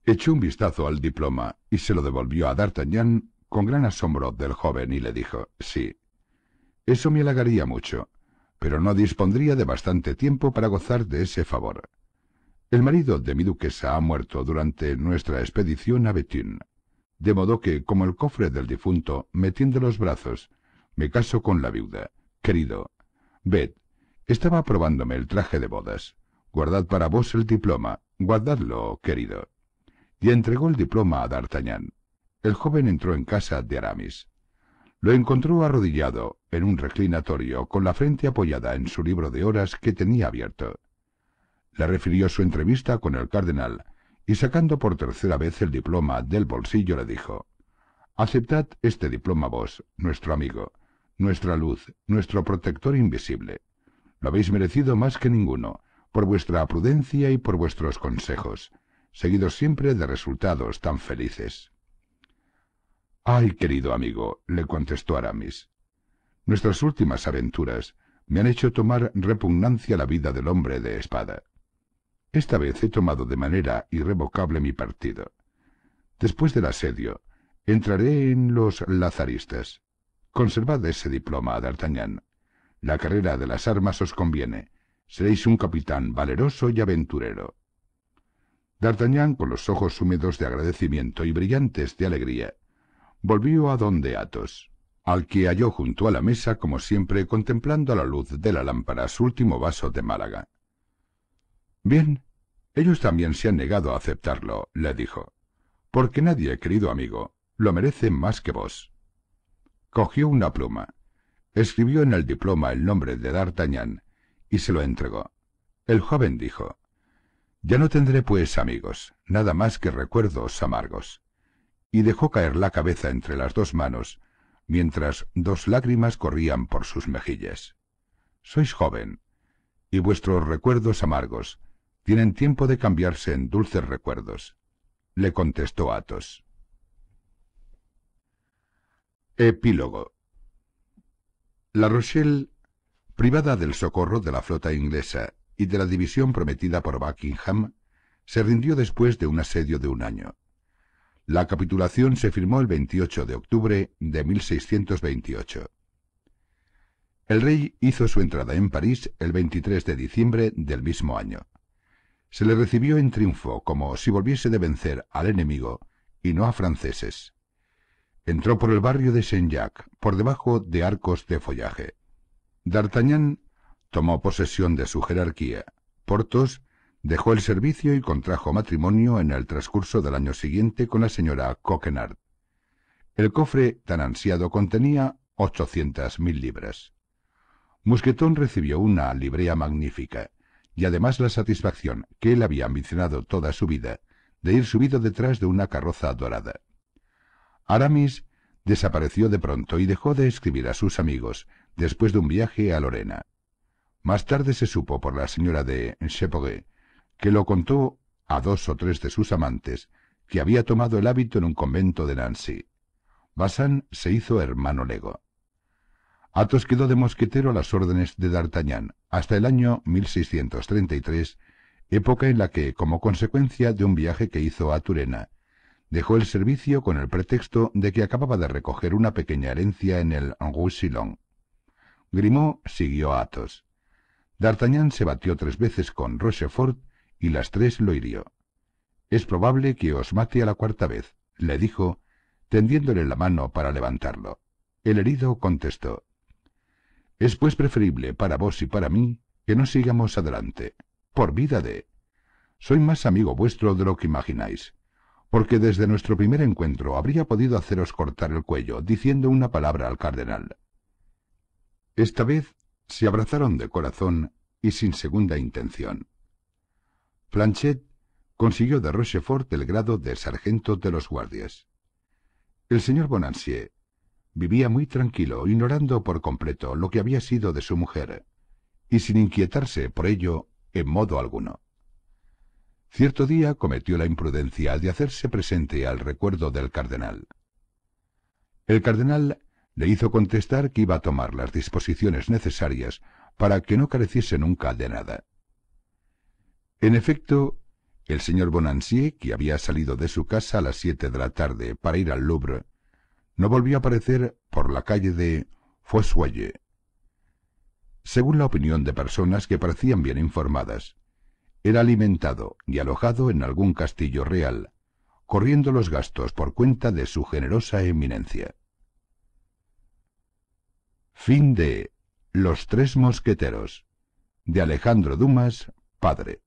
S1: Echó un vistazo al diploma y se lo devolvió a D'Artagnan con gran asombro del joven y le dijo, sí, eso me halagaría mucho, pero no dispondría de bastante tiempo para gozar de ese favor. El marido de mi duquesa ha muerto durante nuestra expedición a Betún, de modo que, como el cofre del difunto me tiende los brazos, me caso con la viuda. Querido, ved, estaba probándome el traje de bodas. Guardad para vos el diploma, guardadlo, querido y entregó el diploma a D'Artagnan. El joven entró en casa de Aramis. Lo encontró arrodillado en un reclinatorio con la frente apoyada en su libro de horas que tenía abierto. Le refirió su entrevista con el cardenal y sacando por tercera vez el diploma del bolsillo le dijo Aceptad este diploma vos, nuestro amigo, nuestra luz, nuestro protector invisible. Lo habéis merecido más que ninguno, por vuestra prudencia y por vuestros consejos seguidos siempre de resultados tan felices. Ay, querido amigo, le contestó Aramis, nuestras últimas aventuras me han hecho tomar repugnancia la vida del hombre de espada. Esta vez he tomado de manera irrevocable mi partido. Después del asedio, entraré en los lazaristas. Conservad ese diploma, D'Artagnan. La carrera de las armas os conviene. Seréis un capitán valeroso y aventurero. D'Artagnan, con los ojos húmedos de agradecimiento y brillantes de alegría, volvió a donde Athos, al que halló junto a la mesa, como siempre, contemplando a la luz de la lámpara su último vaso de Málaga. Bien, ellos también se han negado a aceptarlo, le dijo, porque nadie, querido amigo, lo merece más que vos. Cogió una pluma, escribió en el diploma el nombre de D'Artagnan y se lo entregó. El joven dijo, ya no tendré, pues, amigos, nada más que recuerdos amargos. Y dejó caer la cabeza entre las dos manos, mientras dos lágrimas corrían por sus mejillas. Sois joven, y vuestros recuerdos amargos tienen tiempo de cambiarse en dulces recuerdos, le contestó Athos. Epílogo. La Rochelle, privada del socorro de la flota inglesa y de la división prometida por Buckingham, se rindió después de un asedio de un año. La capitulación se firmó el 28 de octubre de 1628. El rey hizo su entrada en París el 23 de diciembre del mismo año. Se le recibió en triunfo como si volviese de vencer al enemigo y no a franceses. Entró por el barrio de Saint-Jacques, por debajo de arcos de follaje. D'Artagnan tomó posesión de su jerarquía. Portos dejó el servicio y contrajo matrimonio en el transcurso del año siguiente con la señora Coquenard. El cofre tan ansiado contenía mil libras. Musquetón recibió una librea magnífica y además la satisfacción que él había ambicionado toda su vida de ir subido detrás de una carroza dorada. Aramis desapareció de pronto y dejó de escribir a sus amigos después de un viaje a Lorena. Más tarde se supo por la señora de Chepoguet, que lo contó a dos o tres de sus amantes, que había tomado el hábito en un convento de Nancy. Bassan se hizo hermano lego. Athos quedó de mosquetero a las órdenes de D'Artagnan hasta el año 1633, época en la que, como consecuencia de un viaje que hizo a Turena, dejó el servicio con el pretexto de que acababa de recoger una pequeña herencia en el Roussillon. Grimaud siguió a Athos. D'Artagnan se batió tres veces con Rochefort y las tres lo hirió. Es probable que os mate a la cuarta vez, le dijo, tendiéndole la mano para levantarlo. El herido contestó. Es pues preferible para vos y para mí que no sigamos adelante. Por vida de... Soy más amigo vuestro de lo que imagináis, porque desde nuestro primer encuentro habría podido haceros cortar el cuello diciendo una palabra al cardenal. Esta vez se abrazaron de corazón y sin segunda intención. Planchet consiguió de Rochefort el grado de sargento de los guardias. El señor Bonancier vivía muy tranquilo, ignorando por completo lo que había sido de su mujer, y sin inquietarse por ello en modo alguno. Cierto día cometió la imprudencia de hacerse presente al recuerdo del cardenal. El cardenal le hizo contestar que iba a tomar las disposiciones necesarias para que no careciese nunca de nada. En efecto, el señor Bonancier, que había salido de su casa a las siete de la tarde para ir al Louvre, no volvió a aparecer por la calle de Fossoyeux. Según la opinión de personas que parecían bien informadas, era alimentado y alojado en algún castillo real, corriendo los gastos por cuenta de su generosa eminencia. Fin de Los tres mosqueteros de Alejandro Dumas, padre.